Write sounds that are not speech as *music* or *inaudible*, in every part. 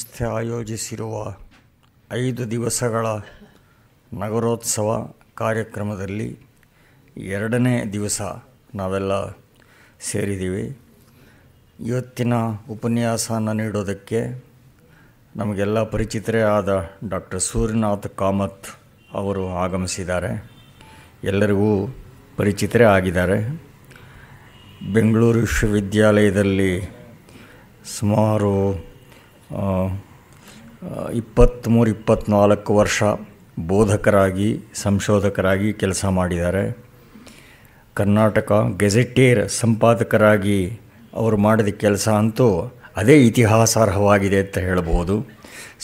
ಸಂಸ್ಥೆ ಆಯೋಜಿಸಿರುವ ಐದು ದಿವಸಗಳ ನಗರೋತ್ಸವ ಕಾರ್ಯಕ್ರಮದಲ್ಲಿ ಎರಡನೇ ದಿವಸ ನಾವೆಲ್ಲ ಸೇರಿದ್ದೀವಿ ಇವತ್ತಿನ ಉಪನ್ಯಾಸನ ನೀಡೋದಕ್ಕೆ ನಮಗೆಲ್ಲ ಪರಿಚಿತರೇ ಆದ ಡಾಕ್ಟರ್ ಸೂರ್ಯನಾಥ್ ಕಾಮತ್ ಅವರು ಆಗಮಿಸಿದ್ದಾರೆ ಎಲ್ಲರಿಗೂ ಪರಿಚಿತರೇ ಆಗಿದ್ದಾರೆ ಬೆಂಗಳೂರು ವಿಶ್ವವಿದ್ಯಾಲಯದಲ್ಲಿ ಸುಮಾರು ಇಪ್ಪತ್ತ್ಮೂರು ಇಪ್ಪತ್ತ್ನಾಲ್ಕು ವರ್ಷ ಬೋಧಕರಾಗಿ ಸಂಶೋಧಕರಾಗಿ ಕೆಲಸ ಮಾಡಿದ್ದಾರೆ ಕರ್ನಾಟಕ ಗೆಜೆಟೇರ್ ಸಂಪಾದಕರಾಗಿ ಅವರು ಮಾಡಿದ ಕೆಲಸ ಅಂತೂ ಅದೇ ಇತಿಹಾಸಾರ್ಹವಾಗಿದೆ ಅಂತ ಹೇಳ್ಬೋದು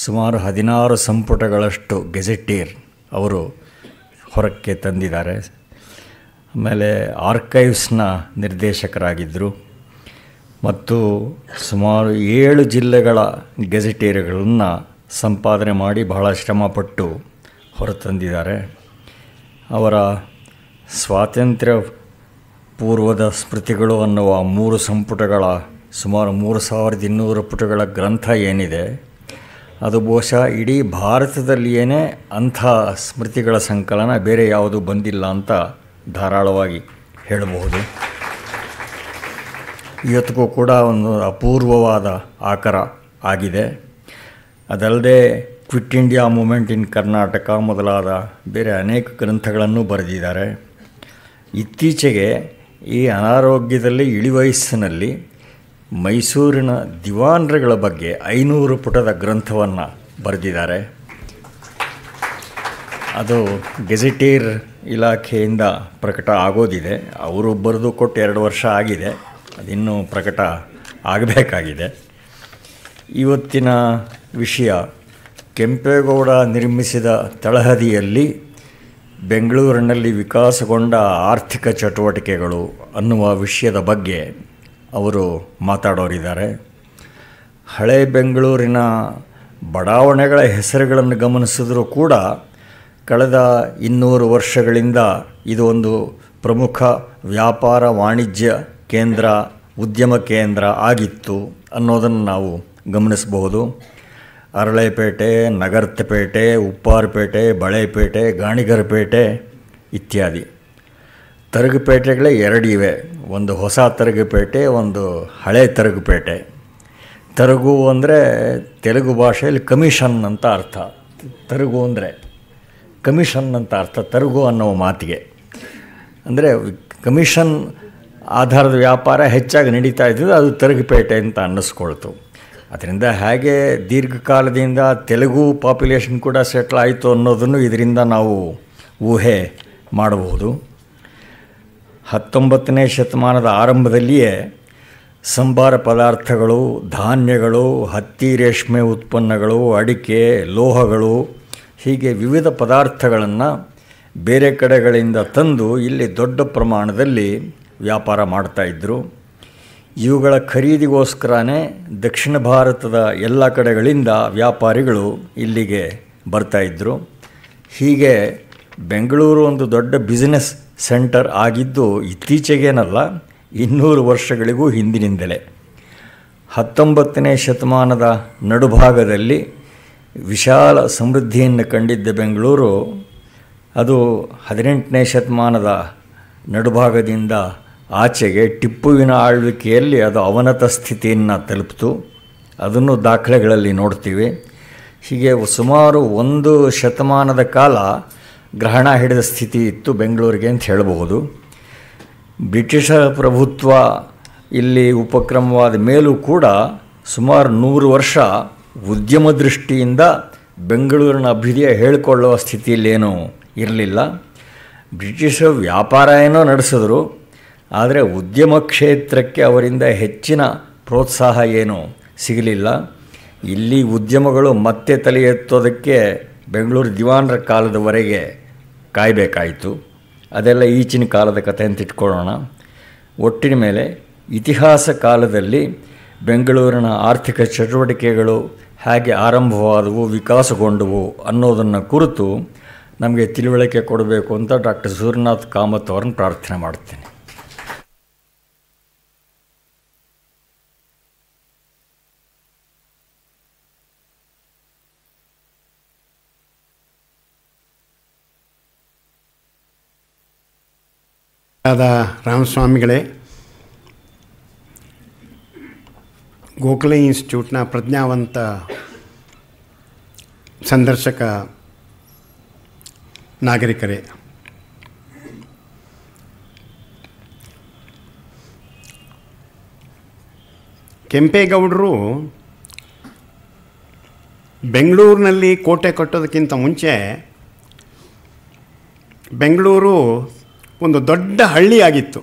ಸುಮಾರು ಹದಿನಾರು ಸಂಪುಟಗಳಷ್ಟು ಗೆಜೆಟೇರ್ ಅವರು ಹೊರಕ್ಕೆ ತಂದಿದ್ದಾರೆ ಆಮೇಲೆ ಆರ್ಕೈವ್ಸ್ನ ನಿರ್ದೇಶಕರಾಗಿದ್ದರು ಮತ್ತು ಸುಮಾರು ಏಳು ಜಿಲ್ಲೆಗಳ ಗೆಜೆಟೀರ್ಗಳನ್ನು ಸಂಪಾದನೆ ಮಾಡಿ ಬಹಳ ಶ್ರಮಪಟ್ಟು ಹೊರತಂದಿದ್ದಾರೆ ಅವರ ಸ್ವಾತಂತ್ರ್ಯ ಪೂರ್ವದ ಸ್ಮೃತಿಗಳು ಅನ್ನುವ ಮೂರು ಸಂಪುಟಗಳ ಸುಮಾರು ಮೂರು ಸಾವಿರದ ಇನ್ನೂರು ಪುಟಗಳ ಗ್ರಂಥ ಏನಿದೆ ಅದು ಬಹುಶಃ ಇಡೀ ಭಾರತದಲ್ಲಿಯೇ ಅಂಥ ಸ್ಮೃತಿಗಳ ಸಂಕಲನ ಬೇರೆ ಯಾವುದು ಬಂದಿಲ್ಲ ಅಂತ ಧಾರಾಳವಾಗಿ ಹೇಳಬಹುದು ಇವತ್ತಿಗೂ ಕೂಡ ಒಂದು ಅಪೂರ್ವವಾದ ಆಕಾರ ಆಗಿದೆ ಅದಲ್ಲದೆ quit India movement in Karnataka ಮೊದಲಾದ ಬೇರೆ ಅನೇಕ ಗ್ರಂಥಗಳನ್ನು ಬರೆದಿದ್ದಾರೆ ಇತ್ತೀಚೆಗೆ ಈ ಅನಾರೋಗ್ಯದಲ್ಲಿ ಇಳಿವಯಸ್ಸಿನಲ್ಲಿ ಮೈಸೂರಿನ ದಿವಾನ್ರಗಳ ಬಗ್ಗೆ ಐನೂರು ಪುಟದ ಗ್ರಂಥವನ್ನು ಬರೆದಿದ್ದಾರೆ ಅದು ಗೆಜೆಟೀರ್ ಇಲಾಖೆಯಿಂದ ಪ್ರಕಟ ಆಗೋದಿದೆ ಅವರು ಬರೆದು ಕೊಟ್ಟು ಎರಡು ವರ್ಷ ಆಗಿದೆ ಅದಿನ್ನೂ ಪ್ರಕಟ ಆಗಬೇಕಾಗಿದೆ ಇವತ್ತಿನ ವಿಷಯ ಕೆಂಪೇಗೌಡ ನಿರ್ಮಿಸಿದ ತಳಹದಿಯಲ್ಲಿ ಬೆಂಗಳೂರಿನಲ್ಲಿ ವಿಕಾಸಗೊಂಡ ಆರ್ಥಿಕ ಚಟುವಟಿಕೆಗಳು ಅನ್ನುವ ವಿಷಯದ ಬಗ್ಗೆ ಅವರು ಮಾತಾಡೋರಿದ್ದಾರೆ ಹಳೆ ಬೆಂಗಳೂರಿನ ಬಡಾವಣೆಗಳ ಹೆಸರುಗಳನ್ನು ಗಮನಿಸಿದರೂ ಕೂಡ ಕಳೆದ ಇನ್ನೂರು ವರ್ಷಗಳಿಂದ ಇದು ಒಂದು ಪ್ರಮುಖ ವ್ಯಾಪಾರ ವಾಣಿಜ್ಯ ಕೇಂದ್ರ ಉದ್ಯಮ ಕೇಂದ್ರ ಆಗಿತ್ತು ಅನ್ನೋದನ್ನು ನಾವು ಗಮನಿಸಬಹುದು ಅರಳೆಪೇಟೆ ನಗರ್ತಪೇಟೆ ಉಪ್ಪಾರಪೇಟೆ ಬಳೆಪೇಟೆ ಗಾಣಿಗರಪೇಟೆ ಇತ್ಯಾದಿ ತರಗುಪೇಟೆಗಳೇ ಎರಡಿವೆ ಒಂದು ಹೊಸ ತರಗುಪೇಟೆ ಒಂದು ಹಳೆ ತರಗುಪೇಟೆ ತರಗು ಅಂದರೆ ತೆಲುಗು ಭಾಷೆಯಲ್ಲಿ ಕಮಿಷನ್ ಅಂತ ಅರ್ಥ ತರಗು ಅಂದರೆ ಕಮಿಷನ್ ಅಂತ ಅರ್ಥ ತರಗು ಅನ್ನೋ ಮಾತಿಗೆ ಅಂದರೆ ಕಮಿಷನ್ ಆಧಾರದ ವ್ಯಾಪಾರ ಹೆಚ್ಚಾಗಿ ನಡೀತಾ ಇದ್ದಿದ್ದು ಅದು ತೆರಗಿಪೇಟೆ ಅಂತ ಅನ್ನಿಸ್ಕೊಳ್ತು ಅದರಿಂದ ಹೇಗೆ ದೀರ್ಘಕಾಲದಿಂದ ತೆಲುಗು ಪಾಪ್ಯುಲೇಷನ್ ಕೂಡ ಸೆಟ್ಲ್ ಆಯಿತು ಅನ್ನೋದನ್ನು ಇದರಿಂದ ನಾವು ಊಹೆ ಮಾಡಬಹುದು ಹತ್ತೊಂಬತ್ತನೇ ಶತಮಾನದ ಆರಂಭದಲ್ಲಿಯೇ ಸಂಬಾರ ಪದಾರ್ಥಗಳು ಧಾನ್ಯಗಳು ಹತ್ತಿ ರೇಷ್ಮೆ ಉತ್ಪನ್ನಗಳು ಅಡಿಕೆ ಲೋಹಗಳು ಹೀಗೆ ವಿವಿಧ ಪದಾರ್ಥಗಳನ್ನು ಬೇರೆ ಕಡೆಗಳಿಂದ ತಂದು ಇಲ್ಲಿ ದೊಡ್ಡ ಪ್ರಮಾಣದಲ್ಲಿ ವ್ಯಾಪಾರ ಮಾಡ್ತಾಯಿದ್ರು ಇವುಗಳ ಖರೀದಿಗೋಸ್ಕರನೇ ದಕ್ಷಿಣ ಭಾರತದ ಎಲ್ಲ ಕಡೆಗಳಿಂದ ವ್ಯಾಪಾರಿಗಳು ಇಲ್ಲಿಗೆ ಬರ್ತಾಯಿದ್ರು ಹೀಗೆ ಬೆಂಗಳೂರು ಒಂದು ದೊಡ್ಡ ಬಿಸಿನೆಸ್ ಸೆಂಟರ್ ಆಗಿದ್ದು ಇತ್ತೀಚೆಗೇನಲ್ಲ ಇನ್ನೂರು ವರ್ಷಗಳಿಗೂ ಹಿಂದಿನಿಂದಲೇ ಹತ್ತೊಂಬತ್ತನೇ ಶತಮಾನದ ನಡುಭಾಗದಲ್ಲಿ ವಿಶಾಲ ಸಮೃದ್ಧಿಯನ್ನು ಕಂಡಿದ್ದ ಬೆಂಗಳೂರು ಅದು ಹದಿನೆಂಟನೇ ಶತಮಾನದ ನಡುಭಾಗದಿಂದ ಆಚೆಗೆ ಟಿಪ್ಪುವಿನ ಆಳ್ವಿಕೆಯಲ್ಲಿ ಅದು ಅವನತ ಸ್ಥಿತಿಯನ್ನು ತಲುಪಿತು ಅದನ್ನು ದಾಖಲೆಗಳಲ್ಲಿ ನೋಡ್ತೀವಿ ಹೀಗೆ ಸುಮಾರು ಒಂದು ಶತಮಾನದ ಕಾಲ ಗ್ರಹಣ ಹಿಡಿದ ಸ್ಥಿತಿ ಇತ್ತು ಬೆಂಗಳೂರಿಗೆ ಅಂತ ಹೇಳಬಹುದು ಬ್ರಿಟಿಷ ಪ್ರಭುತ್ವ ಇಲ್ಲಿ ಉಪಕ್ರಮವಾದ ಮೇಲೂ ಕೂಡ ಸುಮಾರು ನೂರು ವರ್ಷ ಉದ್ಯಮ ದೃಷ್ಟಿಯಿಂದ ಬೆಂಗಳೂರಿನ ಅಭಿವೃದ್ಧಿಯ ಹೇಳಿಕೊಳ್ಳುವ ಸ್ಥಿತಿಯಲ್ಲೇನೂ ಇರಲಿಲ್ಲ ಬ್ರಿಟಿಷರು ವ್ಯಾಪಾರ ಏನೋ ನಡೆಸಿದ್ರು ಆದರೆ ಉದ್ಯಮ ಕ್ಷೇತ್ರಕ್ಕೆ ಅವರಿಂದ ಹೆಚ್ಚಿನ ಪ್ರೋತ್ಸಾಹ ಏನು ಸಿಗಲಿಲ್ಲ ಇಲ್ಲಿ ಉದ್ಯಮಗಳು ಮತ್ತೆ ತಲೆ ಎತ್ತೋದಕ್ಕೆ ಬೆಂಗಳೂರು ದಿವಾನರ ಕಾಲದವರೆಗೆ ಕಾಯಬೇಕಾಯಿತು ಅದೆಲ್ಲ ಈಚಿನ ಕಾಲದ ಕಥೆ ಅಂತ ಇಟ್ಕೊಳ್ಳೋಣ ಒಟ್ಟಿನ ಮೇಲೆ ಇತಿಹಾಸ ಕಾಲದಲ್ಲಿ ಬೆಂಗಳೂರಿನ ಆರ್ಥಿಕ ಚಟುವಟಿಕೆಗಳು ಹೇಗೆ ಆರಂಭವಾದವು ವಿಕಾಸಗೊಂಡವು ಅನ್ನೋದನ್ನು ಕುರಿತು ನಮಗೆ ತಿಳುವಳಿಕೆ ಕೊಡಬೇಕು ಅಂತ ಡಾಕ್ಟರ್ ಸೂರ್ಯನಾಥ್ ಕಾಮತ್ ಅವರನ್ನು ಪ್ರಾರ್ಥನೆ ಮಾಡ್ತೀನಿ ಆದ ರಾಮಸ್ವಾಮಿಗಳೇ ಗೋಖಲೆ ಇನ್ಸ್ಟಿಟ್ಯೂಟ್ನ ಪ್ರಜ್ಞಾವಂತ ಸಂದರ್ಶಕ ನಾಗರಿಕರೇ ಕೆಂಪೇಗೌಡರು ಬೆಂಗಳೂರಿನಲ್ಲಿ ಕೋಟೆ ಕಟ್ಟೋದಕ್ಕಿಂತ ಮುಂಚೆ ಬೆಂಗಳೂರು ಒಂದು ದೊಡ್ಡ ಹಳ್ಳಿಯಾಗಿತ್ತು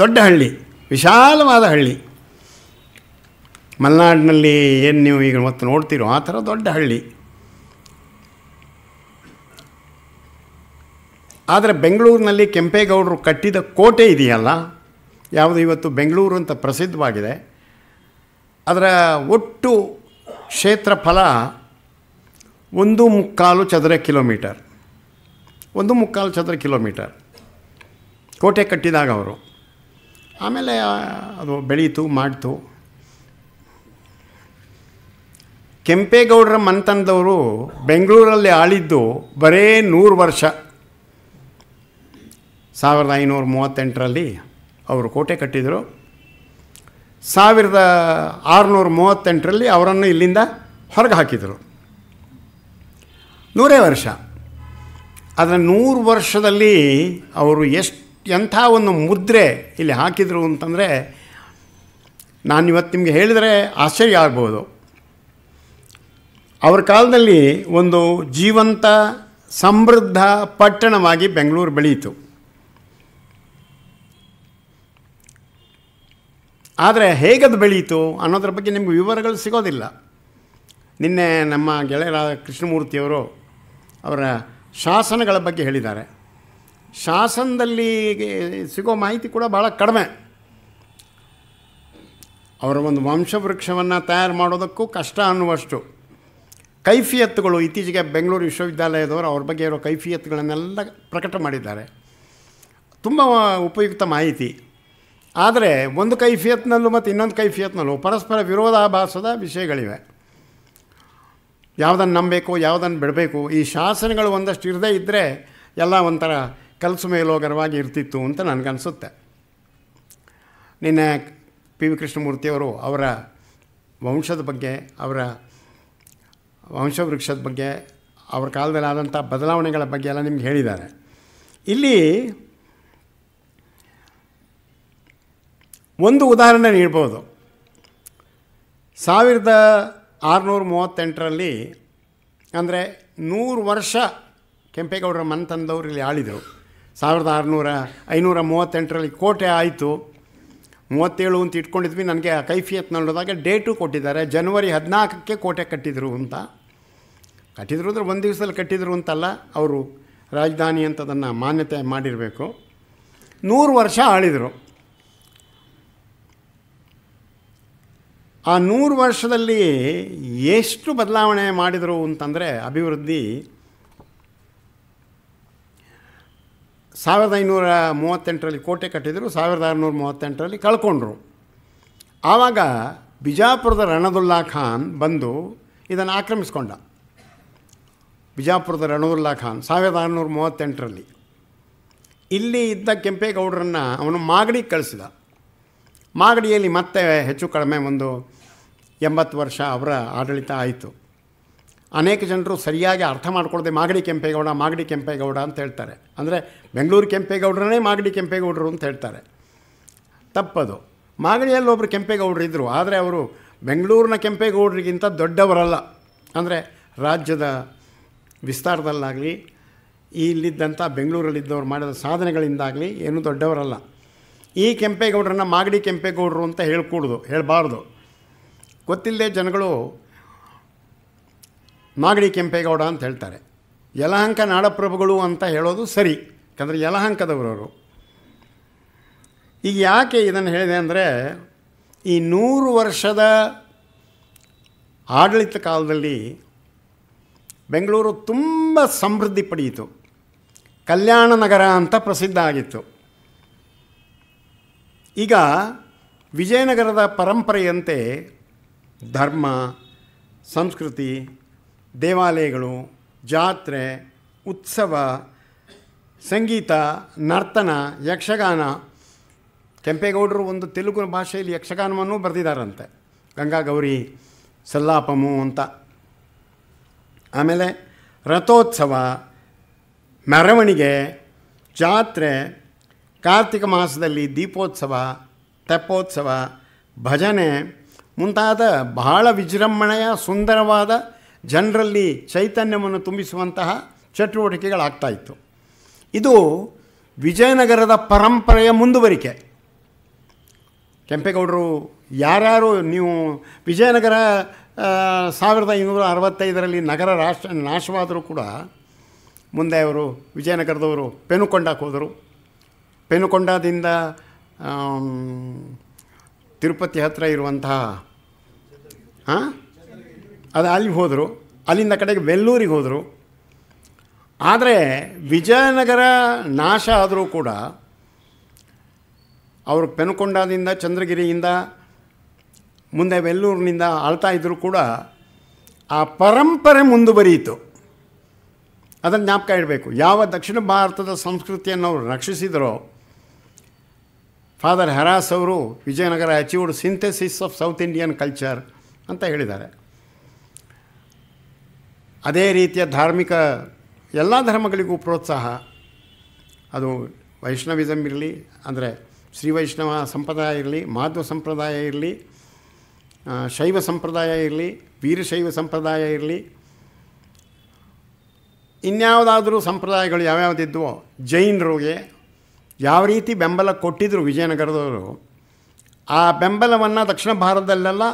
ದೊಡ್ಡ ಹಳ್ಳಿ ವಿಶಾಲವಾದ ಹಳ್ಳಿ ಮಲೆನಾಡಿನಲ್ಲಿ ಏನು ನೀವು ಈಗ ಮತ್ತು ನೋಡ್ತೀರೋ ಆ ಥರ ದೊಡ್ಡ ಹಳ್ಳಿ ಆದರೆ ಬೆಂಗಳೂರಿನಲ್ಲಿ ಕೆಂಪೇಗೌಡರು ಕಟ್ಟಿದ ಕೋಟೆ ಇದೆಯಲ್ಲ ಯಾವುದು ಇವತ್ತು ಬೆಂಗಳೂರು ಅಂತ ಪ್ರಸಿದ್ಧವಾಗಿದೆ ಅದರ ಒಟ್ಟು ಕ್ಷೇತ್ರಫಲ ಒಂದು ಮುಕ್ಕಾಲು ಚದರ ಕಿಲೋಮೀಟರ್ ಒಂದು ಮುಕ್ಕಾಲು ಚದರ ಕಿಲೋಮೀಟರ್ ಕೋಟೆ ಕಟ್ಟಿದಾಗ ಅವರು ಆಮೇಲೆ ಅದು ಬೆಳೀತು ಮಾಡ್ತು ಕೆಂಪೇಗೌಡರ ಮಂತಂದವರು ಬೆಂಗಳೂರಲ್ಲಿ ಆಳಿದ್ದು ಬರೇ ನೂರು ವರ್ಷ ಸಾವಿರದ ಐನೂರ ಮೂವತ್ತೆಂಟರಲ್ಲಿ ಅವರು ಕೋಟೆ ಕಟ್ಟಿದರು ಸಾವಿರದ ಆರುನೂರ ಮೂವತ್ತೆಂಟರಲ್ಲಿ ಅವರನ್ನು ಇಲ್ಲಿಂದ ಹೊರಗೆ ಹಾಕಿದರು ನೂರೇ ವರ್ಷ ಅದರ ನೂರು ವರ್ಷದಲ್ಲಿ ಅವರು ಎಷ್ಟು ಎಂಥ ಒಂದು ಮುದ್ರೆ ಇಲ್ಲಿ ಹಾಕಿದರು ಅಂತಂದರೆ ನಾನು ಇವತ್ತು ನಿಮಗೆ ಹೇಳಿದರೆ ಆಶ್ಚರ್ಯ ಆಗ್ಬೋದು ಅವರ ಕಾಲದಲ್ಲಿ ಒಂದು ಜೀವಂತ ಸಮೃದ್ಧ ಪಟ್ಟಣವಾಗಿ ಬೆಂಗಳೂರು ಬೆಳೆಯಿತು ಆದರೆ ಹೇಗದು ಬೆಳೀತು ಅನ್ನೋದ್ರ ಬಗ್ಗೆ ನಿಮಗೆ ವಿವರಗಳು ಸಿಗೋದಿಲ್ಲ ನಿನ್ನೆ ನಮ್ಮ ಗೆಳೆಯರಾದ ಕೃಷ್ಣಮೂರ್ತಿಯವರು ಅವರ ಶಾಸನಗಳ ಬಗ್ಗೆ ಹೇಳಿದ್ದಾರೆ ಶಾಸನದಲ್ಲಿ ಸಿಗೋ ಮಾಹಿತಿ ಕೂಡ ಭಾಳ ಕಡಿಮೆ ಅವರ ಒಂದು ವಂಶವೃಕ್ಷವನ್ನು ತಯಾರು ಮಾಡೋದಕ್ಕೂ ಕಷ್ಟ ಅನ್ನುವಷ್ಟು ಕೈಫಿಯತ್ತುಗಳು ಇತ್ತೀಚೆಗೆ ಬೆಂಗಳೂರು ವಿಶ್ವವಿದ್ಯಾಲಯದವರು ಅವ್ರ ಬಗ್ಗೆ ಇರೋ ಕೈಫಿಯತ್ಗಳನ್ನೆಲ್ಲ ಪ್ರಕಟ ಮಾಡಿದ್ದಾರೆ ತುಂಬ ಉಪಯುಕ್ತ ಮಾಹಿತಿ ಆದರೆ ಒಂದು ಕೈಫಿಯತ್ನಲ್ಲೂ ಮತ್ತು ಇನ್ನೊಂದು ಕೈಫಿಯತ್ನಲ್ಲೂ ಪರಸ್ಪರ ವಿರೋಧಾಭಾಸದ ವಿಷಯಗಳಿವೆ ಯಾವುದನ್ನು ನಂಬಬೇಕು ಯಾವುದನ್ನು ಬಿಡಬೇಕು ಈ ಶಾಸನಗಳು ಒಂದಷ್ಟು ಇರದೇ ಇದ್ದರೆ ಎಲ್ಲ ಒಂಥರ ಕಲಸು ಮೇಲೋಗರವಾಗಿ ಇರ್ತಿತ್ತು ಅಂತ ನನಗನ್ಸುತ್ತೆ ನಿನ್ನೆ ಪಿ ವಿ ಕೃಷ್ಣಮೂರ್ತಿಯವರು ಅವರ ವಂಶದ ಬಗ್ಗೆ ಅವರ ವಂಶವೃಕ್ಷದ ಬಗ್ಗೆ ಅವರ ಕಾಲದಲ್ಲಿ ಆದಂಥ ಬದಲಾವಣೆಗಳ ಬಗ್ಗೆ ಎಲ್ಲ ನಿಮ್ಗೆ ಹೇಳಿದ್ದಾರೆ ಇಲ್ಲಿ ಒಂದು ಉದಾಹರಣೆ ನೀಡ್ಬೋದು ಸಾವಿರದ ಆರುನೂರ ಮೂವತ್ತೆಂಟರಲ್ಲಿ ಅಂದರೆ ನೂರು ವರ್ಷ ಕೆಂಪೇಗೌಡರ ಮನೆ ತಂದವರು ಇಲ್ಲಿ ಆಳಿದರು ಸಾವಿರದ ಆರುನೂರ ಐನೂರ ಮೂವತ್ತೆಂಟರಲ್ಲಿ ಕೋಟೆ ಆಯಿತು ಮೂವತ್ತೇಳು ಅಂತ ಇಟ್ಕೊಂಡಿದ್ವಿ ನನಗೆ ಕೈಫಿಯತ್ ನೋಡಿದಾಗ ಡೇಟು ಕೊಟ್ಟಿದ್ದಾರೆ ಜನವರಿ ಹದಿನಾಲ್ಕಕ್ಕೆ ಕೋಟೆ ಕಟ್ಟಿದರು ಅಂತ ಕಟ್ಟಿದ್ರು ಅಂದರೆ ಒಂದು ದಿವಸದಲ್ಲಿ ಕಟ್ಟಿದರು ಅಂತಲ್ಲ ಅವರು ರಾಜಧಾನಿ ಅಂತದನ್ನು ಮಾನ್ಯತೆ ಮಾಡಿರಬೇಕು ನೂರು ವರ್ಷ ಆಳಿದರು ಆ ನೂರು ವರ್ಷದಲ್ಲಿ ಎಷ್ಟು ಬದಲಾವಣೆ ಮಾಡಿದರು ಅಂತಂದರೆ ಅಭಿವೃದ್ಧಿ ಸಾವಿರದ ಐನೂರ ಮೂವತ್ತೆಂಟರಲ್ಲಿ ಕೋಟೆ ಕಟ್ಟಿದರು ಸಾವಿರದ ಆರುನೂರ ಮೂವತ್ತೆಂಟರಲ್ಲಿ ಕಳ್ಕೊಂಡ್ರು ಆವಾಗ ಬಿಜಾಪುರದ ರಣದುಲ್ಲಾ ಖಾನ್ ಬಂದು ಇದನ್ನು ಆಕ್ರಮಿಸ್ಕೊಂಡ ಬಿಜಾಪುರದ ರಣದುಲ್ಲಾ ಖಾನ್ ಸಾವಿರದ ಆರುನೂರ ಮೂವತ್ತೆಂಟರಲ್ಲಿ ಇಲ್ಲಿ ಇದ್ದ ಕೆಂಪೇಗೌಡರನ್ನು ಅವನು ಮಾಗಡಿಗೆ ಕಳಿಸಿದ ಮಾಗಡಿಯಲ್ಲಿ ಮತ್ತೆ ಹೆಚ್ಚು ಕಡಿಮೆ ಒಂದು ಎಂಬತ್ತು ವರ್ಷ ಅವರ ಆಡಳಿತ ಆಯಿತು ಅನೇಕ ಜನರು ಸರಿಯಾಗಿ ಅರ್ಥ ಮಾಡ್ಕೊಳ್ಳದೆ ಮಾಗಡಿ ಕೆಂಪೇಗೌಡ ಮಾಗಡಿ ಕೆಂಪೇಗೌಡ ಅಂತ ಹೇಳ್ತಾರೆ ಅಂದರೆ ಬೆಂಗಳೂರು ಕೆಂಪೇಗೌಡರನ್ನೇ ಮಾಗಡಿ ಕೆಂಪೇಗೌಡರು ಅಂತ ಹೇಳ್ತಾರೆ ತಪ್ಪದು ಮಾಗಡಿಯಲ್ಲಿ ಒಬ್ಬರು ಕೆಂಪೇಗೌಡರು ಇದ್ದರು ಆದರೆ ಅವರು ಬೆಂಗಳೂರಿನ ಕೆಂಪೇಗೌಡರಿಗಿಂತ ದೊಡ್ಡವರಲ್ಲ ಅಂದರೆ ರಾಜ್ಯದ ವಿಸ್ತಾರದಲ್ಲಾಗಲಿ ಇಲ್ಲಿದ್ದಂಥ ಬೆಂಗಳೂರಲ್ಲಿದ್ದವರು ಮಾಡಿದ ಸಾಧನೆಗಳಿಂದಾಗಲಿ ಏನೂ ದೊಡ್ಡವರಲ್ಲ ಈ ಕೆಂಪೇಗೌಡರನ್ನ ಮಾಗಡಿ ಕೆಂಪೇಗೌಡರು ಅಂತ ಹೇಳ್ಕೂಡ್ದು ಹೇಳಬಾರ್ದು ಗೊತ್ತಿಲ್ಲದೆ ಜನಗಳು ಮಾಗಡಿ ಕೆಂಪೇಗೌಡ ಅಂತ ಹೇಳ್ತಾರೆ ಯಲಹಂಕ ನಾಡಪ್ರಭುಗಳು ಅಂತ ಹೇಳೋದು ಸರಿ ಯಾಕಂದರೆ ಯಲಹಂಕದವರವರು ಈಗ ಯಾಕೆ ಇದನ್ನು ಹೇಳಿದೆ ಅಂದರೆ ಈ ನೂರು ವರ್ಷದ ಆಡಳಿತ ಕಾಲದಲ್ಲಿ ಬೆಂಗಳೂರು ತುಂಬ ಸಮೃದ್ಧಿ ಪಡೆಯಿತು ಕಲ್ಯಾಣ ನಗರ ಅಂತ ಪ್ರಸಿದ್ಧ ಆಗಿತ್ತು ಈಗ ವಿಜಯನಗರದ ಪರಂಪರೆಯಂತೆ ಧರ್ಮ ಸಂಸ್ಕೃತಿ ದೇವಾಲಯಗಳು ಜಾತ್ರೆ ಉತ್ಸವ ಸಂಗೀತ ನರ್ತನ ಯಕ್ಷಗಾನ ಕೆಂಪೇಗೌಡರು ಒಂದು ತೆಲುಗು ಭಾಷೆಯಲ್ಲಿ ಯಕ್ಷಗಾನವನ್ನು ಬರೆದಿದ್ದಾರಂತೆ ಗೌರಿ ಸಲ್ಲಾಪಮು ಅಂತ ಆಮೇಲೆ ರಥೋತ್ಸವ ಮೆರವಣಿಗೆ ಜಾತ್ರೆ ಕಾರ್ತಿಕ ಮಾಸದಲ್ಲಿ ದೀಪೋತ್ಸವ ತೆಪ್ಪೋತ್ಸವ ಭಜನೆ ಮುಂತಾದ ಬಹಳ ವಿಜೃಂಭಣೆಯ ಸುಂದರವಾದ ಜನರಲ್ಲಿ ಚೈತನ್ಯವನ್ನು ತುಂಬಿಸುವಂತಹ ಚಟುವಟಿಕೆಗಳಾಗ್ತಾ ಇತ್ತು ಇದು ವಿಜಯನಗರದ ಪರಂಪರೆಯ ಮುಂದುವರಿಕೆ ಕೆಂಪೇಗೌಡರು ಯಾರ್ಯಾರು ನೀವು ವಿಜಯನಗರ ಸಾವಿರದ ಇನ್ನೂರ ಅರವತ್ತೈದರಲ್ಲಿ ನಗರ ರಾಷ್ಟ್ರ ನಾಶವಾದರೂ ಕೂಡ ಮುಂದೆ ಅವರು ವಿಜಯನಗರದವರು ಪೆನುಕೊಂಡಕ್ಕೆ ಹೋದರು ಪೆನುಕೊಂಡದಿಂದ ತಿರುಪತಿ ಹತ್ತಿರ ಇರುವಂತಹ ಹಾಂ ಅದು ಅಲ್ಲಿ ಹೋದರು ಅಲ್ಲಿಂದ ಕಡೆಗೆ ಬೆಲ್ಲೂರಿಗೆ ಹೋದರು ಆದರೆ ವಿಜಯನಗರ ನಾಶ ಆದರೂ ಕೂಡ ಅವರು ಪೆನಕೊಂಡದಿಂದ ಚಂದ್ರಗಿರಿಯಿಂದ ಮುಂದೆ ವೆಲ್ಲೂರಿನಿಂದ ಅಳ್ತಾ ಇದ್ದರೂ ಕೂಡ ಆ ಪರಂಪರೆ ಮುಂದುವರಿಯಿತು ಅದನ್ನು ಜ್ಞಾಪಕ ಇಡಬೇಕು ಯಾವ ದಕ್ಷಿಣ ಭಾರತದ ಸಂಸ್ಕೃತಿಯನ್ನು ಅವರು ರಕ್ಷಿಸಿದರೋ ಫಾದರ್ ಹೆರಾಸ್ ಅವರು Vijayanagara achieved synthesis of south Indian culture ಅಂತ ಹೇಳಿದ್ದಾರೆ ಅದೇ ರೀತಿಯ ಧಾರ್ಮಿಕ ಎಲ್ಲ ಧರ್ಮಗಳಿಗೂ ಪ್ರೋತ್ಸಾಹ ಅದು ವೈಷ್ಣವಿಸಮ್ ಇರಲಿ ಅಂದರೆ ಶ್ರೀ ವೈಷ್ಣವ ಸಂಪ್ರದಾಯ ಇರಲಿ ಮಾಧವ ಸಂಪ್ರದಾಯ ಇರಲಿ ಶೈವ ಸಂಪ್ರದಾಯ ಇರಲಿ ವೀರಶೈವ ಸಂಪ್ರದಾಯ ಇರಲಿ ಇನ್ಯಾವುದಾದರೂ ಸಂಪ್ರದಾಯಗಳು ಯಾವ್ಯಾವುದಿದ್ವೋ ಜೈನರಿಗೆ ಯಾವ ರೀತಿ ಬೆಂಬಲ ಕೊಟ್ಟಿದ್ದರು ವಿಜಯನಗರದವರು ಆ ಬೆಂಬಲವನ್ನು ದಕ್ಷಿಣ ಭಾರತದಲ್ಲೆಲ್ಲ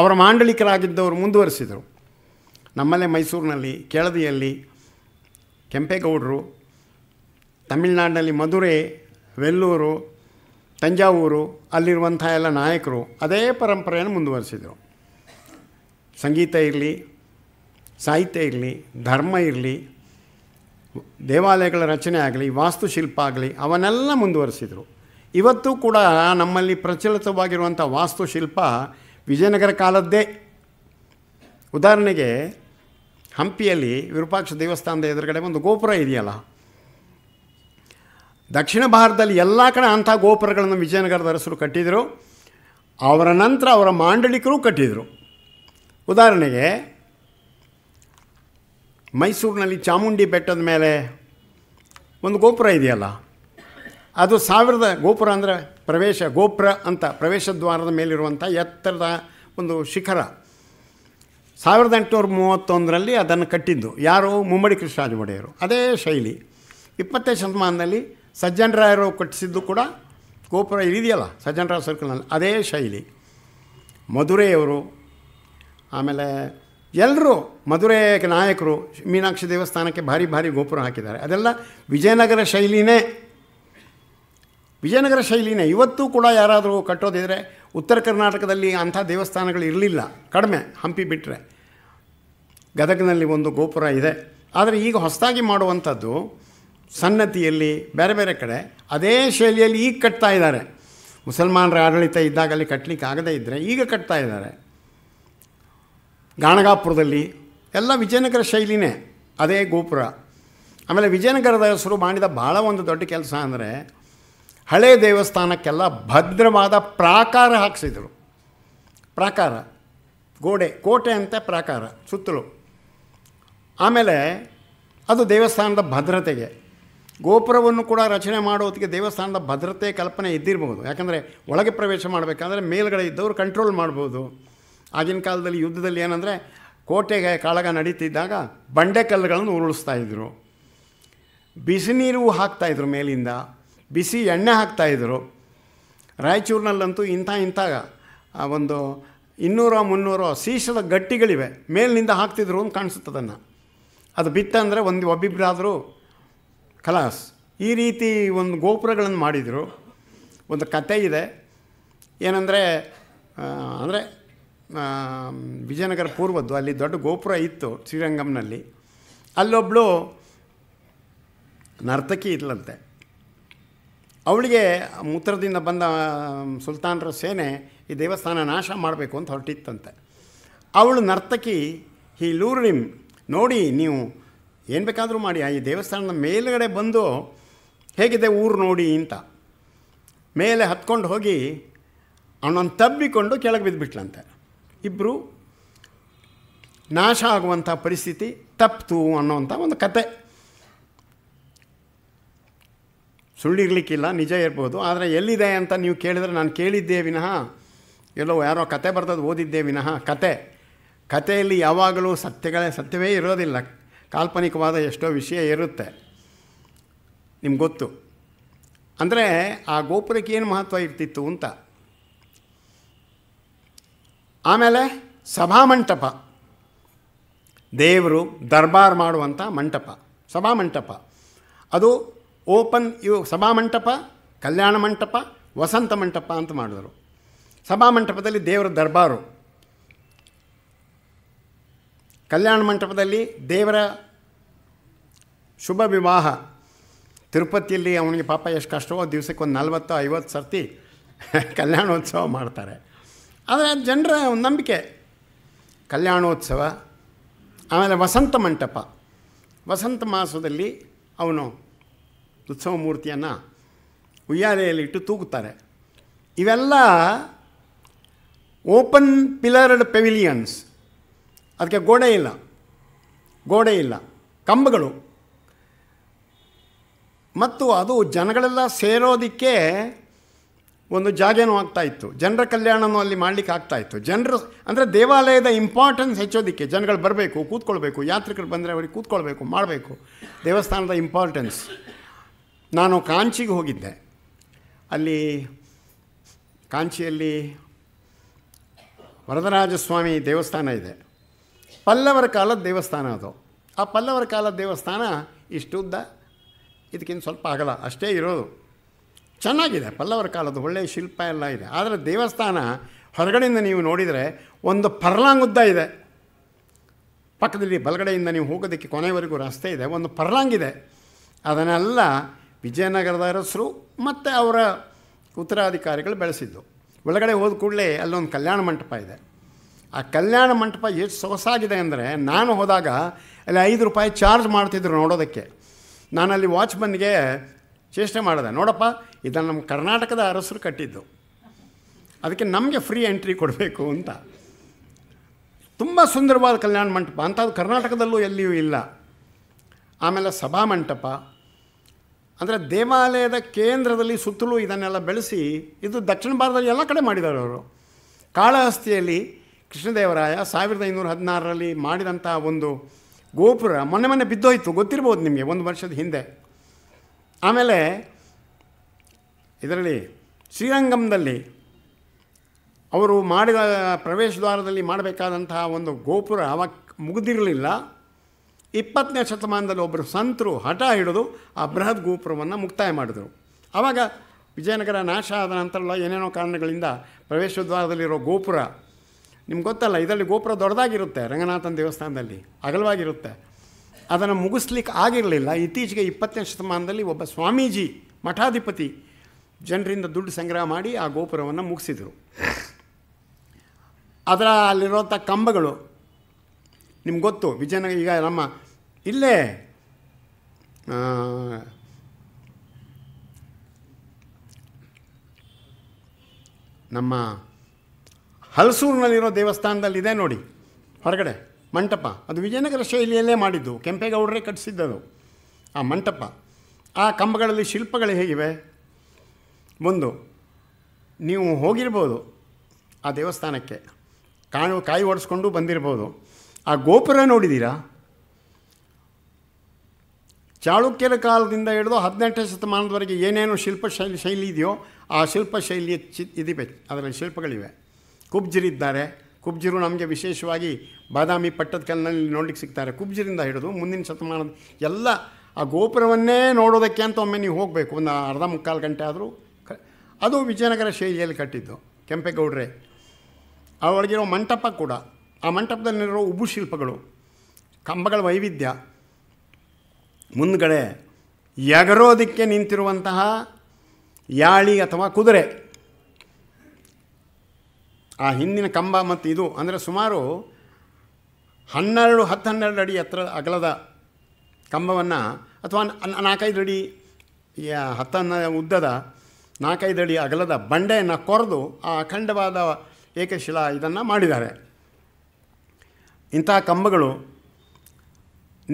ಅವರ ಮಾಂಡಲಿಕರಾಗಿದ್ದವರು ಮುಂದುವರಿಸಿದರು ನಮ್ಮಲ್ಲೇ ಮೈಸೂರಿನಲ್ಲಿ ಕೆಳದಿಯಲ್ಲಿ ಕೆಂಪೇಗೌಡರು ತಮಿಳ್ನಾಡಿನಲ್ಲಿ ಮಧುರೆ ವೆಲ್ಲೂರು ತಂಜಾವೂರು ಅಲ್ಲಿರುವಂಥ ಎಲ್ಲ ನಾಯಕರು ಅದೇ ಪರಂಪರೆಯನ್ನು ಮುಂದುವರಿಸಿದರು ಸಂಗೀತ ಇರಲಿ ಸಾಹಿತ್ಯ ಇರಲಿ ಧರ್ಮ ಇರಲಿ ದೇವಾಲಯಗಳ ರಚನೆ ಆಗಲಿ ವಾಸ್ತುಶಿಲ್ಪ ಆಗಲಿ ಅವನ್ನೆಲ್ಲ ಮುಂದುವರಿಸಿದರು ಇವತ್ತು ಕೂಡ ನಮ್ಮಲ್ಲಿ ಪ್ರಚಲಿತವಾಗಿರುವಂಥ ವಾಸ್ತುಶಿಲ್ಪ ವಿಜಯನಗರ ಕಾಲದ್ದೇ ಉದಾಹರಣೆಗೆ ಹಂಪಿಯಲ್ಲಿ ವಿರೂಪಾಕ್ಷ ದೇವಸ್ಥಾನದ ಎದುರುಗಡೆ ಒಂದು ಗೋಪುರ ಇದೆಯಲ್ಲ ದಕ್ಷಿಣ ಭಾರತದಲ್ಲಿ ಎಲ್ಲ ಕಡೆ ಅಂಥ ಗೋಪುರಗಳನ್ನು ವಿಜಯನಗರದ ಅರಸರು ಕಟ್ಟಿದರು ಅವರ ನಂತರ ಅವರ ಮಾಂಡಳಿಕರು ಕಟ್ಟಿದರು ಉದಾಹರಣೆಗೆ ಮೈಸೂರಿನಲ್ಲಿ ಚಾಮುಂಡಿ ಬೆಟ್ಟದ ಮೇಲೆ ಒಂದು ಗೋಪುರ ಇದೆಯಲ್ಲ ಅದು ಸಾವಿರದ ಗೋಪುರ ಅಂದರೆ ಪ್ರವೇಶ ಗೋಪುರ ಅಂತ ಪ್ರವೇಶ ದ್ವಾರದ ಮೇಲಿರುವಂಥ ಎತ್ತರದ ಒಂದು ಶಿಖರ ಸಾವಿರದ ಎಂಟುನೂರ ಮೂವತ್ತೊಂದರಲ್ಲಿ ಅದನ್ನು ಕಟ್ಟಿದ್ದು ಯಾರು ಮುಮ್ಮಡಿ ಕೃಷ್ಣರಾಜ ಒಡೆಯರು ಅದೇ ಶೈಲಿ ಇಪ್ಪತ್ತನೇ ಶತಮಾನದಲ್ಲಿ ಸಜ್ಜನರಾಯರು ಕಟ್ಟಿಸಿದ್ದು ಕೂಡ ಗೋಪುರ ಇದೆಯಲ್ಲ ಸಜ್ಜನರಾಯ ಸರ್ಕಲ್ನಲ್ಲಿ ಅದೇ ಶೈಲಿ ಮಧುರೆಯವರು ಆಮೇಲೆ ಎಲ್ಲರೂ ಮಧುರೈ ನಾಯಕರು ಮೀನಾಕ್ಷಿ ದೇವಸ್ಥಾನಕ್ಕೆ ಭಾರಿ ಭಾರಿ ಗೋಪುರ ಹಾಕಿದ್ದಾರೆ ಅದೆಲ್ಲ ವಿಜಯನಗರ ಶೈಲಿನೇ ವಿಜಯನಗರ ಶೈಲಿನೇ ಇವತ್ತು ಕೂಡ ಯಾರಾದರೂ ಕಟ್ಟೋದಿದ್ರೆ ಉತ್ತರ ಕರ್ನಾಟಕದಲ್ಲಿ ಅಂಥ ದೇವಸ್ಥಾನಗಳು ಇರಲಿಲ್ಲ ಕಡಿಮೆ ಹಂಪಿ ಬಿಟ್ಟರೆ ಗದಗಿನಲ್ಲಿ ಒಂದು ಗೋಪುರ ಇದೆ ಆದರೆ ಈಗ ಹೊಸದಾಗಿ ಮಾಡುವಂಥದ್ದು ಸನ್ನತಿಯಲ್ಲಿ ಬೇರೆ ಬೇರೆ ಕಡೆ ಅದೇ ಶೈಲಿಯಲ್ಲಿ ಈಗ ಕಟ್ತಾ ಇದ್ದಾರೆ ಮುಸಲ್ಮಾನರ ಆಡಳಿತ ಇದ್ದಾಗಲ್ಲಿ ಕಟ್ಟಲಿಕ್ಕೆ ಆಗದೇ ಇದ್ದರೆ ಈಗ ಕಟ್ತಾ ಇದ್ದಾರೆ ಗಾಣಗಾಪುರದಲ್ಲಿ ಎಲ್ಲ ವಿಜಯನಗರ ಶೈಲಿನೇ ಅದೇ ಗೋಪುರ ಆಮೇಲೆ ವಿಜಯನಗರದ ಹೆಸರು ಮಾಡಿದ ಭಾಳ ಒಂದು ದೊಡ್ಡ ಕೆಲಸ ಅಂದರೆ ಹಳೆ ದೇವಸ್ಥಾನಕ್ಕೆಲ್ಲ ಭದ್ರವಾದ ಪ್ರಾಕಾರ ಹಾಕಿಸಿದರು ಪ್ರಾಕಾರ ಗೋಡೆ ಕೋಟೆ ಅಂತ ಪ್ರಾಕಾರ ಸುತ್ತಲೂ ಆಮೇಲೆ ಅದು ದೇವಸ್ಥಾನದ ಭದ್ರತೆಗೆ ಗೋಪುರವನ್ನು ಕೂಡ ರಚನೆ ಮಾಡೋದಕ್ಕೆ ದೇವಸ್ಥಾನದ ಭದ್ರತೆ ಕಲ್ಪನೆ ಇದ್ದಿರಬಹುದು ಯಾಕಂದರೆ ಒಳಗೆ ಪ್ರವೇಶ ಮಾಡಬೇಕಂದ್ರೆ ಮೇಲ್ಗಡೆ ಇದ್ದವರು ಕಂಟ್ರೋಲ್ ಮಾಡ್ಬೋದು ಆಗಿನ ಕಾಲದಲ್ಲಿ ಯುದ್ಧದಲ್ಲಿ ಏನಂದರೆ ಕೋಟೆಗೆ ಕಾಳಗ ನಡೀತಿದ್ದಾಗ ಬಂಡೆ ಕಲ್ಲುಗಳನ್ನು ಉರುಳಿಸ್ತಾ ಇದ್ದರು ಬಿಸಿನೀರು ಹಾಕ್ತಾಯಿದ್ರು ಮೇಲಿಂದ ಬಿಸಿ ಎಣ್ಣೆ ಹಾಕ್ತಾಯಿದ್ರು ರಾಯಚೂರಿನಲ್ಲಂತೂ ಇಂಥ ಇಂಥ ಒಂದು ಇನ್ನೂರೋ ಮುನ್ನೂರ ಸೀಸದ ಗಟ್ಟಿಗಳಿವೆ ಮೇಲಿನಿಂದ ಹಾಕ್ತಿದ್ರು ಅಂತ ಕಾಣಿಸುತ್ತದನ್ನು ಅದು ಬಿತ್ತಂದರೆ ಒಂದು ಒಬ್ಬಿಬ್ಬರಾದರೂ ಕಲಾಸ್ ಈ ರೀತಿ ಒಂದು ಗೋಪುರಗಳನ್ನು ಮಾಡಿದರು ಒಂದು ಕತೆ ಇದೆ ಏನಂದರೆ ಅಂದರೆ ವಿಜಯನಗರ ಪೂರ್ವದ್ದು ಅಲ್ಲಿ ದೊಡ್ಡ ಗೋಪುರ ಇತ್ತು ಶ್ರೀರಂಗಂನಲ್ಲಿ ಅಲ್ಲೊಬ್ಬಳು ನರ್ತಕಿ ಇದ್ಲಂತೆ ಅವಳಿಗೆ ಮೂತ್ರದಿಂದ ಬಂದ ಸುಲ್ತಾನರ ಸೇನೆ ಈ ದೇವಸ್ಥಾನ ನಾಶ ಮಾಡಬೇಕು ಅಂತ ಹೊರಟಿತ್ತಂತೆ ಅವಳು ನರ್ತಕಿ ಹಿ ಲೂರಿಮ್ ನೋಡಿ ನೀವು ಏನು ಬೇಕಾದರೂ ಮಾಡಿ ಈ ದೇವಸ್ಥಾನದ ಮೇಲುಗಡೆ ಬಂದು ಹೇಗಿದೆ ಊರು ನೋಡಿ ಅಂತ ಮೇಲೆ ಹತ್ಕೊಂಡು ಹೋಗಿ ಅವನನ್ನು ತಬ್ಬಿಕೊಂಡು ಕೆಳಗೆ ಬಿದ್ದುಬಿಟ್ಲಂತೆ ಇಬ್ಬರು ನಾಶ ಆಗುವಂಥ ಪರಿಸ್ಥಿತಿ ತಪ್ಪಿತು ಅನ್ನೋವಂಥ ಒಂದು ಕತೆ ಸುಳ್ಳಿರಲಿಕ್ಕಿಲ್ಲ ನಿಜ ಇರ್ಬೋದು ಆದರೆ ಎಲ್ಲಿದೆ ಅಂತ ನೀವು ಕೇಳಿದರೆ ನಾನು ಕೇಳಿದ್ದೇ ವಿನಃ ಎಲ್ಲೋ ಯಾರೋ ಕತೆ ಬರ್ತದೆ ಓದಿದ್ದೇ ವಿನಃ ಕತೆ ಕಥೆಯಲ್ಲಿ ಯಾವಾಗಲೂ ಸತ್ಯಗಳೇ ಸತ್ಯವೇ ಇರೋದಿಲ್ಲ ಕಾಲ್ಪನಿಕವಾದ ಎಷ್ಟೋ ವಿಷಯ ಇರುತ್ತೆ ನಿಮ್ಗೆ ಗೊತ್ತು ಅಂದರೆ ಆ ಗೋಪುರಕ್ಕೆ ಏನು ಮಹತ್ವ ಇರ್ತಿತ್ತು ಅಂತ ಆಮೇಲೆ ಸಭಾಮಂಟಪ ದೇವರು ದರ್ಬಾರ್ ಮಾಡುವಂಥ ಮಂಟಪ ಸಭಾಮಂಟಪ ಅದು ಓಪನ್ ಇವು ಸಭಾಮಂಟಪ ಕಲ್ಯಾಣ ಮಂಟಪ ವಸಂತ ಮಂಟಪ ಅಂತ ಮಾಡಿದರು ಸಭಾಮಂಟಪದಲ್ಲಿ ದೇವರ ದರ್ಬಾರು ಕಲ್ಯಾಣ ಮಂಟಪದಲ್ಲಿ ದೇವರ ಶುಭ ವಿವಾಹ ತಿರುಪತಿಯಲ್ಲಿ ಅವನಿಗೆ ಪಾಪ ಎಷ್ಟು ಕಷ್ಟವೋ ದಿವಸಕ್ಕೆ ಒಂದು ನಲ್ವತ್ತು ಐವತ್ತು ಸರ್ತಿ ಕಲ್ಯಾಣೋತ್ಸವ ಮಾಡ್ತಾರೆ ಆದರೆ ಜನರ ಒಂದು ನಂಬಿಕೆ ಕಲ್ಯಾಣೋತ್ಸವ ಆಮೇಲೆ ವಸಂತ ಮಂಟಪ ವಸಂತ ಮಾಸದಲ್ಲಿ ಅವನು ಉತ್ಸವ ಮೂರ್ತಿಯನ್ನು ಉಯ್ಯಾಲೆಯಲ್ಲಿಟ್ಟು ತೂಗುತ್ತಾರೆ ಇವೆಲ್ಲ ಓಪನ್ ಪಿಲರ್ಡ್ ಪೆವಿಲಿಯನ್ಸ್ ಅದಕ್ಕೆ ಗೋಡೆ ಇಲ್ಲ ಗೋಡೆ ಇಲ್ಲ ಕಂಬಗಳು ಮತ್ತು ಅದು ಜನಗಳೆಲ್ಲ ಸೇರೋದಕ್ಕೆ ಒಂದು ಜಾಗೇನೂ ಆಗ್ತಾಯಿತ್ತು ಜನರ ಕಲ್ಯಾಣನೂ ಅಲ್ಲಿ ಮಾಡಲಿಕ್ಕೆ ಆಗ್ತಾಯಿತ್ತು ಜನರು ಅಂದರೆ ದೇವಾಲಯದ ಇಂಪಾರ್ಟೆನ್ಸ್ ಹೆಚ್ಚೋದಕ್ಕೆ ಜನಗಳು ಬರಬೇಕು ಕೂತ್ಕೊಳ್ಬೇಕು ಯಾತ್ರಿಕರು ಬಂದರೆ ಅವ್ರಿಗೆ ಕೂತ್ಕೊಳ್ಬೇಕು ಮಾಡಬೇಕು ದೇವಸ್ಥಾನದ ಇಂಪಾರ್ಟೆನ್ಸ್ ನಾನು ಕಾಂಚಿಗೆ ಹೋಗಿದ್ದೆ ಅಲ್ಲಿ ಕಾಂಚಿಯಲ್ಲಿ ವರದರಾಜಸ್ವಾಮಿ ದೇವಸ್ಥಾನ ಇದೆ ಪಲ್ಲವರ ಕಾಲದ ದೇವಸ್ಥಾನ ಅದು ಆ ಪಲ್ಲವರ ಕಾಲದ ದೇವಸ್ಥಾನ ಇಷ್ಟು ಉದ್ದ ಇದಕ್ಕಿಂತ ಸ್ವಲ್ಪ ಆಗಲ್ಲ ಅಷ್ಟೇ ಇರೋದು ಚೆನ್ನಾಗಿದೆ ಪಲ್ಲವರ ಕಾಲದ ಒಳ್ಳೆಯ ಶಿಲ್ಪ ಎಲ್ಲ ಇದೆ ಆದರೆ ದೇವಸ್ಥಾನ ಹೊರಗಡೆಯಿಂದ ನೀವು ನೋಡಿದರೆ ಒಂದು ಉದ್ದ ಇದೆ ಪಕ್ಕದಲ್ಲಿ ಬಲಗಡೆಯಿಂದ ನೀವು ಹೋಗೋದಕ್ಕೆ ಕೊನೆಯವರೆಗೂ ರಸ್ತೆ ಇದೆ ಒಂದು ಇದೆ ಅದನ್ನೆಲ್ಲ ವಿಜಯನಗರದ ಅರಸರು ಮತ್ತು ಅವರ ಉತ್ತರಾಧಿಕಾರಿಗಳು ಬೆಳೆಸಿದ್ದು ಒಳಗಡೆ ಹೋದ ಕೂಡಲೇ ಅಲ್ಲೊಂದು ಕಲ್ಯಾಣ ಮಂಟಪ ಇದೆ ಆ ಕಲ್ಯಾಣ ಮಂಟಪ ಎಷ್ಟು ಸೊಗಸಾಗಿದೆ ಅಂದರೆ ನಾನು ಹೋದಾಗ ಅಲ್ಲಿ ಐದು ರೂಪಾಯಿ ಚಾರ್ಜ್ ಮಾಡ್ತಿದ್ರು ನೋಡೋದಕ್ಕೆ ನಾನಲ್ಲಿ ವಾಚ್ಮನ್ಗೆ ಚೇಷ್ಟೆ ಮಾಡಿದೆ ನೋಡಪ್ಪ ಇದನ್ನು ನಮ್ಮ ಕರ್ನಾಟಕದ ಅರಸರು ಕಟ್ಟಿದ್ದು ಅದಕ್ಕೆ ನಮಗೆ ಫ್ರೀ ಎಂಟ್ರಿ ಕೊಡಬೇಕು ಅಂತ ತುಂಬ ಸುಂದರವಾದ ಕಲ್ಯಾಣ ಮಂಟಪ ಅಂಥದ್ದು ಕರ್ನಾಟಕದಲ್ಲೂ ಎಲ್ಲಿಯೂ ಇಲ್ಲ ಆಮೇಲೆ ಸಭಾ ಮಂಟಪ ಅಂದರೆ ದೇವಾಲಯದ ಕೇಂದ್ರದಲ್ಲಿ ಸುತ್ತಲೂ ಇದನ್ನೆಲ್ಲ ಬೆಳೆಸಿ ಇದು ದಕ್ಷಿಣ ಭಾರತದಲ್ಲಿ ಎಲ್ಲ ಕಡೆ ಮಾಡಿದ್ದಾರೆ ಅವರು ಕಾಳಹಸ್ತಿಯಲ್ಲಿ ಕೃಷ್ಣದೇವರಾಯ ಸಾವಿರದ ಐನೂರ ಹದಿನಾರರಲ್ಲಿ ಮಾಡಿದಂಥ ಒಂದು ಗೋಪುರ ಮೊನ್ನೆ ಮೊನ್ನೆ ಬಿದ್ದೋಯ್ತು ಗೊತ್ತಿರ್ಬೋದು ನಿಮಗೆ ಒಂದು ವರ್ಷದ ಹಿಂದೆ ಆಮೇಲೆ ಇದರಲ್ಲಿ ಶ್ರೀರಂಗಂದಲ್ಲಿ ಅವರು ಮಾಡಿದ ಪ್ರವೇಶ ದ್ವಾರದಲ್ಲಿ ಮಾಡಬೇಕಾದಂತಹ ಒಂದು ಗೋಪುರ ಅವಾಗ ಮುಗಿದಿರಲಿಲ್ಲ ಇಪ್ಪತ್ತನೇ ಶತಮಾನದಲ್ಲಿ ಒಬ್ಬರು ಸಂತರು ಹಠ ಹಿಡಿದು ಆ ಬೃಹತ್ ಗೋಪುರವನ್ನು ಮುಕ್ತಾಯ ಮಾಡಿದರು ಆವಾಗ ವಿಜಯನಗರ ನಾಶ ಆದ ನಂತರಲ್ಲ ಏನೇನೋ ಕಾರಣಗಳಿಂದ ಪ್ರವೇಶದ್ವಾರದಲ್ಲಿರೋ ಗೋಪುರ ನಿಮ್ಗೆ ಗೊತ್ತಲ್ಲ ಇದರಲ್ಲಿ ಗೋಪುರ ದೊಡ್ಡದಾಗಿರುತ್ತೆ ರಂಗನಾಥನ ದೇವಸ್ಥಾನದಲ್ಲಿ ಅಗಲವಾಗಿರುತ್ತೆ ಅದನ್ನು ಮುಗಿಸ್ಲಿಕ್ಕೆ ಆಗಿರಲಿಲ್ಲ ಇತ್ತೀಚೆಗೆ ಇಪ್ಪತ್ತನೇ ಶತಮಾನದಲ್ಲಿ ಒಬ್ಬ ಸ್ವಾಮೀಜಿ ಮಠಾಧಿಪತಿ ಜನರಿಂದ ದುಡ್ಡು ಸಂಗ್ರಹ ಮಾಡಿ ಆ ಗೋಪುರವನ್ನು ಮುಗಿಸಿದರು ಅದರ ಅಲ್ಲಿರುವಂಥ ಕಂಬಗಳು ನಿಮ್ಗೆ ಗೊತ್ತು ವಿಜಯನಗರ ಈಗ ನಮ್ಮ ಇಲ್ಲೇ ನಮ್ಮ ಹಲಸೂರಿನಲ್ಲಿರೋ ದೇವಸ್ಥಾನದಲ್ಲಿದೆ ನೋಡಿ ಹೊರಗಡೆ ಮಂಟಪ ಅದು ವಿಜಯನಗರ ಶೈಲಿಯಲ್ಲೇ ಮಾಡಿದ್ದು ಕೆಂಪೇಗೌಡರೇ ಕಟ್ಟಿಸಿದ್ದದು ಆ ಮಂಟಪ ಆ ಕಂಬಗಳಲ್ಲಿ ಶಿಲ್ಪಗಳು ಹೇಗಿವೆ ಒಂದು ನೀವು ಹೋಗಿರ್ಬೋದು ಆ ದೇವಸ್ಥಾನಕ್ಕೆ ಕಾಣು ಕಾಯಿ ಓಡಿಸ್ಕೊಂಡು ಬಂದಿರ್ಬೋದು ಆ ಗೋಪುರ ನೋಡಿದ್ದೀರಾ ಚಾಳುಕ್ಯರ ಕಾಲದಿಂದ ಹಿಡಿದು ಹದಿನೆಂಟನೇ ಶತಮಾನದವರೆಗೆ ಏನೇನು ಶಿಲ್ಪ ಶೈಲಿ ಶೈಲಿ ಇದೆಯೋ ಆ ಶಿಲ್ಪ ಶೈಲಿಯ ಚಿ ಇದಿವೆ ಅದರಲ್ಲಿ ಶಿಲ್ಪಗಳಿವೆ ಕುಬ್ಜರಿದ್ದಾರೆ ಕುಬ್ಜರು ನಮಗೆ ವಿಶೇಷವಾಗಿ ಬಾದಾಮಿ ಪಟ್ಟದ ಕಲ್ಲಿನಲ್ಲಿ ನೋಡಲಿಕ್ಕೆ ಸಿಗ್ತಾರೆ ಕುಬ್ಜರಿಂದ ಹಿಡಿದು ಮುಂದಿನ ಶತಮಾನದ ಎಲ್ಲ ಆ ಗೋಪುರವನ್ನೇ ನೋಡೋದಕ್ಕೆ ಅಂತ ಒಮ್ಮೆ ನೀವು ಹೋಗಬೇಕು ಒಂದು ಅರ್ಧ ಮುಕ್ಕಾಲು ಗಂಟೆ ಆದರೂ ಅದು ವಿಜಯನಗರ ಶೈಲಿಯಲ್ಲಿ ಕಟ್ಟಿದ್ದು ಕೆಂಪೇಗೌಡ್ರೆ ಅವಳಿಗಿರೋ ಮಂಟಪ ಕೂಡ ಆ ಮಂಟಪದಲ್ಲಿರೋ ಉಬ್ಬು ಶಿಲ್ಪಗಳು ಕಂಬಗಳ ವೈವಿಧ್ಯ ಮುಂದ್ಗಡೆ ಎಗರೋದಿಕ್ಕೆ ನಿಂತಿರುವಂತಹ ಯಾಳಿ ಅಥವಾ ಕುದುರೆ ಆ ಹಿಂದಿನ ಕಂಬ ಮತ್ತು ಇದು ಅಂದರೆ ಸುಮಾರು ಹನ್ನೆರಡು ಹತ್ತು ಹನ್ನೆರಡು ಅಡಿ ಎತ್ತರ ಅಗಲದ ಕಂಬವನ್ನು ಅಥವಾ ನಾಲ್ಕೈದು ಅಡಿ ಹತ್ತನ್ನ ಉದ್ದದ ನಾಲ್ಕೈದು ಅಡಿ ಅಗಲದ ಬಂಡೆಯನ್ನು ಕೊರೆದು ಆ ಅಖಂಡವಾದ ಏಕಶಿಲಾ ಇದನ್ನು ಮಾಡಿದ್ದಾರೆ ಇಂತಹ ಕಂಬಗಳು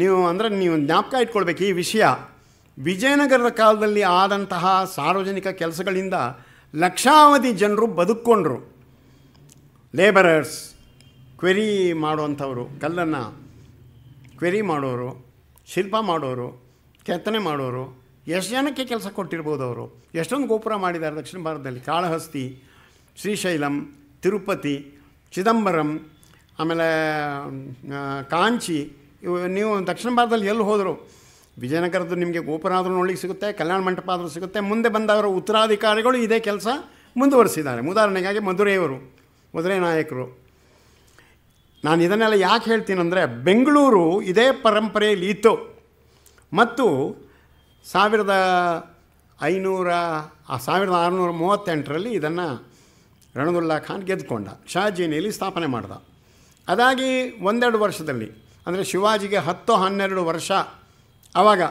ನೀವು ಅಂದರೆ ನೀವು ಜ್ಞಾಪಕ ಇಟ್ಕೊಳ್ಬೇಕು ಈ ವಿಷಯ ವಿಜಯನಗರದ ಕಾಲದಲ್ಲಿ ಆದಂತಹ ಸಾರ್ವಜನಿಕ ಕೆಲಸಗಳಿಂದ ಲಕ್ಷಾವಧಿ ಜನರು ಬದುಕೊಂಡ್ರು ಲೇಬರರ್ಸ್ ಕ್ವೆರಿ ಮಾಡುವಂಥವರು ಕಲ್ಲನ್ನು ಕ್ವೆರಿ ಮಾಡೋರು ಶಿಲ್ಪ ಮಾಡೋರು ಕೆತ್ತನೆ ಮಾಡೋರು ಎಷ್ಟು ಜನಕ್ಕೆ ಕೆಲಸ ಕೊಟ್ಟಿರ್ಬೋದು ಅವರು ಎಷ್ಟೊಂದು ಗೋಪುರ ಮಾಡಿದ್ದಾರೆ ದಕ್ಷಿಣ ಭಾರತದಲ್ಲಿ ಕಾಳಹಸ್ತಿ ಶ್ರೀಶೈಲಂ ತಿರುಪತಿ ಚಿದಂಬರಂ ಆಮೇಲೆ ಕಾಂಚಿ ಇವು ನೀವು ದಕ್ಷಿಣ ಭಾರತದಲ್ಲಿ ಎಲ್ಲಿ ಹೋದರು ವಿಜಯನಗರದ್ದು ನಿಮಗೆ ಗೋಪುರ ಆದರೂ ನೋಡ್ಲಿಕ್ಕೆ ಸಿಗುತ್ತೆ ಕಲ್ಯಾಣ ಮಂಟಪ ಆದರೂ ಸಿಗುತ್ತೆ ಮುಂದೆ ಬಂದವರ ಉತ್ತರಾಧಿಕಾರಿಗಳು ಇದೇ ಕೆಲಸ ಮುಂದುವರಿಸಿದ್ದಾರೆ ಉದಾಹರಣೆಗಾಗಿ ಮಧುರೆಯವರು ಮಧುರೈ ನಾಯಕರು ನಾನು ಇದನ್ನೆಲ್ಲ ಯಾಕೆ ಹೇಳ್ತೀನಂದರೆ ಬೆಂಗಳೂರು ಇದೇ ಪರಂಪರೆಯಲ್ಲಿ ಇತ್ತು ಮತ್ತು ಸಾವಿರದ ಐನೂರ ಆ ಸಾವಿರದ ಆರುನೂರ ಮೂವತ್ತೆಂಟರಲ್ಲಿ ಇದನ್ನು ರಣದುಲ್ಲಾ ಖಾನ್ ಗೆದ್ದುಕೊಂಡ ಶಾಜಿನಿಯಲ್ಲಿ ಸ್ಥಾಪನೆ ಮಾಡ್ದ ಅದಾಗಿ ಒಂದೆರಡು ವರ್ಷದಲ್ಲಿ ಅಂದರೆ ಶಿವಾಜಿಗೆ ಹತ್ತು ಹನ್ನೆರಡು ವರ್ಷ ಆವಾಗ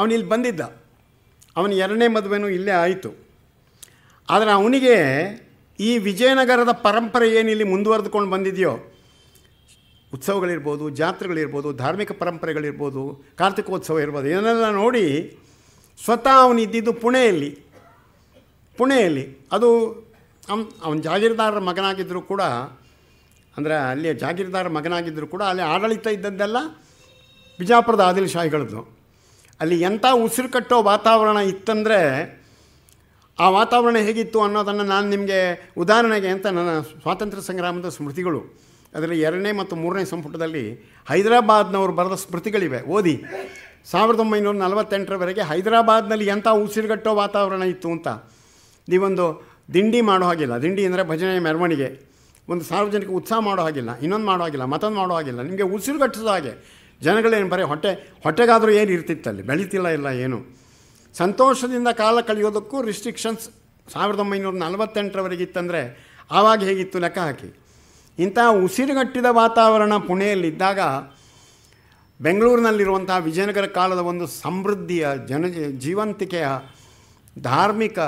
ಅವನಿಲ್ಲಿ ಬಂದಿದ್ದ ಅವನ ಎರಡನೇ ಮದುವೆನೂ ಇಲ್ಲೇ ಆಯಿತು ಆದರೆ ಅವನಿಗೆ ಈ ವಿಜಯನಗರದ ಪರಂಪರೆ ಇಲ್ಲಿ ಮುಂದುವರೆದುಕೊಂಡು ಬಂದಿದೆಯೋ ಉತ್ಸವಗಳಿರ್ಬೋದು ಜಾತ್ರೆಗಳಿರ್ಬೋದು ಧಾರ್ಮಿಕ ಪರಂಪರೆಗಳಿರ್ಬೋದು ಕಾರ್ತಿಕೋತ್ಸವ ಇರ್ಬೋದು ಇದನ್ನೆಲ್ಲ ನೋಡಿ ಸ್ವತಃ ಅವನಿದ್ದಿದ್ದು ಪುಣೆಯಲ್ಲಿ ಪುಣೆಯಲ್ಲಿ ಅದು ಅವನ ಜಾಗೀರ್ದಾರರ ಮಗನಾಗಿದ್ದರೂ ಕೂಡ ಅಂದರೆ ಅಲ್ಲಿ ಜಾಗೀರ್ದಾರ ಮಗನಾಗಿದ್ದರೂ ಕೂಡ ಅಲ್ಲಿ ಆಡಳಿತ ಇದ್ದದ್ದೆಲ್ಲ ಬಿಜಾಪುರದ ಶಾಹಿಗಳದ್ದು ಅಲ್ಲಿ ಎಂಥ ಉಸಿರು ಕಟ್ಟೋ ವಾತಾವರಣ ಇತ್ತಂದರೆ ಆ ವಾತಾವರಣ ಹೇಗಿತ್ತು ಅನ್ನೋದನ್ನು ನಾನು ನಿಮಗೆ ಉದಾಹರಣೆಗೆ ಅಂತ ನನ್ನ ಸ್ವಾತಂತ್ರ್ಯ ಸಂಗ್ರಾಮದ ಸ್ಮೃತಿಗಳು ಅದರಲ್ಲಿ ಎರಡನೇ ಮತ್ತು ಮೂರನೇ ಸಂಪುಟದಲ್ಲಿ ಹೈದರಾಬಾದ್ನವರು ಬರೆದ ಸ್ಮೃತಿಗಳಿವೆ ಓದಿ ಸಾವಿರದ ಒಂಬೈನೂರ ನಲವತ್ತೆಂಟರವರೆಗೆ ಹೈದರಾಬಾದ್ನಲ್ಲಿ ಎಂಥ ಉಸಿರುಗಟ್ಟೋ ವಾತಾವರಣ ಇತ್ತು ಅಂತ ನೀವೊಂದು ದಿಂಡಿ ಮಾಡೋ ಹಾಗಿಲ್ಲ ದಿಂಡಿ ಅಂದರೆ ಭಜನೆ ಮೆರವಣಿಗೆ ಒಂದು ಸಾರ್ವಜನಿಕ ಉತ್ಸಾಹ ಮಾಡೋ ಹಾಗಿಲ್ಲ ಇನ್ನೊಂದು ಮಾಡೋ ಹಾಗಿಲ್ಲ ಮತ್ತೊಂದು ಮಾಡೋ ಹಾಗಿಲ್ಲ ನಿಮಗೆ ಉಸಿರುಗಟ್ಟಿಸೋ ಹಾಗೆ ಜನಗಳೇನು ಬರೀ ಹೊಟ್ಟೆ ಹೊಟ್ಟೆಗಾದರೂ ಏನು ಇರ್ತಿತ್ತಲ್ಲಿ ಬೆಳೀತಿಲ್ಲ ಇಲ್ಲ ಏನು ಸಂತೋಷದಿಂದ ಕಾಲ ಕಳೆಯೋದಕ್ಕೂ ರಿಸ್ಟ್ರಿಕ್ಷನ್ಸ್ ಸಾವಿರದ ಒಂಬೈನೂರ ನಲವತ್ತೆಂಟರವರೆಗೆ ಇತ್ತಂದರೆ ಆವಾಗ ಹೇಗಿತ್ತು ಲೆಕ್ಕ ಹಾಕಿ ಇಂತಹ ಉಸಿರುಗಟ್ಟಿದ ವಾತಾವರಣ ಪುಣೆಯಲ್ಲಿದ್ದಾಗ ಬೆಂಗಳೂರಿನಲ್ಲಿರುವಂತಹ ವಿಜಯನಗರ ಕಾಲದ ಒಂದು ಸಮೃದ್ಧಿಯ ಜನ ಜೀವಂತಿಕೆಯ ಧಾರ್ಮಿಕ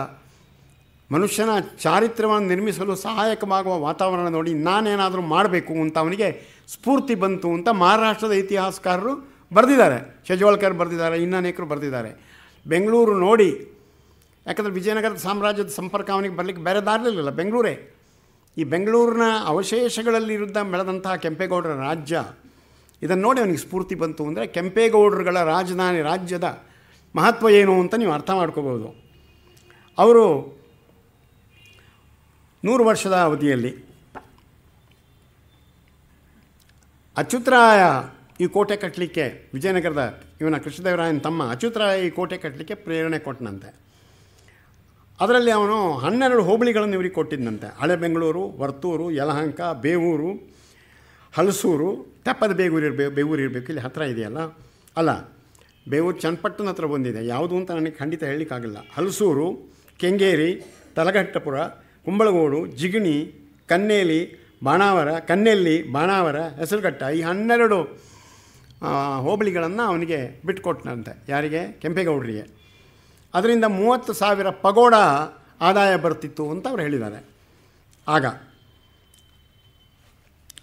ಮನುಷ್ಯನ ಚಾರಿತ್ರ್ಯವನ್ನು ನಿರ್ಮಿಸಲು ಸಹಾಯಕವಾಗುವ ವಾತಾವರಣ ನೋಡಿ ನಾನೇನಾದರೂ ಮಾಡಬೇಕು ಅಂತ ಅವನಿಗೆ ಸ್ಫೂರ್ತಿ ಬಂತು ಅಂತ ಮಹಾರಾಷ್ಟ್ರದ ಇತಿಹಾಸಕಾರರು ಬರೆದಿದ್ದಾರೆ ಶಜವಾಳ್ಕರ್ ಬರೆದಿದ್ದಾರೆ ಅನೇಕರು ಬರೆದಿದ್ದಾರೆ ಬೆಂಗಳೂರು ನೋಡಿ ಯಾಕಂದರೆ ವಿಜಯನಗರದ ಸಾಮ್ರಾಜ್ಯದ ಸಂಪರ್ಕ ಅವನಿಗೆ ಬರಲಿಕ್ಕೆ ಬೇರೆ ದಾರಿಲಿಲ್ಲ ಬೆಂಗಳೂರೇ ಈ ಬೆಂಗಳೂರಿನ ಅವಶೇಷಗಳಲ್ಲಿರುದ್ಧ ಬೆಳೆದಂತಹ ಕೆಂಪೇಗೌಡರ ರಾಜ್ಯ ಇದನ್ನು ನೋಡಿ ಅವನಿಗೆ ಸ್ಫೂರ್ತಿ ಬಂತು ಅಂದರೆ ಕೆಂಪೇಗೌಡರುಗಳ ರಾಜಧಾನಿ ರಾಜ್ಯದ ಮಹತ್ವ ಏನು ಅಂತ ನೀವು ಅರ್ಥ ಮಾಡ್ಕೋಬೋದು ಅವರು ನೂರು ವರ್ಷದ ಅವಧಿಯಲ್ಲಿ ಅಚ್ಯುತರಾಯ ಈ ಕೋಟೆ ಕಟ್ಟಲಿಕ್ಕೆ ವಿಜಯನಗರದ ಇವನ ಕೃಷ್ಣದೇವರಾಯನ ತಮ್ಮ ಅಚ್ಯುತರಾಯ ಈ ಕೋಟೆ ಕಟ್ಟಲಿಕ್ಕೆ ಪ್ರೇರಣೆ ಕೊಟ್ಟನಂತೆ ಅದರಲ್ಲಿ ಅವನು ಹನ್ನೆರಡು ಹೋಬಳಿಗಳನ್ನು ಇವರಿಗೆ ಕೊಟ್ಟಿದ್ದಂತೆ ಹಳೆ ಬೆಂಗಳೂರು ವರ್ತೂರು ಯಲಹಂಕ ಬೇವೂರು ಹಲಸೂರು ತೆಪ್ಪದ ಬೇಗೂರು ಇರಬೇಕು ಬೇವೂರು ಇರಬೇಕು ಇಲ್ಲಿ ಹತ್ತಿರ ಇದೆಯಲ್ಲ ಅಲ್ಲ ಬೇವೂರು ಚನ್ನಪಟ್ಟಣ ಹತ್ರ ಬಂದಿದೆ ಯಾವುದು ಅಂತ ನನಗೆ ಖಂಡಿತ ಹೇಳಲಿಕ್ಕಾಗಲ್ಲ ಹಲಸೂರು ಕೆಂಗೇರಿ ತಲಘಟ್ಟಪುರ ಕುಂಬಳಗೋಡು ಜಿಗಣಿ ಕನ್ನೇಲಿ ಬಾಣಾವರ ಕನ್ನೆಲ್ಲಿ ಬಾಣಾವರ ಹೆಸರುಘಟ್ಟ ಈ ಹನ್ನೆರಡು ಹೋಬಳಿಗಳನ್ನು ಅವನಿಗೆ ಬಿಟ್ಟುಕೊಟ್ಟನಂತೆ ಯಾರಿಗೆ ಕೆಂಪೇಗೌಡರಿಗೆ ಅದರಿಂದ ಮೂವತ್ತು ಸಾವಿರ ಪಗೋಡ ಆದಾಯ ಬರ್ತಿತ್ತು ಅಂತ ಅವ್ರು ಹೇಳಿದ್ದಾರೆ ಆಗ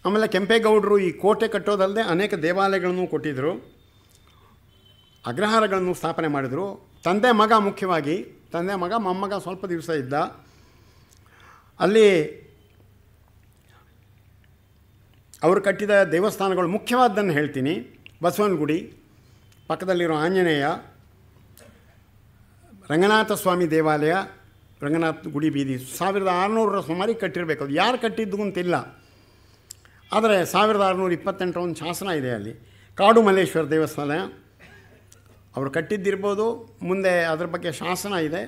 ಆಮೇಲೆ ಕೆಂಪೇಗೌಡರು ಈ ಕೋಟೆ ಕಟ್ಟೋದಲ್ಲದೆ ಅನೇಕ ದೇವಾಲಯಗಳನ್ನು ಕೊಟ್ಟಿದ್ದರು ಅಗ್ರಹಾರಗಳನ್ನು ಸ್ಥಾಪನೆ ಮಾಡಿದರು ತಂದೆ ಮಗ ಮುಖ್ಯವಾಗಿ ತಂದೆ ಮಗ ಮೊಮ್ಮಗ ಸ್ವಲ್ಪ ದಿವಸ ಇದ್ದ ಅಲ್ಲಿ ಅವರು ಕಟ್ಟಿದ ದೇವಸ್ಥಾನಗಳು ಮುಖ್ಯವಾದ್ದನ್ನು ಹೇಳ್ತೀನಿ ಬಸವನಗುಡಿ ಪಕ್ಕದಲ್ಲಿರೋ ಆಂಜನೇಯ ರಂಗನಾಥ ಸ್ವಾಮಿ ದೇವಾಲಯ ರಂಗನಾಥ ಗುಡಿ ಬೀದಿ ಸಾವಿರದ ಆರುನೂರರ ಸುಮಾರಿಗೆ ಕಟ್ಟಿರಬೇಕು ಅದು ಯಾರು ಕಟ್ಟಿದ್ದು ಅಂತಿಲ್ಲ ಆದರೆ ಸಾವಿರದ ಆರುನೂರ ಇಪ್ಪತ್ತೆಂಟರ ಒಂದು ಶಾಸನ ಇದೆ ಅಲ್ಲಿ ಕಾಡು ಮಲ್ಲೇಶ್ವರ ದೇವಸ್ಥಾನ ಅವರು ಕಟ್ಟಿದ್ದಿರ್ಬೋದು ಮುಂದೆ ಅದ್ರ ಬಗ್ಗೆ ಶಾಸನ ಇದೆ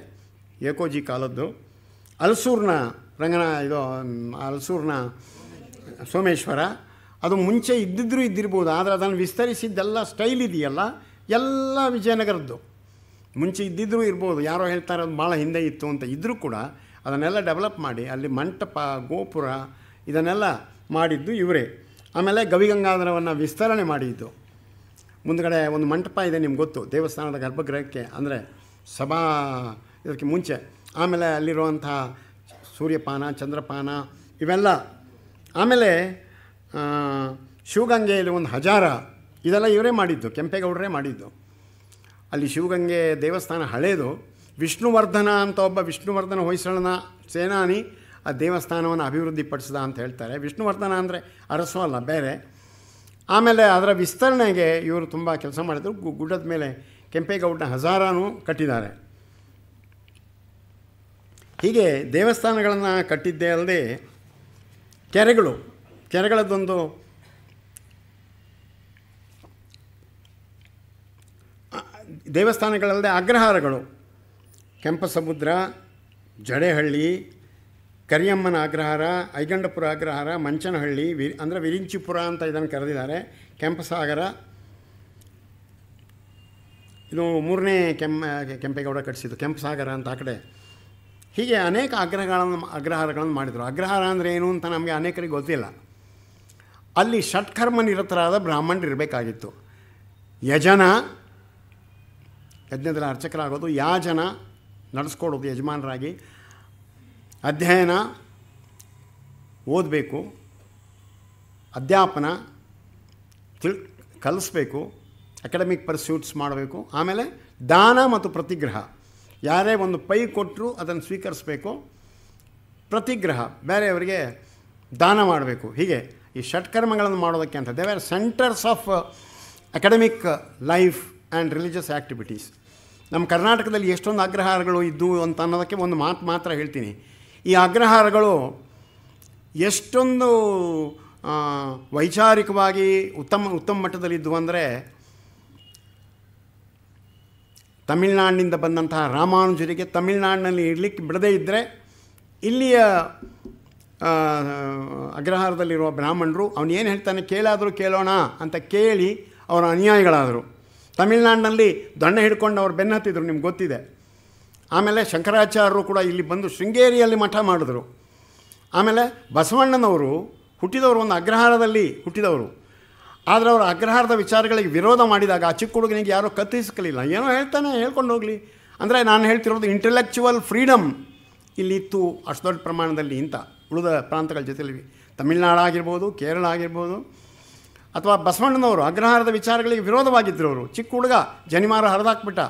ಏಕೋಜಿ ಕಾಲದ್ದು ಅಲಸೂರಿನ ರಂಗನ ಇದು ಅಲಸೂರಿನ ಸೋಮೇಶ್ವರ ಅದು ಮುಂಚೆ ಇದ್ದಿದ್ದರೂ ಇದ್ದಿರ್ಬೋದು ಆದರೆ ಅದನ್ನು ವಿಸ್ತರಿಸಿದ್ದೆಲ್ಲ ಸ್ಟೈಲ್ ಇದೆಯಲ್ಲ ಎಲ್ಲ ವಿಜಯನಗರದ್ದು ಮುಂಚೆ ಇದ್ದಿದ್ದರೂ ಇರ್ಬೋದು ಯಾರೋ ಹೇಳ್ತಾರೆ ಅದು ಭಾಳ ಹಿಂದೆ ಇತ್ತು ಅಂತ ಇದ್ದರೂ ಕೂಡ ಅದನ್ನೆಲ್ಲ ಡೆವಲಪ್ ಮಾಡಿ ಅಲ್ಲಿ ಮಂಟಪ ಗೋಪುರ ಇದನ್ನೆಲ್ಲ ಮಾಡಿದ್ದು ಇವರೇ ಆಮೇಲೆ ಗವಿಗಂಗಾಧರವನ್ನು ವಿಸ್ತರಣೆ ಮಾಡಿದ್ದು ಮುಂದಗಡೆ ಒಂದು ಮಂಟಪ ಇದೆ ನಿಮ್ಗೆ ಗೊತ್ತು ದೇವಸ್ಥಾನದ ಗರ್ಭಗೃಹಕ್ಕೆ ಅಂದರೆ ಸಭಾ ಇದಕ್ಕೆ ಮುಂಚೆ ಆಮೇಲೆ ಅಲ್ಲಿರುವಂಥ ಸೂರ್ಯಪಾನ ಚಂದ್ರಪಾನ ಇವೆಲ್ಲ ಆಮೇಲೆ ಶಿವಗಂಗೆಯಲ್ಲಿ ಒಂದು ಹಜಾರ ಇದೆಲ್ಲ ಇವರೇ ಮಾಡಿದ್ದು ಕೆಂಪೇಗೌಡರೇ ಮಾಡಿದ್ದು ಅಲ್ಲಿ ಶಿವಗಂಗೆ ದೇವಸ್ಥಾನ ಹಳೇದು ವಿಷ್ಣುವರ್ಧನ ಅಂತ ಒಬ್ಬ ವಿಷ್ಣುವರ್ಧನ ಹೊಯ್ಸಳನ ಸೇನಾನಿ ಆ ದೇವಸ್ಥಾನವನ್ನು ಅಭಿವೃದ್ಧಿಪಡಿಸಿದ ಅಂತ ಹೇಳ್ತಾರೆ ವಿಷ್ಣುವರ್ಧನ ಅಂದರೆ ಅರಸು ಅಲ್ಲ ಬೇರೆ ಆಮೇಲೆ ಅದರ ವಿಸ್ತರಣೆಗೆ ಇವರು ತುಂಬ ಕೆಲಸ ಮಾಡಿದರು ಗುಡ್ಡದ ಮೇಲೆ ಕೆಂಪೇಗೌಡನ ಹಜಾರನೂ ಕಟ್ಟಿದ್ದಾರೆ ಹೀಗೆ ದೇವಸ್ಥಾನಗಳನ್ನು ಕಟ್ಟಿದ್ದೇ ಅಲ್ಲದೆ ಕೆರೆಗಳು ಕೆರೆಗಳದ್ದೊಂದು ದೇವಸ್ಥಾನಗಳಲ್ಲದೆ ಅಗ್ರಹಾರಗಳು ಕೆಂಪ ಸಮುದ್ರ ಜಡೆಹಳ್ಳಿ ಕರಿಯಮ್ಮನ ಅಗ್ರಹಾರ ಐಗಂಡಪುರ ಅಗ್ರಹಾರ ಮಂಚನಹಳ್ಳಿ ವಿ ಅಂದರೆ ವಿರಿಂಚಿಪುರ ಅಂತ ಇದನ್ನು ಕರೆದಿದ್ದಾರೆ ಕೆಂಪಸಾಗರ ಇದು ಮೂರನೇ ಕೆಮ್ಮ ಕೆಂಪೇಗೌಡ ಕಟ್ಟಿಸಿದ್ದು ಕೆಂಪಸಾಗರ ಅಂತ ಆ ಕಡೆ ಹೀಗೆ ಅನೇಕ ಆಗ್ರಹಗಳನ್ನು ಅಗ್ರಹಾರಗಳನ್ನು ಮಾಡಿದರು ಅಗ್ರಹಾರ ಅಂದರೆ ಏನು ಅಂತ ನಮಗೆ ಅನೇಕರಿಗೆ ಗೊತ್ತಿಲ್ಲ ಅಲ್ಲಿ ಷಟ್ಕರ್ಮ ನಿರತರಾದ ಇರಬೇಕಾಗಿತ್ತು ಯಜನ ಯಜ್ಞದಲ್ಲಿ ಅರ್ಚಕರಾಗೋದು ಯಾಜನ ನಡೆಸ್ಕೊಡೋದು ಯಜಮಾನರಾಗಿ ಅಧ್ಯಯನ ಓದಬೇಕು ಅಧ್ಯಾಪನ ತಿಳ್ ಕಲಿಸ್ಬೇಕು ಅಕಾಡೆಮಿಕ್ ಪರ್ಸ್ಯೂಟ್ಸ್ ಮಾಡಬೇಕು ಆಮೇಲೆ ದಾನ ಮತ್ತು ಪ್ರತಿಗ್ರಹ ಯಾರೇ ಒಂದು ಪೈ ಕೊಟ್ಟರೂ ಅದನ್ನು ಸ್ವೀಕರಿಸಬೇಕು ಪ್ರತಿಗ್ರಹ ಬೇರೆಯವರಿಗೆ ದಾನ ಮಾಡಬೇಕು ಹೀಗೆ ಈ ಷಟ್ಕರ್ಮಗಳನ್ನು ಮಾಡೋದಕ್ಕೆ ಅಂತ they were centres of academic life and religious activities ನಮ್ಮ ಕರ್ನಾಟಕದಲ್ಲಿ ಎಷ್ಟೊಂದು ಅಗ್ರಹಾರಗಳು ಇದ್ದವು ಅಂತ ಅನ್ನೋದಕ್ಕೆ ಒಂದು ಮಾತು ಮಾತ್ರ ಹೇಳ್ತೀನಿ ಈ ಅಗ್ರಹಾರಗಳು ಎಷ್ಟೊಂದು ವೈಚಾರಿಕವಾಗಿ ಉತ್ತಮ ಉತ್ತಮ ಮಟ್ಟದಲ್ಲಿದ್ದವು ಅಂದರೆ ತಮಿಳ್ನಾಡಿನಿಂದ ಬಂದಂತಹ ರಾಮಾನುಜರಿಗೆ ತಮಿಳ್ನಾಡಿನಲ್ಲಿ ಇರಲಿಕ್ಕೆ ಬಿಡದೇ ಇದ್ದರೆ ಇಲ್ಲಿಯ ಅಗ್ರಹಾರದಲ್ಲಿರುವ ಬ್ರಾಹ್ಮಣರು ಅವನು ಏನು ಹೇಳ್ತಾನೆ ಕೇಳಾದರೂ ಕೇಳೋಣ ಅಂತ ಕೇಳಿ ಅವರ ಅನುಯಾಯಿಗಳಾದರು ತಮಿಳ್ನಾಡಿನಲ್ಲಿ ದಂಡ ಹಿಡ್ಕೊಂಡು ಅವರು ಬೆನ್ನು ನಿಮ್ಗೆ ಗೊತ್ತಿದೆ ಆಮೇಲೆ ಶಂಕರಾಚಾರ್ಯರು ಕೂಡ ಇಲ್ಲಿ ಬಂದು ಶೃಂಗೇರಿಯಲ್ಲಿ ಮಠ ಮಾಡಿದ್ರು ಆಮೇಲೆ ಬಸವಣ್ಣನವರು ಹುಟ್ಟಿದವರು ಒಂದು ಅಗ್ರಹಾರದಲ್ಲಿ ಹುಟ್ಟಿದವರು ಆದರೆ ಅವರು ಅಗ್ರಹಾರದ ವಿಚಾರಗಳಿಗೆ ವಿರೋಧ ಮಾಡಿದಾಗ ಆ ಚಿಕ್ಕ ಹುಡುಗನಿಗೆ ಯಾರೂ ಕತ್ತಿಸ್ಕಲಿಲ್ಲ ಏನೋ ಹೇಳ್ತಾನೆ ಹೇಳ್ಕೊಂಡು ಹೋಗಲಿ ಅಂದರೆ ನಾನು ಹೇಳ್ತಿರೋದು ಇಂಟೆಲೆಕ್ಚುವಲ್ ಫ್ರೀಡಮ್ ಇಲ್ಲಿತ್ತು ಅಷ್ಟು ದೊಡ್ಡ ಪ್ರಮಾಣದಲ್ಲಿ ಇಂಥ ಉಳಿದ ಪ್ರಾಂತಗಳ ಜೊತೆಯಲ್ಲಿ ತಮಿಳುನಾಡು ಆಗಿರ್ಬೋದು ಕೇರಳ ಆಗಿರ್ಬೋದು ಅಥವಾ ಬಸವಣ್ಣನವರು ಅಗ್ರಹಾರದ ವಿಚಾರಗಳಿಗೆ ವಿರೋಧವಾಗಿದ್ದರು ಅವರು ಚಿಕ್ಕ ಹುಡುಗ ಜನಿಮಾರ ಹರಿದಾಕ್ಬಿಟ್ಟ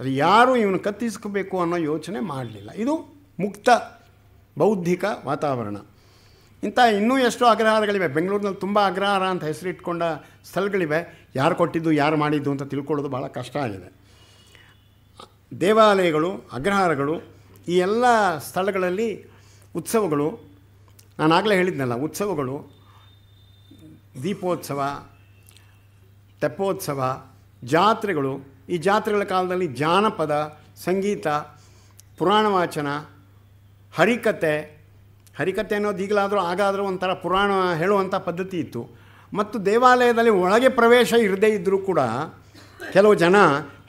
ಅದು ಯಾರೂ ಇವನು ಕತ್ತಿಸ್ಕೋಬೇಕು ಅನ್ನೋ ಯೋಚನೆ ಮಾಡಲಿಲ್ಲ ಇದು ಮುಕ್ತ ಬೌದ್ಧಿಕ ವಾತಾವರಣ ಇಂಥ ಇನ್ನೂ ಎಷ್ಟೋ ಅಗ್ರಹಾರಗಳಿವೆ ಬೆಂಗಳೂರಿನಲ್ಲಿ ತುಂಬ ಅಗ್ರಹಾರ ಅಂತ ಹೆಸರಿಟ್ಕೊಂಡ ಸ್ಥಳಗಳಿವೆ ಯಾರು ಕೊಟ್ಟಿದ್ದು ಯಾರು ಮಾಡಿದ್ದು ಅಂತ ತಿಳ್ಕೊಳ್ಳೋದು ಭಾಳ ಕಷ್ಟ ಆಗಿದೆ ದೇವಾಲಯಗಳು ಅಗ್ರಹಾರಗಳು ಈ ಎಲ್ಲ ಸ್ಥಳಗಳಲ್ಲಿ ಉತ್ಸವಗಳು ನಾನಾಗಲೇ ಹೇಳಿದ್ನಲ್ಲ ಉತ್ಸವಗಳು ದೀಪೋತ್ಸವ ತೆಪ್ಪೋತ್ಸವ ಜಾತ್ರೆಗಳು ಈ ಜಾತ್ರೆಗಳ ಕಾಲದಲ್ಲಿ ಜಾನಪದ ಸಂಗೀತ ಪುರಾಣ ವಾಚನ ಹರಿಕತೆ ಹರಿಕತೆ ಅನ್ನೋದು ಈಗಲಾದರೂ ಆಗಾದರೂ ಒಂಥರ ಪುರಾಣ ಹೇಳುವಂಥ ಪದ್ಧತಿ ಇತ್ತು ಮತ್ತು ದೇವಾಲಯದಲ್ಲಿ ಒಳಗೆ ಪ್ರವೇಶ ಇರದೇ ಇದ್ದರೂ ಕೂಡ ಕೆಲವು ಜನ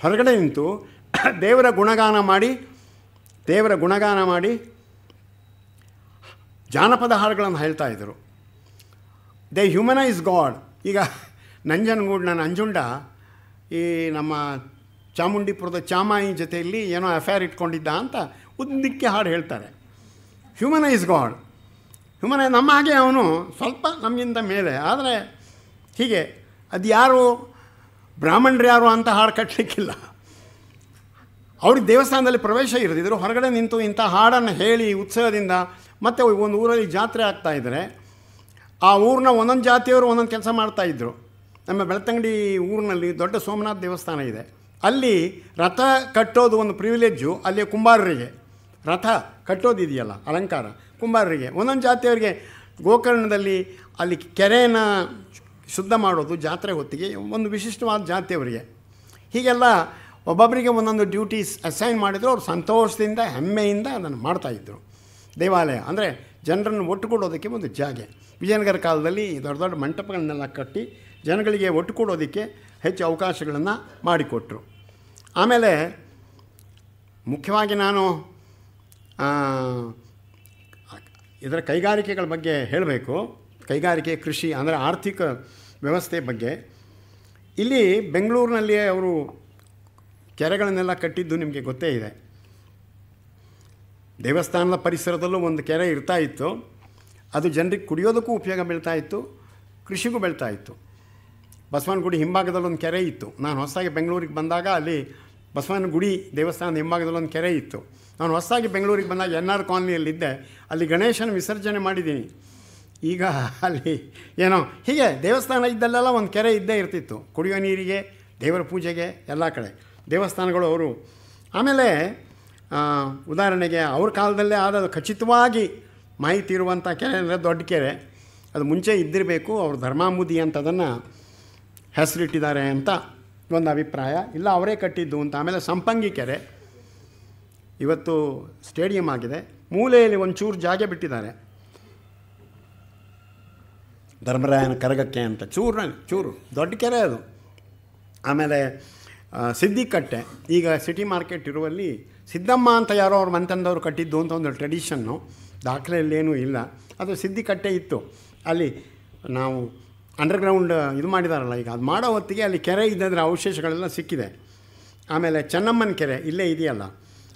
ಹೊರಗಡೆ ನಿಂತು ದೇವರ ಗುಣಗಾನ ಮಾಡಿ ದೇವರ ಗುಣಗಾನ ಮಾಡಿ ಜಾನಪದ ಹಾಡುಗಳನ್ನು ಹೇಳ್ತಾ ಇದ್ದರು ದೇ ಹ್ಯೂಮನೈಸ್ ಗಾಡ್ ಈಗ ನಂಜನಗೂಡಿನ ನಂಜುಂಡ ಈ ನಮ್ಮ ಚಾಮುಂಡಿಪುರದ ಚಾಮಾಯಿ ಜೊತೆಯಲ್ಲಿ ಏನೋ ಅಫೇರ್ ಇಟ್ಕೊಂಡಿದ್ದ ಅಂತ ಉದ್ದಿಕ್ಕೆ ಹಾಡು ಹೇಳ್ತಾರೆ ಹ್ಯೂಮನೈಸ್ ಗಾಡ್ ಹ್ಯೂಮನೈಸ್ ನಮ್ಮ ಹಾಗೆ ಅವನು ಸ್ವಲ್ಪ ನಮಗಿಂತ ಮೇಲೆ ಆದರೆ ಹೀಗೆ ಅದು ಯಾರು ಬ್ರಾಹ್ಮಣರು ಯಾರು ಅಂತ ಹಾಡು ಕಟ್ಟಲಿಕ್ಕಿಲ್ಲ ಅವ್ರಿಗೆ ದೇವಸ್ಥಾನದಲ್ಲಿ ಪ್ರವೇಶ ಇರದಿದ್ದರು ಹೊರಗಡೆ ನಿಂತು ಇಂಥ ಹಾಡನ್ನು ಹೇಳಿ ಉತ್ಸವದಿಂದ ಮತ್ತು ಒಂದು ಊರಲ್ಲಿ ಜಾತ್ರೆ ಆಗ್ತಾ ಇದ್ದರೆ ಆ ಊರಿನ ಒಂದೊಂದು ಜಾತಿಯವರು ಒಂದೊಂದು ಕೆಲಸ ಮಾಡ್ತಾಯಿದ್ರು ನಮ್ಮ ಬೆಳತಂಗಡಿ ಊರಿನಲ್ಲಿ ದೊಡ್ಡ ಸೋಮನಾಥ ದೇವಸ್ಥಾನ ಇದೆ ಅಲ್ಲಿ ರಥ ಕಟ್ಟೋದು ಒಂದು ಪ್ರಿವಿಲೇಜು ಅಲ್ಲಿಯ ಕುಂಬಾರರಿಗೆ ರಥ ಕಟ್ಟೋದಿದೆಯಲ್ಲ ಅಲಂಕಾರ ಕುಂಬಾರರಿಗೆ ಒಂದೊಂದು ಜಾತಿಯವರಿಗೆ ಗೋಕರ್ಣದಲ್ಲಿ ಅಲ್ಲಿ ಕೆರೆಯನ್ನು ಶುದ್ಧ ಮಾಡೋದು ಜಾತ್ರೆ ಹೊತ್ತಿಗೆ ಒಂದು ವಿಶಿಷ್ಟವಾದ ಜಾತಿಯವರಿಗೆ ಹೀಗೆಲ್ಲ ಒಬ್ಬೊಬ್ಬರಿಗೆ ಒಂದೊಂದು ಡ್ಯೂಟೀಸ್ ಅಸೈನ್ ಮಾಡಿದರು ಅವರು ಸಂತೋಷದಿಂದ ಹೆಮ್ಮೆಯಿಂದ ಅದನ್ನು ಮಾಡ್ತಾಯಿದ್ರು ದೇವಾಲಯ ಅಂದರೆ ಜನರನ್ನು ಕೊಡೋದಕ್ಕೆ ಒಂದು ಜಾಗೆ ವಿಜಯನಗರ ಕಾಲದಲ್ಲಿ ದೊಡ್ಡ ದೊಡ್ಡ ಮಂಟಪಗಳನ್ನೆಲ್ಲ ಕಟ್ಟಿ ಜನಗಳಿಗೆ ಕೊಡೋದಕ್ಕೆ ಹೆಚ್ಚು ಅವಕಾಶಗಳನ್ನು ಮಾಡಿಕೊಟ್ರು ಆಮೇಲೆ ಮುಖ್ಯವಾಗಿ ನಾನು ಇದರ ಕೈಗಾರಿಕೆಗಳ ಬಗ್ಗೆ ಹೇಳಬೇಕು ಕೈಗಾರಿಕೆ ಕೃಷಿ ಅಂದರೆ ಆರ್ಥಿಕ ವ್ಯವಸ್ಥೆ ಬಗ್ಗೆ ಇಲ್ಲಿ ಬೆಂಗಳೂರಿನಲ್ಲಿಯೇ ಅವರು ಕೆರೆಗಳನ್ನೆಲ್ಲ ಕಟ್ಟಿದ್ದು ನಿಮಗೆ ಗೊತ್ತೇ ಇದೆ ದೇವಸ್ಥಾನದ ಪರಿಸರದಲ್ಲೂ ಒಂದು ಕೆರೆ ಇರ್ತಾ ಇತ್ತು ಅದು ಜನರಿಗೆ ಕುಡಿಯೋದಕ್ಕೂ ಉಪಯೋಗ ಬೀಳ್ತಾ ಇತ್ತು ಕೃಷಿಗೂ ಬೆಳ್ತಾ ಇತ್ತು ಬಸವನಗುಡಿ ಹಿಂಭಾಗದಲ್ಲೊಂದು ಕೆರೆ ಇತ್ತು ನಾನು ಹೊಸದಾಗಿ ಬೆಂಗಳೂರಿಗೆ ಬಂದಾಗ ಅಲ್ಲಿ ಬಸವನಗುಡಿ ದೇವಸ್ಥಾನದ ಹಿಂಭಾಗದಲ್ಲೊಂದು ಕೆರೆ ಇತ್ತು ನಾನು ಹೊಸದಾಗಿ ಬೆಂಗಳೂರಿಗೆ ಬಂದಾಗ ಎನ್ ಆರ್ ಕಾಲೋನಿಯಲ್ಲಿದ್ದೆ ಅಲ್ಲಿ ಗಣೇಶನ ವಿಸರ್ಜನೆ ಮಾಡಿದ್ದೀನಿ ಈಗ ಅಲ್ಲಿ ಏನೋ ಹೀಗೆ ದೇವಸ್ಥಾನ ಇದ್ದಲ್ಲೆಲ್ಲ ಒಂದು ಕೆರೆ ಇದ್ದೇ ಇರ್ತಿತ್ತು ಕುಡಿಯೋ ನೀರಿಗೆ ದೇವರ ಪೂಜೆಗೆ ಎಲ್ಲ ಕಡೆ ದೇವಸ್ಥಾನಗಳು ಅವರು ಆಮೇಲೆ ಉದಾಹರಣೆಗೆ ಅವ್ರ ಕಾಲದಲ್ಲೇ ಆದ ಖಚಿತವಾಗಿ ಮಾಹಿತಿ ಇರುವಂಥ ಕೆರೆ ಅಂದರೆ ದೊಡ್ಡ ಕೆರೆ ಅದು ಮುಂಚೆ ಇದ್ದಿರಬೇಕು ಅವರು ಧರ್ಮಾಮುದಿ ಅಂತ ಅದನ್ನು ಹೆಸರಿಟ್ಟಿದ್ದಾರೆ ಅಂತ ಒಂದು ಅಭಿಪ್ರಾಯ ಇಲ್ಲ ಅವರೇ ಕಟ್ಟಿದ್ದು ಅಂತ ಆಮೇಲೆ ಸಂಪಂಗಿ ಕೆರೆ ಇವತ್ತು ಸ್ಟೇಡಿಯಂ ಆಗಿದೆ ಮೂಲೆಯಲ್ಲಿ ಒಂಚೂರು ಜಾಗ ಬಿಟ್ಟಿದ್ದಾರೆ ಧರ್ಮರಾಯನ ಕರಗಕ್ಕೆ ಅಂತ ಚೂರು ಚೂರು ದೊಡ್ಡ ಕೆರೆ ಅದು ಆಮೇಲೆ ಸಿದ್ದಿಕಟ್ಟೆ ಈಗ ಸಿಟಿ ಮಾರ್ಕೆಟ್ ಇರುವಲ್ಲಿ ಸಿದ್ದಮ್ಮ ಅಂತ ಯಾರೋ ಅವ್ರ ಮಂತಂದವರು ಕಟ್ಟಿದ್ದು ಅಂತ ಒಂದು ಟ್ರೆಡಿಷನ್ನು ದಾಖಲೆಯಲ್ಲೇನೂ ಇಲ್ಲ ಅದು ಸಿದ್ದಿಕಟ್ಟೆ ಇತ್ತು ಅಲ್ಲಿ ನಾವು ಅಂಡರ್ಗ್ರೌಂಡ್ ಇದು ಮಾಡಿದಾರಲ್ಲ ಈಗ ಅದು ಮಾಡೋ ಹೊತ್ತಿಗೆ ಅಲ್ಲಿ ಕೆರೆ ಇದ್ದಂದರೆ ಅವಶೇಷಗಳೆಲ್ಲ ಸಿಕ್ಕಿದೆ ಆಮೇಲೆ ಚೆನ್ನಮ್ಮನ ಕೆರೆ ಇಲ್ಲೇ ಇದೆಯಲ್ಲ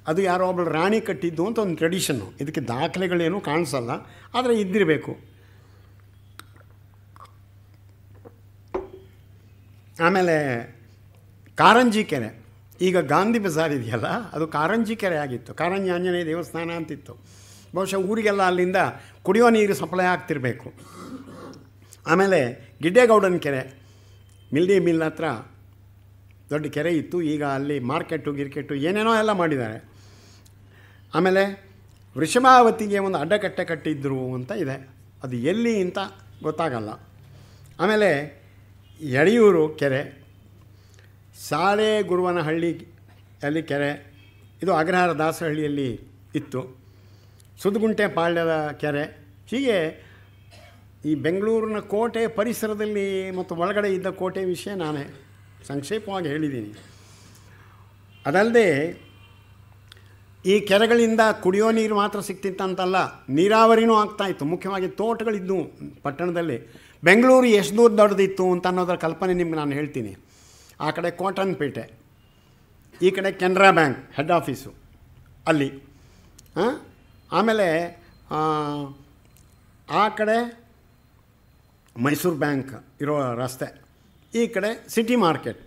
ಅದು ಯಾರೋ ಒಬ್ಬಳು ರಾಣಿ ಕಟ್ಟಿದ್ದು ಅಂತ ಒಂದು ಟ್ರೆಡಿಷನ್ನು ಇದಕ್ಕೆ ದಾಖಲೆಗಳೇನು ಕಾಣಿಸಲ್ಲ ಆದರೆ ಇದ್ದಿರಬೇಕು ಆಮೇಲೆ ಕಾರಂಜಿ ಕೆರೆ ಈಗ ಗಾಂಧಿ ಬಜಾರ್ ಇದೆಯಲ್ಲ ಅದು ಕಾರಂಜಿ ಕೆರೆ ಆಗಿತ್ತು ಕಾರಂಜಿ ಆಂಜನೇಯ ದೇವಸ್ಥಾನ ಅಂತಿತ್ತು ಬಹುಶಃ ಊರಿಗೆಲ್ಲ ಅಲ್ಲಿಂದ ಕುಡಿಯೋ ನೀರು ಸಪ್ಲೈ ಆಗ್ತಿರಬೇಕು ಆಮೇಲೆ ಗಿಡ್ಡೇಗೌಡನ ಕೆರೆ ಮಿಲ್ಡಿ ಮಿಲ್ ಹತ್ರ ದೊಡ್ಡ ಕೆರೆ ಇತ್ತು ಈಗ ಅಲ್ಲಿ ಮಾರ್ಕೆಟು ಗಿರ್ಕೆಟು ಏನೇನೋ ಎಲ್ಲ ಮಾಡಿದ್ದಾರೆ ಆಮೇಲೆ ವೃಷಭಾವತಿಗೆ ಒಂದು ಅಡ್ಡಕಟ್ಟೆ ಕಟ್ಟಿದ್ರು ಅಂತ ಇದೆ ಅದು ಎಲ್ಲಿ ಅಂತ ಗೊತ್ತಾಗಲ್ಲ ಆಮೇಲೆ ಎಳೆಯೂರು ಕೆರೆ ಸಾಲೆ ಗುರುವನಹಳ್ಳಿ ಅಲ್ಲಿ ಕೆರೆ ಇದು ಅಗ್ರಹಾರ ದಾಸಹಳ್ಳಿಯಲ್ಲಿ ಇತ್ತು ಸುದ್ಗುಂಟೆ ಪಾಳ್ಯದ ಕೆರೆ ಹೀಗೆ ಈ ಬೆಂಗಳೂರಿನ ಕೋಟೆ ಪರಿಸರದಲ್ಲಿ ಮತ್ತು ಒಳಗಡೆ ಇದ್ದ ಕೋಟೆ ವಿಷಯ ನಾನೇ ಸಂಕ್ಷೇಪವಾಗಿ ಹೇಳಿದ್ದೀನಿ ಅದಲ್ಲದೆ ಈ ಕೆರೆಗಳಿಂದ ಕುಡಿಯೋ ನೀರು ಮಾತ್ರ ಸಿಗ್ತಿತ್ತಂತಲ್ಲ ನೀರಾವರಿನೂ ಆಗ್ತಾಯಿತ್ತು ಮುಖ್ಯವಾಗಿ ತೋಟಗಳಿದ್ದವು ಪಟ್ಟಣದಲ್ಲಿ ಬೆಂಗಳೂರು ಎಷ್ಟು ದೂರ ದೊಡ್ಡದಿತ್ತು ಅಂತ ಅನ್ನೋದರ ಕಲ್ಪನೆ ನಿಮ್ಗೆ ನಾನು ಹೇಳ್ತೀನಿ ಆ ಕಡೆ ಕೋಟನ್ಪೇಟೆ ಈ ಕಡೆ ಕೆನರಾ ಬ್ಯಾಂಕ್ ಹೆಡ್ ಆಫೀಸು ಅಲ್ಲಿ ಆಮೇಲೆ ಆ ಕಡೆ ಮೈಸೂರು ಬ್ಯಾಂಕ್ ಇರೋ ರಸ್ತೆ ಈ ಕಡೆ ಸಿಟಿ ಮಾರ್ಕೆಟ್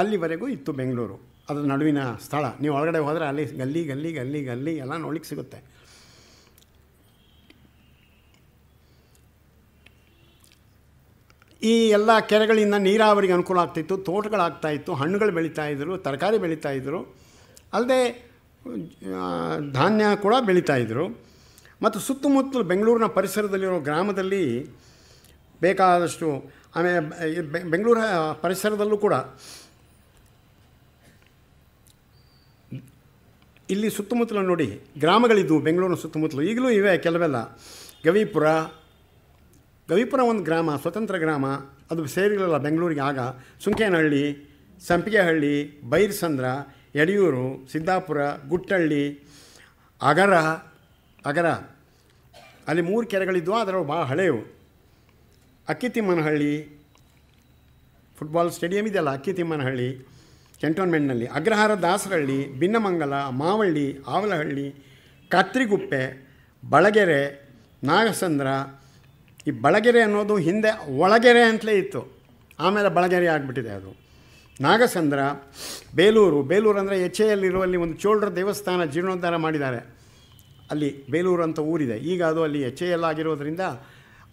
ಅಲ್ಲಿವರೆಗೂ ಇತ್ತು ಬೆಂಗಳೂರು ಅದರ ನಡುವಿನ ಸ್ಥಳ ನೀವು ಒಳಗಡೆ ಹೋದರೆ ಅಲ್ಲಿ ಗಲ್ಲಿ ಗಲ್ಲಿ ಗಲ್ಲಿ ಗಲ್ಲಿ ಎಲ್ಲ ನೋಡ್ಲಿಕ್ಕೆ ಸಿಗುತ್ತೆ ಈ ಎಲ್ಲ ಕೆರೆಗಳಿಂದ ನೀರಾವರಿಗೆ ಅನುಕೂಲ ಆಗ್ತಿತ್ತು ತೋಟಗಳಾಗ್ತಾ ಇತ್ತು ಹಣ್ಣುಗಳು ಬೆಳೀತಾ ಇದ್ದರು ತರಕಾರಿ ಬೆಳೀತಾ ಇದ್ದರು ಅಲ್ಲದೆ ಧಾನ್ಯ ಕೂಡ ಬೆಳೀತಾ ಇದ್ದರು ಮತ್ತು ಸುತ್ತಮುತ್ತಲು ಬೆಂಗಳೂರಿನ ಪರಿಸರದಲ್ಲಿರೋ ಗ್ರಾಮದಲ್ಲಿ ಬೇಕಾದಷ್ಟು ಆಮೇಲೆ ಬೆಂಗಳೂರು ಪರಿಸರದಲ್ಲೂ ಕೂಡ ಇಲ್ಲಿ ಸುತ್ತಮುತ್ತಲು ನೋಡಿ ಗ್ರಾಮಗಳಿದ್ದವು ಬೆಂಗಳೂರಿನ ಸುತ್ತಮುತ್ತಲು ಈಗಲೂ ಇವೆ ಕೆಲವೆಲ್ಲ ಗವಿಪುರ ಗವಿಪುರ ಒಂದು ಗ್ರಾಮ ಸ್ವತಂತ್ರ ಗ್ರಾಮ ಅದು ಸೇರಿರಲಿಲ್ಲ ಬೆಂಗಳೂರಿಗೆ ಆಗ ಸುಂಕೇನಹಳ್ಳಿ ಸಂಪಿಗೆಹಳ್ಳಿ ಬೈರ್ಸಂದ್ರ ಯಡಿಯೂರು ಸಿದ್ದಾಪುರ ಗುಟ್ಟಳ್ಳಿ ಅಗರ ಅಗರ ಅಲ್ಲಿ ಮೂರು ಕೆರೆಗಳಿದ್ವು ಅದರ ಭಾಳ ಹಳೆಯವು ಅಕ್ಕಿತಿಮ್ಮನಹಳ್ಳಿ ಫುಟ್ಬಾಲ್ ಸ್ಟೇಡಿಯಂ ಇದೆಯಲ್ಲ ಅಕ್ಕಿತಿಮ್ಮನಹಳ್ಳಿ ಕೆಂಟೋನ್ಮೆಂಟ್ನಲ್ಲಿ ಅಗ್ರಹಾರ ದಾಸರಹಳ್ಳಿ ಭಿನ್ನಮಂಗಲ ಮಾವಳ್ಳಿ ಆವಲಹಳ್ಳಿ ಕತ್ರಿಗುಪ್ಪೆ ಬಳಗೆರೆ ನಾಗಸಂದ್ರ ಈ ಬಳಗೆರೆ ಅನ್ನೋದು ಹಿಂದೆ ಒಳಗೆರೆ ಅಂತಲೇ ಇತ್ತು ಆಮೇಲೆ ಬಳಗೆರೆ ಆಗಿಬಿಟ್ಟಿದೆ ಅದು ನಾಗಸಂದ್ರ ಬೇಲೂರು ಬೇಲೂರು ಅಂದರೆ ಎಚ್ ಎಲ್ಲಿರುವಲ್ಲಿ ಒಂದು ಚೋಳರ ದೇವಸ್ಥಾನ ಜೀರ್ಣೋದ್ಧಾರ ಮಾಡಿದ್ದಾರೆ ಅಲ್ಲಿ ಬೇಲೂರು ಅಂತ ಊರಿದೆ ಈಗ ಅದು ಅಲ್ಲಿ ಎಚ್ ಎಲ್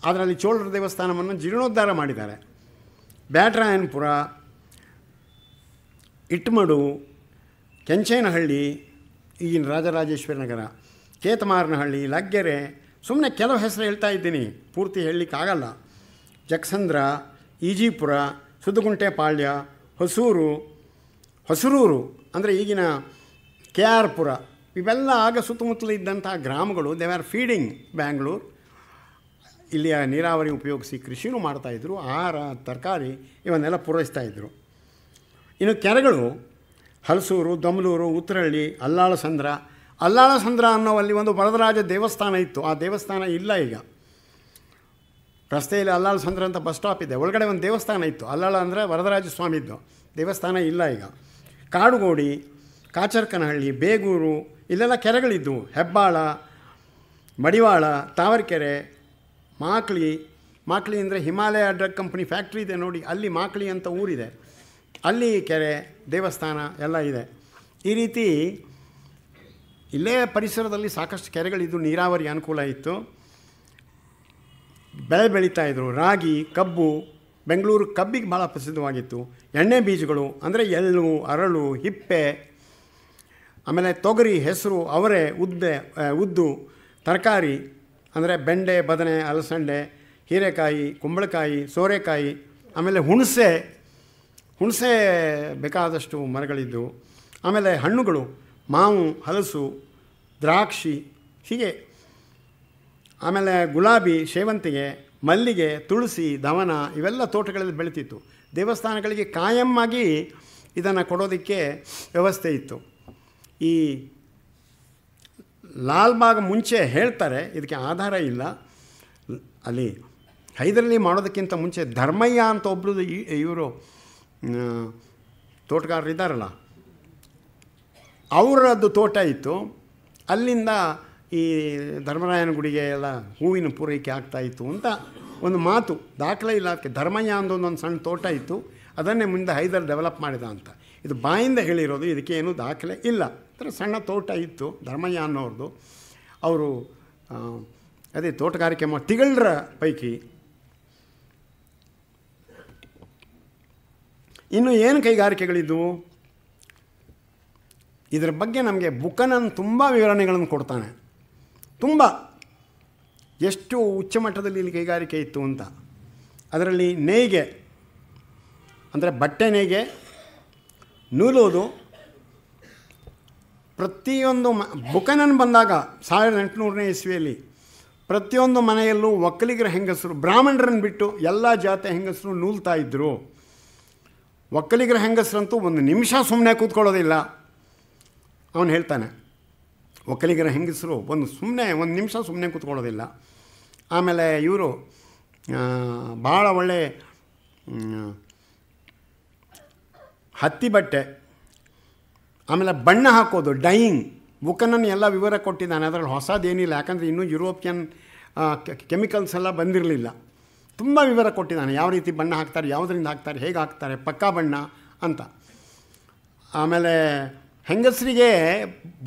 ಅದರಲ್ಲಿ ಚೋಳರ ದೇವಸ್ಥಾನವನ್ನು ಜೀರ್ಣೋದ್ಧಾರ ಮಾಡಿದ್ದಾರೆ ಬ್ಯಾಟ್ರಾಯನ್ಪುರ ಇಟ್ಮಡು ಕೆಂಚೇನಹಳ್ಳಿ ಈಗಿನ ರಾಜರಾಜೇಶ್ವರಿ ನಗರ ಕೇತಮಾರನಹಳ್ಳಿ ಲಗ್ಗೆರೆ ಸುಮ್ಮನೆ ಕೆಲವು ಹೆಸರು ಹೇಳ್ತಾ ಇದ್ದೀನಿ ಪೂರ್ತಿ ಹೇಳಲಿಕ್ಕಾಗಲ್ಲ ಜಕ್ಸಂದ್ರ ಈಜಿಪುರ ಪಾಳ್ಯ ಹೊಸೂರು ಹೊಸರೂರು ಅಂದರೆ ಈಗಿನ ಕೆ ಆರ್ ಪುರ ಇವೆಲ್ಲ ಆಗ ಸುತ್ತಮುತ್ತಲು ಇದ್ದಂಥ ಗ್ರಾಮಗಳು ದೇ ಆರ್ ಫೀಡಿಂಗ್ ಬ್ಯಾಂಗ್ಳೂರು ಇಲ್ಲಿಯ ನೀರಾವರಿ ಉಪಯೋಗಿಸಿ ಕೃಷಿನೂ ಮಾಡ್ತಾಯಿದ್ರು ಆಹಾರ ತರಕಾರಿ ಇವನ್ನೆಲ್ಲ ಪೂರೈಸ್ತಾಯಿದ್ರು ಇನ್ನು ಕೆರೆಗಳು ಹಲಸೂರು ದಮಲೂರು ಉತ್ತರಹಳ್ಳಿ ಅಲ್ಲಾಳಸಂದ್ರ ಅಲ್ಲಾಳಸಂದ್ರ ಅಲ್ಲಿ ಒಂದು ವರದರಾಜ ದೇವಸ್ಥಾನ ಇತ್ತು ಆ ದೇವಸ್ಥಾನ ಇಲ್ಲ ಈಗ ರಸ್ತೆಯಲ್ಲಿ ಅಲ್ಲಾಳಸಂದ್ರ ಅಂತ ಬಸ್ ಸ್ಟಾಪ್ ಇದೆ ಒಳಗಡೆ ಒಂದು ದೇವಸ್ಥಾನ ಇತ್ತು ಅಲ್ಲಾಳ ಅಂದರೆ ವರದರಾಜ ಸ್ವಾಮಿದ್ದು ದೇವಸ್ಥಾನ ಇಲ್ಲ ಈಗ ಕಾಡುಗೋಡಿ ಕಾಚರ್ಕನಹಳ್ಳಿ ಬೇಗೂರು ಇಲ್ಲೆಲ್ಲ ಕೆರೆಗಳಿದ್ದವು ಹೆಬ್ಬಾಳ ಮಡಿವಾಳ ತಾವರಕೆರೆ ಮಾಕ್ಳಿ ಮಾಕ್ಳಿ ಅಂದರೆ ಹಿಮಾಲಯ ಡ್ರಗ್ ಕಂಪ್ನಿ ಫ್ಯಾಕ್ಟ್ರಿ ಇದೆ ನೋಡಿ ಅಲ್ಲಿ ಮಾಕ್ಳಿ ಅಂತ ಊರಿದೆ ಅಲ್ಲಿ ಕೆರೆ ದೇವಸ್ಥಾನ ಎಲ್ಲ ಇದೆ ಈ ರೀತಿ ಇಲ್ಲೇ ಪರಿಸರದಲ್ಲಿ ಸಾಕಷ್ಟು ಕೆರೆಗಳಿದ್ದು ನೀರಾವರಿ ಅನುಕೂಲ ಇತ್ತು ಬೆಳೆ ಇದ್ದರು ರಾಗಿ ಕಬ್ಬು ಬೆಂಗಳೂರು ಕಬ್ಬಿಗೆ ಭಾಳ ಪ್ರಸಿದ್ಧವಾಗಿತ್ತು ಎಣ್ಣೆ ಬೀಜಗಳು ಅಂದರೆ ಎಳ್ಳು ಅರಳು ಹಿಪ್ಪೆ ಆಮೇಲೆ ತೊಗರಿ ಹೆಸರು ಅವರೆ ಉದ್ದೆ ಉದ್ದು ತರಕಾರಿ ಅಂದರೆ ಬೆಂಡೆ ಬದನೆ ಅಲಸಂಡೆ ಹೀರೆಕಾಯಿ ಕುಂಬಳಕಾಯಿ ಸೋರೆಕಾಯಿ ಆಮೇಲೆ ಹುಣಸೆ ಹುಣಸೆ ಬೇಕಾದಷ್ಟು ಮರಗಳಿದ್ದವು ಆಮೇಲೆ ಹಣ್ಣುಗಳು ಮಾವು ಹಲಸು ದ್ರಾಕ್ಷಿ ಹೀಗೆ ಆಮೇಲೆ ಗುಲಾಬಿ ಸೇವಂತಿಗೆ ಮಲ್ಲಿಗೆ ತುಳಸಿ ದವನ ಇವೆಲ್ಲ ತೋಟಗಳಲ್ಲಿ ಬೆಳೀತಿತ್ತು ದೇವಸ್ಥಾನಗಳಿಗೆ ಕಾಯಮ್ಮಾಗಿ ಇದನ್ನು ಕೊಡೋದಕ್ಕೆ ವ್ಯವಸ್ಥೆ ಇತ್ತು ಈ ಲಾಲ್ಬಾಗ್ ಮುಂಚೆ ಹೇಳ್ತಾರೆ ಇದಕ್ಕೆ ಆಧಾರ ಇಲ್ಲ ಅಲ್ಲಿ ಹೈದರಲ್ಲಿ ಮಾಡೋದಕ್ಕಿಂತ ಮುಂಚೆ ಧರ್ಮಯ್ಯ ಅಂತ ಒಬ್ಬರು ಇವರು ತೋಟಗಾರರು ಇದ್ದಾರಲ್ಲ ಅವರದ್ದು ತೋಟ ಇತ್ತು ಅಲ್ಲಿಂದ ಈ ಧರ್ಮರಾಯನ ಗುಡಿಗೆ ಎಲ್ಲ ಹೂವಿನ ಪೂರೈಕೆ ಆಗ್ತಾಯಿತ್ತು ಅಂತ ಒಂದು ಮಾತು ದಾಖಲೆ ಇಲ್ಲ ಧರ್ಮಯ್ಯ ಅಂದೊಂದು ಒಂದು ಸಣ್ಣ ತೋಟ ಇತ್ತು ಅದನ್ನೇ ಮುಂದೆ ಹೈದರ್ ಡೆವಲಪ್ ಮಾಡಿದ ಅಂತ ಇದು ಬಾಯಿಂದ ಹೇಳಿರೋದು ಇದಕ್ಕೇನು ದಾಖಲೆ ಇಲ್ಲ ಅಂದರೆ ಸಣ್ಣ ತೋಟ ಇತ್ತು ಧರ್ಮಯ್ಯ ಅನ್ನೋರ್ದು ಅವರು ಅದೇ ತೋಟಗಾರಿಕೆ ಮಾಡಿ ಪೈಕಿ ಇನ್ನು ಏನು ಕೈಗಾರಿಕೆಗಳಿದ್ದವು ಇದರ ಬಗ್ಗೆ ನಮಗೆ ಬುಕನನ್ನು ತುಂಬ ವಿವರಣೆಗಳನ್ನು ಕೊಡ್ತಾನೆ ತುಂಬ ಎಷ್ಟು ಉಚ್ಚ ಮಟ್ಟದಲ್ಲಿ ಇಲ್ಲಿ ಕೈಗಾರಿಕೆ ಇತ್ತು ಅಂತ ಅದರಲ್ಲಿ ನೇಯ್ಗೆ ಅಂದರೆ ಬಟ್ಟೆ ನೇಯ್ಗೆ ನೂಲೋದು ಪ್ರತಿಯೊಂದು ಮ ಬುಕನನ್ ಬಂದಾಗ ಸಾವಿರದ ಎಂಟುನೂರನೇ ಇಸ್ವಿಯಲ್ಲಿ ಪ್ರತಿಯೊಂದು ಮನೆಯಲ್ಲೂ ಒಕ್ಕಲಿಗರ ಹೆಂಗಸರು ಬ್ರಾಹ್ಮಣರನ್ನು ಬಿಟ್ಟು ಎಲ್ಲ ಜಾತಿಯ ಹೆಂಗಸರು ನೂಲ್ತಾ ಇದ್ದರು ಒಕ್ಕಲಿಗರ ಹೆಂಗಸರಂತೂ ಒಂದು ನಿಮಿಷ ಸುಮ್ಮನೆ ಕೂತ್ಕೊಳ್ಳೋದಿಲ್ಲ ಅವನು ಹೇಳ್ತಾನೆ ಒಕ್ಕಲಿಗರ ಹೆಂಗಸರು ಒಂದು ಸುಮ್ಮನೆ ಒಂದು ನಿಮಿಷ ಸುಮ್ಮನೆ ಕೂತ್ಕೊಳ್ಳೋದಿಲ್ಲ ಆಮೇಲೆ ಇವರು ಭಾಳ ಒಳ್ಳೆ ಹತ್ತಿ ಬಟ್ಟೆ ಆಮೇಲೆ ಬಣ್ಣ ಹಾಕೋದು ಡೈಯಿಂಗ್ ಬುಕ್ಕನ್ನು ಎಲ್ಲ ವಿವರ ಕೊಟ್ಟಿದ್ದಾನೆ ಅದರಲ್ಲಿ ಹೊಸದೇನಿಲ್ಲ ಯಾಕಂದರೆ ಇನ್ನೂ ಯುರೋಪಿಯನ್ ಕೆಮಿಕಲ್ಸ್ ಎಲ್ಲ ಬಂದಿರಲಿಲ್ಲ ತುಂಬ ವಿವರ ಕೊಟ್ಟಿದ್ದಾನೆ ಯಾವ ರೀತಿ ಬಣ್ಣ ಹಾಕ್ತಾರೆ ಯಾವುದರಿಂದ ಹಾಕ್ತಾರೆ ಹೇಗೆ ಹಾಕ್ತಾರೆ ಪಕ್ಕಾ ಬಣ್ಣ ಅಂತ ಆಮೇಲೆ ಹೆಂಗಸರಿಗೆ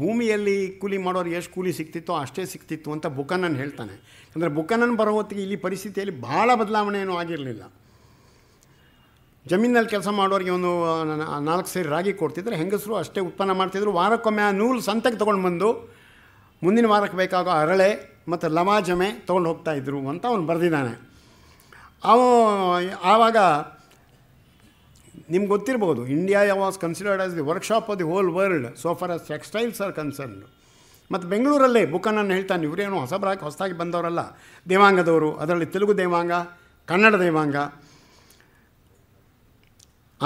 ಭೂಮಿಯಲ್ಲಿ ಕೂಲಿ ಮಾಡೋರು ಎಷ್ಟು ಕೂಲಿ ಸಿಕ್ತಿತ್ತೋ ಅಷ್ಟೇ ಸಿಕ್ತಿತ್ತು ಅಂತ ಬುಕನನ್ನು ಹೇಳ್ತಾನೆ ಅಂದರೆ ಬುಕನನ್ ಬರೋ ಹೊತ್ತಿಗೆ ಇಲ್ಲಿ ಪರಿಸ್ಥಿತಿಯಲ್ಲಿ ಭಾಳ ಬದಲಾವಣೆ ಏನೂ ಆಗಿರಲಿಲ್ಲ ಜಮೀನಲ್ಲಿ ಕೆಲಸ ಮಾಡೋರಿಗೆ ಒಂದು ನಾಲ್ಕು ಸೇರಿ ರಾಗಿ ಕೊಡ್ತಿದ್ರೆ ಹೆಂಗಸರು ಅಷ್ಟೇ ಉತ್ಪನ್ನ ಮಾಡ್ತಿದ್ರು ವಾರಕ್ಕೊಮ್ಮೆ ಆ ನೂಲು ಸಂತಕ್ಕೆ ತೊಗೊಂಡು ಬಂದು ಮುಂದಿನ ವಾರಕ್ಕೆ ಬೇಕಾಗೋ ಅರಳೆ ಮತ್ತು ಲವಾಜಮೆ ತೊಗೊಂಡು ಹೋಗ್ತಾಯಿದ್ರು ಅಂತ ಅವನು ಬರೆದಿದ್ದಾನೆ ಅವ ಆವಾಗ ನಿಮ್ಗೆ ಗೊತ್ತಿರ್ಬೋದು India was considered as the workshop of the whole world so far as textiles are concerned ಮತ್ತು ಬೆಂಗಳೂರಲ್ಲೇ ಬುಕ್ಕನನ್ನು ಹೇಳ್ತಾನೆ ಇವರೇನು ಹೊಸಬ್ರಾಕಿ ಹೊಸದಾಗಿ ಬಂದವರಲ್ಲ ದೇವಾಂಗದವರು ಅದರಲ್ಲಿ ತೆಲುಗು ದೇವಾಂಗ ಕನ್ನಡ ದೇವಾಂಗ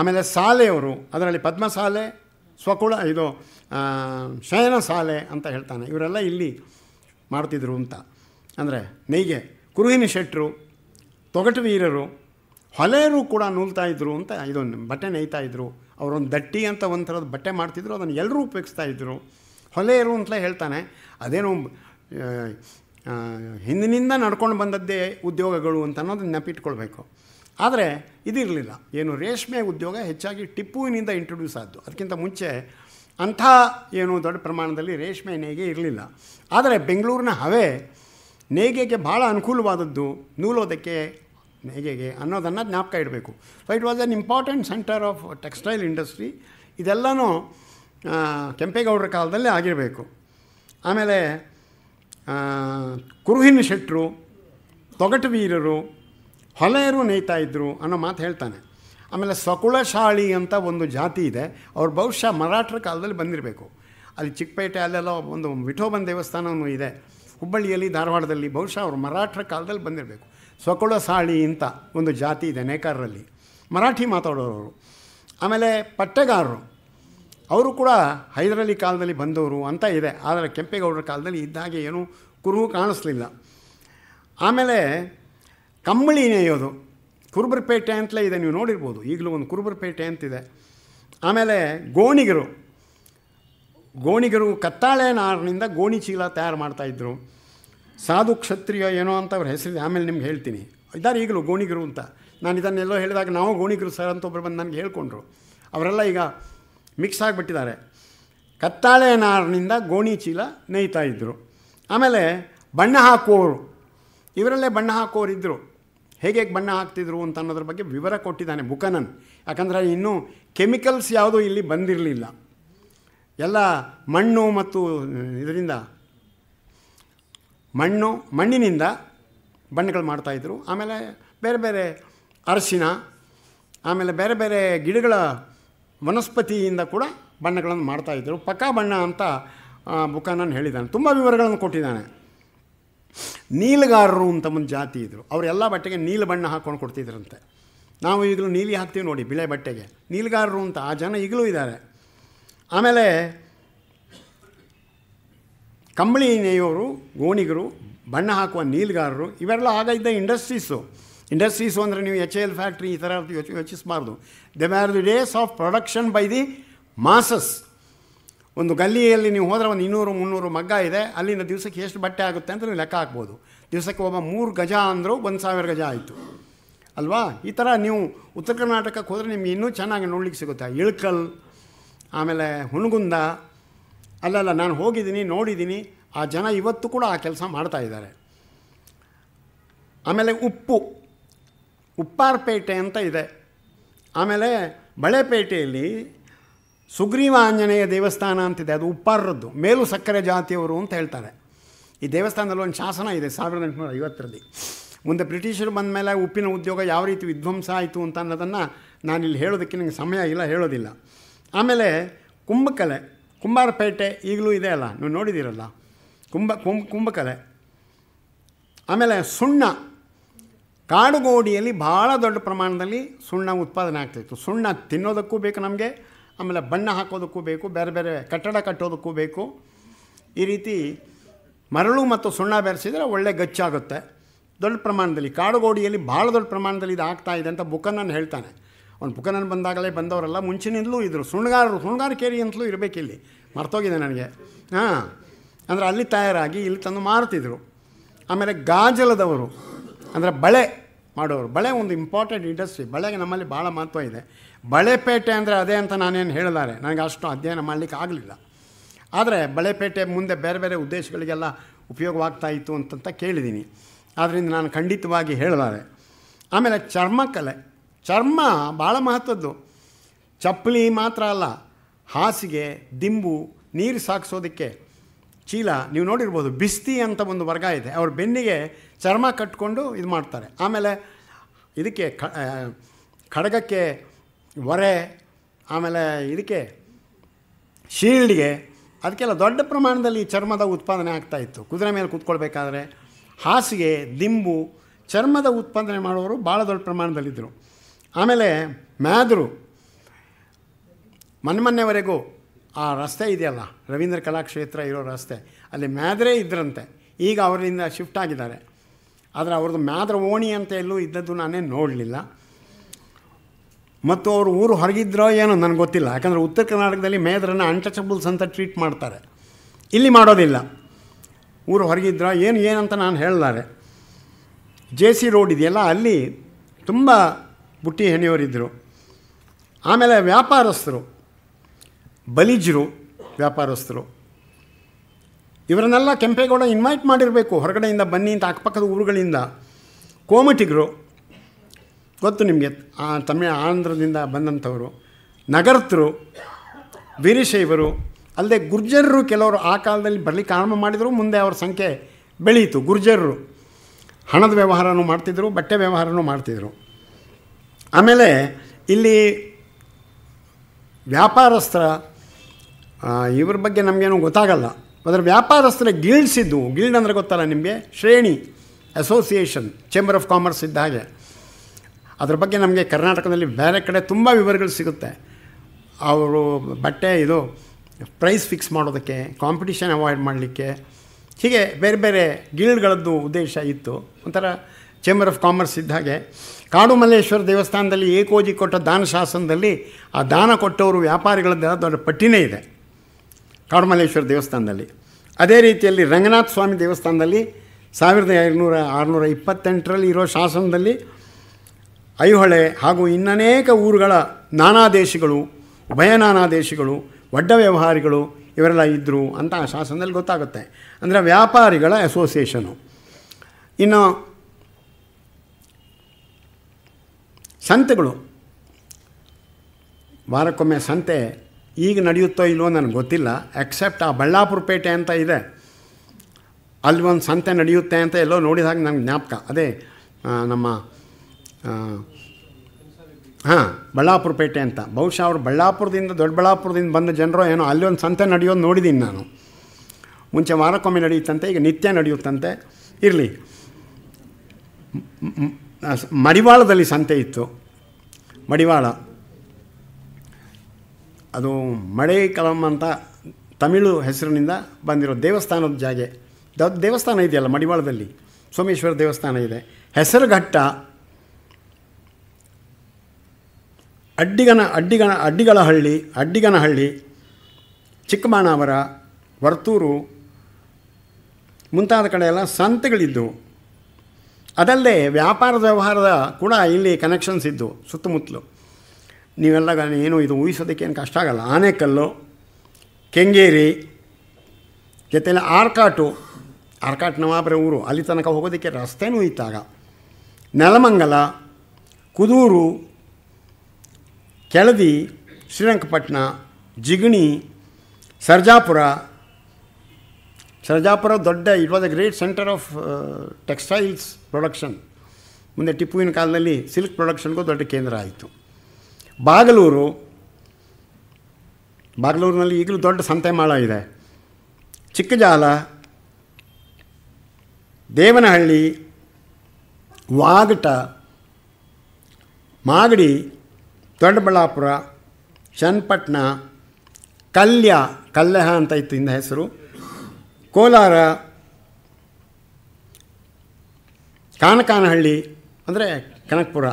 ಆಮೇಲೆ ಸಾಲೆಯವರು ಅದರಲ್ಲಿ ಪದ್ಮಸಾಲೆ ಸ್ವಕುಳ ಇದು ಶಯನ ಸಾಲೆ ಅಂತ ಹೇಳ್ತಾನೆ ಇವರೆಲ್ಲ ಇಲ್ಲಿ ಮಾಡ್ತಿದ್ರು ಅಂತ ಅಂದರೆ ನೈಗೆ ಕುರುಹಿನಿ ಶೆಟ್ಟರು ತೊಗಟು ವೀರರು ಹೊಲೆಯರು ಕೂಡ ನೂಲ್ತಾ ಇದ್ರು ಅಂತ ಇದೊಂದು ಬಟ್ಟೆ ನೇಯ್ತಾ ಇದ್ರು ಅವರೊಂದು ದಟ್ಟಿ ಅಂತ ಒಂದು ಥರದ ಬಟ್ಟೆ ಮಾಡ್ತಿದ್ರು ಅದನ್ನು ಎಲ್ಲರೂ ಉಪಯೋಗಿಸ್ತಾ ಇದ್ದರು ಹೊಲೆಯರು ಅಂತಲೇ ಹೇಳ್ತಾನೆ ಅದೇನು ಹಿಂದಿನಿಂದ ನಡ್ಕೊಂಡು ಬಂದದ್ದೇ ಉದ್ಯೋಗಗಳು ಅಂತ ಅನ್ನೋದನ್ನ ನೆಪಿಟ್ಕೊಳ್ಬೇಕು ಆದರೆ ಇದಿರಲಿಲ್ಲ ಏನು ರೇಷ್ಮೆ ಉದ್ಯೋಗ ಹೆಚ್ಚಾಗಿ ಟಿಪ್ಪುವಿನಿಂದ ಇಂಟ್ರೊಡ್ಯೂಸ್ ಆದ್ದು ಅದಕ್ಕಿಂತ ಮುಂಚೆ ಅಂಥ ಏನು ದೊಡ್ಡ ಪ್ರಮಾಣದಲ್ಲಿ ರೇಷ್ಮೆ ನೇಗೆ ಇರಲಿಲ್ಲ ಆದರೆ ಬೆಂಗಳೂರಿನ ಹವೆ ನೇಗೆಗೆ ಭಾಳ ಅನುಕೂಲವಾದದ್ದು ನೂಲೋದಕ್ಕೆ ನೇಗೆಗೆ ಅನ್ನೋದನ್ನು ಜ್ಞಾಪಕ ಇಡಬೇಕು so it was an important centre of textile industry ಇದೆಲ್ಲನೂ ಕೆಂಪೇಗೌಡರ ಕಾಲದಲ್ಲಿ ಆಗಿರಬೇಕು ಆಮೇಲೆ ಕುರುಹಿನ ಶೆಟ್ಟರು ತೊಗಟು ವೀರರು ಹೊಲೆಯರು ನೇಯ್ತಾ ಇದ್ದರು ಅನ್ನೋ ಮಾತು ಹೇಳ್ತಾನೆ ಆಮೇಲೆ ಸಕುಳಶಾಳಿ ಅಂತ ಒಂದು ಜಾತಿ ಇದೆ ಅವ್ರು ಬಹುಶಃ ಮರಾಠರ ಕಾಲದಲ್ಲಿ ಬಂದಿರಬೇಕು ಅಲ್ಲಿ ಚಿಕ್ಕಪೇಟೆ ಅಲ್ಲೆಲ್ಲ ಒಂದು ವಿಠೋಬನ್ ದೇವಸ್ಥಾನವೂ ಇದೆ ಹುಬ್ಬಳ್ಳಿಯಲ್ಲಿ ಧಾರವಾಡದಲ್ಲಿ ಬಹುಶಃ ಅವರು ಮರಾಠರ ಕಾಲದಲ್ಲಿ ಬಂದಿರಬೇಕು ಸೊಕೊಳ ಸಾಳಿ ಅಂತ ಒಂದು ಜಾತಿ ಇದೆ ನೇಕಾರರಲ್ಲಿ ಮರಾಠಿ ಮಾತಾಡೋರು ಆಮೇಲೆ ಪಟ್ಟೆಗಾರರು ಅವರು ಕೂಡ ಹೈದರಲಿ ಕಾಲದಲ್ಲಿ ಬಂದವರು ಅಂತ ಇದೆ ಆದರೆ ಕೆಂಪೇಗೌಡರ ಕಾಲದಲ್ಲಿ ಇದ್ದಾಗೆ ಏನೂ ಕುರುಹು ಕಾಣಿಸ್ಲಿಲ್ಲ ಆಮೇಲೆ ಕಂಬಳಿ ನೇಯೋದು ಕುರುಬರಪೇಟೆ ಅಂತಲೇ ಇದೆ ನೀವು ನೋಡಿರ್ಬೋದು ಈಗಲೂ ಒಂದು ಕುರುಬರಪೇಟೆ ಅಂತಿದೆ ಆಮೇಲೆ ಗೋಣಿಗರು ಗೋಣಿಗರು ಕತ್ತಾಳೆ ನಾರಿನಿಂದ ಗೋಣಿ ಚೀಲ ತಯಾರು ಮಾಡ್ತಾಯಿದ್ರು ಸಾಧು ಕ್ಷತ್ರಿಯ ಏನೋ ಅಂತ ಅವ್ರ ಹೆಸರಿದೆ ಆಮೇಲೆ ನಿಮ್ಗೆ ಹೇಳ್ತೀನಿ ಇದ್ದಾರೆ ಈಗಲೂ ಗೋಣಿಗರು ಅಂತ ನಾನು ಇದನ್ನೆಲ್ಲೋ ಹೇಳಿದಾಗ ನಾವು ಗೋಣಿಗರು ಸರ್ ಅಂತ ಒಬ್ಬರು ಬಂದು ನನಗೆ ಹೇಳ್ಕೊಂಡ್ರು ಅವರೆಲ್ಲ ಈಗ ಮಿಕ್ಸ್ ಆಗಿಬಿಟ್ಟಿದ್ದಾರೆ ಕತ್ತಾಳೆ ನಾರಿನಿಂದ ಗೋಣಿ ಚೀಲ ನೇಯ್ತಾ ಇದ್ದರು ಆಮೇಲೆ ಬಣ್ಣ ಹಾಕುವವರು ಇವರಲ್ಲೇ ಬಣ್ಣ ಹಾಕೋರಿದ್ದರು ಹೇಗೆ ಹೇಗೆ ಬಣ್ಣ ಹಾಕ್ತಿದ್ರು ಅಂತ ಅನ್ನೋದ್ರ ಬಗ್ಗೆ ವಿವರ ಕೊಟ್ಟಿದ್ದಾನೆ ಬುಕನನ್ ಯಾಕಂದರೆ ಇನ್ನೂ ಕೆಮಿಕಲ್ಸ್ ಯಾವುದೂ ಇಲ್ಲಿ ಬಂದಿರಲಿಲ್ಲ ಎಲ್ಲ ಮಣ್ಣು ಮತ್ತು ಇದರಿಂದ ಮಣ್ಣು ಮಣ್ಣಿನಿಂದ ಬಣ್ಣಗಳು ಮಾಡ್ತಾಯಿದ್ರು ಆಮೇಲೆ ಬೇರೆ ಬೇರೆ ಅರಸಿನ ಆಮೇಲೆ ಬೇರೆ ಬೇರೆ ಗಿಡಗಳ ವನಸ್ಪತಿಯಿಂದ ಕೂಡ ಬಣ್ಣಗಳನ್ನು ಮಾಡ್ತಾಯಿದ್ರು ಪಕ್ಕಾ ಬಣ್ಣ ಅಂತ ಬುಕಾನನ್ ಹೇಳಿದ್ದಾನೆ ತುಂಬ ವಿವರಗಳನ್ನು ಕೊಟ್ಟಿದ್ದಾನೆ ನೀಲಗಾರರು ಅಂತ ಒಂದು ಜಾತಿ ಇದ್ದರು ಅವರೆಲ್ಲ ಬಟ್ಟೆಗೆ ನೀಲ ಬಣ್ಣ ಹಾಕ್ಕೊಂಡು ಕೊಡ್ತಿದ್ರಂತೆ ನಾವು ಈಗಲೂ ನೀಲಿ ಹಾಕ್ತೀವಿ ನೋಡಿ ಬಿಳೆ ಬಟ್ಟೆಗೆ ನೀಲಗಾರರು ಅಂತ ಆ ಜನ ಈಗಲೂ ಇದ್ದಾರೆ ಆಮೇಲೆ ಕಂಬಳಿ ನೇಯೋರು ಗೋಣಿಗರು ಬಣ್ಣ ಹಾಕುವ ನೀಲ್ಗಾರರು ಇವೆಲ್ಲ ಆಗ ಇದ್ದ ಇಂಡಸ್ಟ್ರೀಸು ಇಂಡಸ್ಟ್ರೀಸು ಅಂದರೆ ನೀವು ಎಚ್ ಎಲ್ ಫ್ಯಾಕ್ಟ್ರಿ ಈ ಥರ ಯೋಚ ಯೋಚಿಸಬಾರ್ದು they are the days of production by the masses ಒಂದು ಗಲ್ಲಿಯಲ್ಲಿ ನೀವು ಹೋದರೆ ಒಂದು ಇನ್ನೂರು ಮುನ್ನೂರು ಮಗ್ಗ ಇದೆ ಅಲ್ಲಿನ ದಿವಸಕ್ಕೆ ಎಷ್ಟು ಬಟ್ಟೆ ಆಗುತ್ತೆ ಅಂತ ನೀವು ಲೆಕ್ಕ ಹಾಕ್ಬೋದು ದಿವಸಕ್ಕೆ ಒಬ್ಬ ಮೂರು ಗಜ ಅಂದರೂ ಒಂದು ಸಾವಿರ ಗಜ ಆಯಿತು ಅಲ್ವಾ ಈ ಥರ ನೀವು ಉತ್ತರ ಕರ್ನಾಟಕಕ್ಕೆ ಹೋದರೆ ನಿಮಗೆ ಇನ್ನೂ ಚೆನ್ನಾಗಿ ನೋಡ್ಲಿಕ್ಕೆ ಸಿಗುತ್ತೆ ಇಳಕಲ್ ಆಮೇಲೆ ಹುಣಗುಂದ ಅಲ್ಲಲ್ಲ ನಾನು ಹೋಗಿದ್ದೀನಿ ನೋಡಿದ್ದೀನಿ ಆ ಜನ ಇವತ್ತು ಕೂಡ ಆ ಕೆಲಸ ಮಾಡ್ತಾ ಇದ್ದಾರೆ ಆಮೇಲೆ ಉಪ್ಪು ಉಪ್ಪಾರ್ಪೇಟೆ ಅಂತ ಇದೆ ಆಮೇಲೆ ಬಳೆಪೇಟೆಯಲ್ಲಿ ಸುಗ್ರೀವ ಆಂಜನೇಯ ದೇವಸ್ಥಾನ ಅಂತಿದೆ ಅದು ಉಪ್ಪಾರರದ್ದು ಮೇಲು ಸಕ್ಕರೆ ಜಾತಿಯವರು ಅಂತ ಹೇಳ್ತಾರೆ ಈ ದೇವಸ್ಥಾನದಲ್ಲಿ ಒಂದು ಶಾಸನ ಇದೆ ಸಾವಿರದ ಎಂಟುನೂರ ಐವತ್ತರಲ್ಲಿ ಮುಂದೆ ಬ್ರಿಟಿಷರು ಬಂದ ಮೇಲೆ ಉಪ್ಪಿನ ಉದ್ಯೋಗ ಯಾವ ರೀತಿ ವಿಧ್ವಂಸ ಆಯಿತು ಅಂತ ಅನ್ನೋದನ್ನು ನಾನಿಲ್ಲಿ ಹೇಳೋದಕ್ಕೆ ನನಗೆ ಸಮಯ ಇಲ್ಲ ಹೇಳೋದಿಲ್ಲ ಆಮೇಲೆ ಕುಂಭಕಲೆ ಕುಂಬಾರಪೇಟೆ ಈಗಲೂ ಇದೆ ಅಲ್ಲ ನೀವು ನೋಡಿದ್ದೀರಲ್ಲ ಕುಂಭ ಕುಂಭ ಕುಂಭಕಲೆ ಆಮೇಲೆ ಸುಣ್ಣ ಕಾಡುಗೋಡಿಯಲ್ಲಿ ಭಾಳ ದೊಡ್ಡ ಪ್ರಮಾಣದಲ್ಲಿ ಸುಣ್ಣ ಉತ್ಪಾದನೆ ಆಗ್ತಾಯಿತ್ತು ಸುಣ್ಣ ತಿನ್ನೋದಕ್ಕೂ ಬೇಕು ನಮಗೆ ಆಮೇಲೆ ಬಣ್ಣ ಹಾಕೋದಕ್ಕೂ ಬೇಕು ಬೇರೆ ಬೇರೆ ಕಟ್ಟಡ ಕಟ್ಟೋದಕ್ಕೂ ಬೇಕು ಈ ರೀತಿ ಮರಳು ಮತ್ತು ಸುಣ್ಣ ಬೆರೆಸಿದರೆ ಒಳ್ಳೆ ಗಚ್ಚಾಗುತ್ತೆ ದೊಡ್ಡ ಪ್ರಮಾಣದಲ್ಲಿ ಕಾಡುಗೋಡಿಯಲ್ಲಿ ಭಾಳ ದೊಡ್ಡ ಪ್ರಮಾಣದಲ್ಲಿ ಇದು ಆಗ್ತಾ ಇದೆ ಅಂತ ಬುಕ್ಕನ್ನು ಹೇಳ್ತಾನೆ ಅವ್ನು ಪುಕನನ್ ಬಂದಾಗಲೇ ಬಂದವರೆಲ್ಲ ಮುಂಚಿನಿಂದಲೂ ಇದ್ದರು ಸುಣ್ಗಾರರು ಸುಣ್ಣಗಾರ ಕೇರಿ ಅಂತಲೂ ಇರಬೇಕಿಲ್ಲಿ ಮರ್ತೋಗಿದೆ ನನಗೆ ಹಾಂ ಅಂದರೆ ಅಲ್ಲಿ ತಯಾರಾಗಿ ಇಲ್ಲಿ ತಂದು ಮಾರುತ್ತಿದ್ದರು ಆಮೇಲೆ ಗಾಜಲದವರು ಅಂದರೆ ಬಳೆ ಮಾಡೋರು ಬಳೆ ಒಂದು ಇಂಪಾರ್ಟೆಂಟ್ ಇಂಡಸ್ಟ್ರಿ ಬಳೆಗೆ ನಮ್ಮಲ್ಲಿ ಭಾಳ ಮಹತ್ವ ಇದೆ ಬಳೆಪೇಟೆ ಅಂದರೆ ಅದೇ ಅಂತ ನಾನೇನು ಹೇಳಿದ್ದಾರೆ ನನಗೆ ಅಷ್ಟು ಅಧ್ಯಯನ ಮಾಡಲಿಕ್ಕೆ ಆಗಲಿಲ್ಲ ಆದರೆ ಬಳೆಪೇಟೆ ಮುಂದೆ ಬೇರೆ ಬೇರೆ ಉದ್ದೇಶಗಳಿಗೆಲ್ಲ ಉಪಯೋಗವಾಗ್ತಾ ಇತ್ತು ಅಂತಂತ ಕೇಳಿದ್ದೀನಿ ಆದ್ದರಿಂದ ನಾನು ಖಂಡಿತವಾಗಿ ಹೇಳಿದ್ದಾರೆ ಆಮೇಲೆ ಚರ್ಮಕಲೆ ಚರ್ಮ ಭಾಳ ಮಹತ್ವದ್ದು ಚಪ್ಪಲಿ ಮಾತ್ರ ಅಲ್ಲ ಹಾಸಿಗೆ ದಿಂಬು ನೀರು ಸಾಗಿಸೋದಕ್ಕೆ ಚೀಲ ನೀವು ನೋಡಿರ್ಬೋದು ಬಿಸ್ತಿ ಅಂತ ಒಂದು ವರ್ಗ ಇದೆ ಅವ್ರ ಬೆನ್ನಿಗೆ ಚರ್ಮ ಕಟ್ಕೊಂಡು ಇದು ಮಾಡ್ತಾರೆ ಆಮೇಲೆ ಇದಕ್ಕೆ ಖಡಗಕ್ಕೆ ಒರೆ ಆಮೇಲೆ ಇದಕ್ಕೆ ಶೀಲ್ಡ್ಗೆ ಅದಕ್ಕೆಲ್ಲ ದೊಡ್ಡ ಪ್ರಮಾಣದಲ್ಲಿ ಚರ್ಮದ ಉತ್ಪಾದನೆ ಆಗ್ತಾಯಿತ್ತು ಕುದುರೆ ಮೇಲೆ ಕೂತ್ಕೊಳ್ಬೇಕಾದ್ರೆ ಹಾಸಿಗೆ ದಿಂಬು ಚರ್ಮದ ಉತ್ಪಾದನೆ ಮಾಡುವವರು ಭಾಳ ದೊಡ್ಡ ಪ್ರಮಾಣದಲ್ಲಿದ್ದರು ಆಮೇಲೆ ಮ್ಯಾದರು ಮೊನ್ನೆವರೆಗೂ ಆ ರಸ್ತೆ ಇದೆಯಲ್ಲ ರವೀಂದ್ರ ಕಲಾಕ್ಷೇತ್ರ ಇರೋ ರಸ್ತೆ ಅಲ್ಲಿ ಮ್ಯಾದ್ರೇ ಇದ್ರಂತೆ ಈಗ ಅವರಿಂದ ಶಿಫ್ಟ್ ಆಗಿದ್ದಾರೆ ಆದರೆ ಅವ್ರದ್ದು ಮ್ಯಾದ್ರ ಓಣಿ ಅಂತ ಎಲ್ಲೂ ಇದ್ದದ್ದು ನಾನೇ ನೋಡಲಿಲ್ಲ ಮತ್ತು ಅವರು ಊರು ಹೊರಗಿದ್ರೋ ಏನೋ ನನಗೆ ಗೊತ್ತಿಲ್ಲ ಯಾಕಂದರೆ ಉತ್ತರ ಕರ್ನಾಟಕದಲ್ಲಿ ಮೇದ್ರನ್ನ ಅನ್ಟಚಬಲ್ಸ್ ಅಂತ ಟ್ರೀಟ್ ಮಾಡ್ತಾರೆ ಇಲ್ಲಿ ಮಾಡೋದಿಲ್ಲ ಊರು ಹೊರಗಿದ್ರ ಏನು ಏನಂತ ನಾನು ಹೇಳಲಾರೆ ಜೆ ಸಿ ರೋಡ್ ಇದೆಯಲ್ಲ ಅಲ್ಲಿ ತುಂಬ ಬುಟ್ಟಿ ಹೆಣೆಯವರಿದ್ದರು ಆಮೇಲೆ ವ್ಯಾಪಾರಸ್ಥರು ಬಲಿಜರು ವ್ಯಾಪಾರಸ್ಥರು ಇವರನ್ನೆಲ್ಲ ಕೆಂಪೇಗೌಡ ಇನ್ವೈಟ್ ಮಾಡಿರಬೇಕು ಹೊರಗಡೆಯಿಂದ ಬನ್ನಿ ಅಂತ ಅಕ್ಕಪಕ್ಕದ ಊರುಗಳಿಂದ ಕೋಮಟಿಗರು ಗೊತ್ತು ನಿಮಗೆ ಆ ತಮಿಳು ಆಂಧ್ರದಿಂದ ಬಂದಂಥವರು ನಗರ್ತರು ವೀರಶೈವರು ಅಲ್ಲದೆ ಗುರ್ಜರರು ಕೆಲವರು ಆ ಕಾಲದಲ್ಲಿ ಬರಲಿಕ್ಕೆ ಆರಂಭ ಮಾಡಿದರು ಮುಂದೆ ಅವರ ಸಂಖ್ಯೆ ಬೆಳೀತು ಗುರ್ಜರರು ಹಣದ ವ್ಯವಹಾರನೂ ಮಾಡ್ತಿದ್ದರು ಬಟ್ಟೆ ವ್ಯವಹಾರನೂ ಮಾಡ್ತಿದ್ದರು ಆಮೇಲೆ ಇಲ್ಲಿ ವ್ಯಾಪಾರಸ್ಥರ ಇವ್ರ ಬಗ್ಗೆ ನಮಗೇನು ಗೊತ್ತಾಗಲ್ಲ ಅದರ ವ್ಯಾಪಾರಸ್ಥರ ಗಿಲ್ಡ್ಸ್ ಇದ್ದವು ಗಿಲ್ಡ್ ಅಂದರೆ ಗೊತ್ತಲ್ಲ ನಿಮಗೆ ಶ್ರೇಣಿ ಅಸೋಸಿಯೇಷನ್ ಚೇಂಬರ್ ಆಫ್ ಕಾಮರ್ಸ್ ಇದ್ದ ಹಾಗೆ ಅದ್ರ ಬಗ್ಗೆ ನಮಗೆ ಕರ್ನಾಟಕದಲ್ಲಿ ಬೇರೆ ಕಡೆ ತುಂಬ ವಿವರಗಳು ಸಿಗುತ್ತೆ ಅವರು ಬಟ್ಟೆ ಇದು ಪ್ರೈಸ್ ಫಿಕ್ಸ್ ಮಾಡೋದಕ್ಕೆ ಕಾಂಪಿಟೇಷನ್ ಅವಾಯ್ಡ್ ಮಾಡಲಿಕ್ಕೆ ಹೀಗೆ ಬೇರೆ ಬೇರೆ ಗಿಲ್ಡ್ಗಳದ್ದು ಉದ್ದೇಶ ಇತ್ತು ಒಂಥರ ಚೇಂಬರ್ ಆಫ್ ಕಾಮರ್ಸ್ ಇದ್ದ ಹಾಗೆ ಕಾಡುಮಲ್ಲೇಶ್ವರ ದೇವಸ್ಥಾನದಲ್ಲಿ ಏಕೋಜಿ ಕೊಟ್ಟ ದಾನ ಶಾಸನದಲ್ಲಿ ಆ ದಾನ ಕೊಟ್ಟವರು ವ್ಯಾಪಾರಿಗಳ ದೊಡ್ಡ ಪಟ್ಟಿನೇ ಇದೆ ಕಾಡುಮಲ್ಲೇಶ್ವರ ದೇವಸ್ಥಾನದಲ್ಲಿ ಅದೇ ರೀತಿಯಲ್ಲಿ ರಂಗನಾಥ ಸ್ವಾಮಿ ದೇವಸ್ಥಾನದಲ್ಲಿ ಸಾವಿರದ ಐನೂರ ಆರುನೂರ ಇಪ್ಪತ್ತೆಂಟರಲ್ಲಿ ಇರೋ ಶಾಸನದಲ್ಲಿ ಐಹೊಳೆ ಹಾಗೂ ಇನ್ನನೇಕ ಊರುಗಳ ನಾನಾ ದೇಶಗಳು ಉಭಯ ನಾನಾ ದೇಶಗಳು ಒಡ್ಡ ವ್ಯವಹಾರಿಗಳು ಇವರೆಲ್ಲ ಇದ್ದರು ಅಂತ ಆ ಶಾಸನದಲ್ಲಿ ಗೊತ್ತಾಗುತ್ತೆ ಅಂದರೆ ವ್ಯಾಪಾರಿಗಳ ಅಸೋಸಿಯೇಷನು ಇನ್ನು ಸಂತೆಗಳು ವಾರಕ್ಕೊಮ್ಮೆ ಸಂತೆ ಈಗ ನಡೆಯುತ್ತೋ ಇಲ್ಲವೋ ನನಗೆ ಗೊತ್ತಿಲ್ಲ ಎಕ್ಸೆಪ್ಟ್ ಆ ಬಳ್ಳಾಪುರ ಪೇಟೆ ಅಂತ ಇದೆ ಅಲ್ಲಿ ಒಂದು ಸಂತೆ ನಡೆಯುತ್ತೆ ಅಂತ ಎಲ್ಲೋ ನೋಡಿದಾಗ ನನಗೆ ಜ್ಞಾಪಕ ಅದೇ ನಮ್ಮ ಹಾಂ ಬಳ್ಳಾಪುರ ಪೇಟೆ ಅಂತ ಬಹುಶಃ ಅವರು ಬಳ್ಳಾಪುರದಿಂದ ದೊಡ್ಡಬಳ್ಳಾಪುರದಿಂದ ಬಂದ ಜನರು ಏನೋ ಅಲ್ಲಿ ಒಂದು ಸಂತೆ ನಡೆಯೋದು ನೋಡಿದ್ದೀನಿ ನಾನು ಮುಂಚೆ ವಾರಕ್ಕೊಮ್ಮೆ ನಡೆಯುತ್ತಂತೆ ಈಗ ನಿತ್ಯ ನಡೆಯುತ್ತಂತೆ ಇರಲಿ ಮಡಿವಾಳದಲ್ಲಿ ಸಂತೆ ಇತ್ತು ಮಡಿವಾಳ ಅದು ಮಳೆ ಕಲಂ ಅಂತ ತಮಿಳು ಹೆಸರಿನಿಂದ ಬಂದಿರೋ ದೇವಸ್ಥಾನದ ಜಾಗೆ ದೇವಸ್ಥಾನ ಇದೆಯಲ್ಲ ಮಡಿವಾಳದಲ್ಲಿ ಸೋಮೇಶ್ವರ ದೇವಸ್ಥಾನ ಇದೆ ಹೆಸರುಘಟ್ಟ ಅಡ್ಡಿಗನ ಅಡ್ಡಿಗನ ಅಡ್ಡಿಗಳಹಳ್ಳಿ ಅಡ್ಡಿಗನಹಳ್ಳಿ ಚಿಕ್ಕಬಾಣಾವರ ವರ್ತೂರು ಮುಂತಾದ ಕಡೆಯೆಲ್ಲ ಸಂತೆಗಳಿದ್ದವು ಅದಲ್ಲದೆ ವ್ಯಾಪಾರದ ವ್ಯವಹಾರದ ಕೂಡ ಇಲ್ಲಿ ಕನೆಕ್ಷನ್ಸ್ ಇದ್ದು ಸುತ್ತಮುತ್ತಲು ನೀವೆಲ್ಲ ಏನು ಇದು ಊಹಿಸೋದಕ್ಕೆ ಏನು ಕಷ್ಟ ಆಗಲ್ಲ ಆನೆಕಲ್ಲು ಕೆಂಗೇರಿ ಜೊತೆಯಲ್ಲಿ ಆರ್ಕಾಟು ಆರ್ಕಾಟ್ ನವಾಬ್ರೆ ಊರು ಅಲ್ಲಿ ತನಕ ಹೋಗೋದಕ್ಕೆ ರಸ್ತೆನೂ ಇತ್ತಾಗ ನೆಲಮಂಗಲ ಕುದೂರು ಕೆಳದಿ ಶ್ರೀರಂಗಪಟ್ಟಣ ಜಿಗಣಿ ಸರ್ಜಾಪುರ ಸರ್ಜಾಪುರ ದೊಡ್ಡ it was a great centre of textiles production ಮುಂದೆ ಟಿಪ್ಪುವಿನ ಕಾಲದಲ್ಲಿ ಸಿಲ್ಕ್ ಪ್ರೊಡಕ್ಷನ್ಗೂ ದೊಡ್ಡ ಕೇಂದ್ರ ಆಯಿತು ಬಾಗಲೂರು ಬಾಗಲೂರಿನಲ್ಲಿ ಈಗಲೂ ದೊಡ್ಡ ಮಾಳ ಇದೆ ಚಿಕ್ಕಜಾಲ ದೇವನಹಳ್ಳಿ ವಾಗಟ ಮಾಗಡಿ ದೊಡ್ಡಬಳ್ಳಾಪುರ ಚನ್ನಪಟ್ಟಣ ಕಲ್ಯ ಕಲ್ಯಹ ಅಂತ ಇತ್ತು ಇಂದ ಹೆಸರು ಕೋಲಾರ ಕಾನಕಾನಹಳ್ಳಿ ಅಂದರೆ ಕನಕಪುರ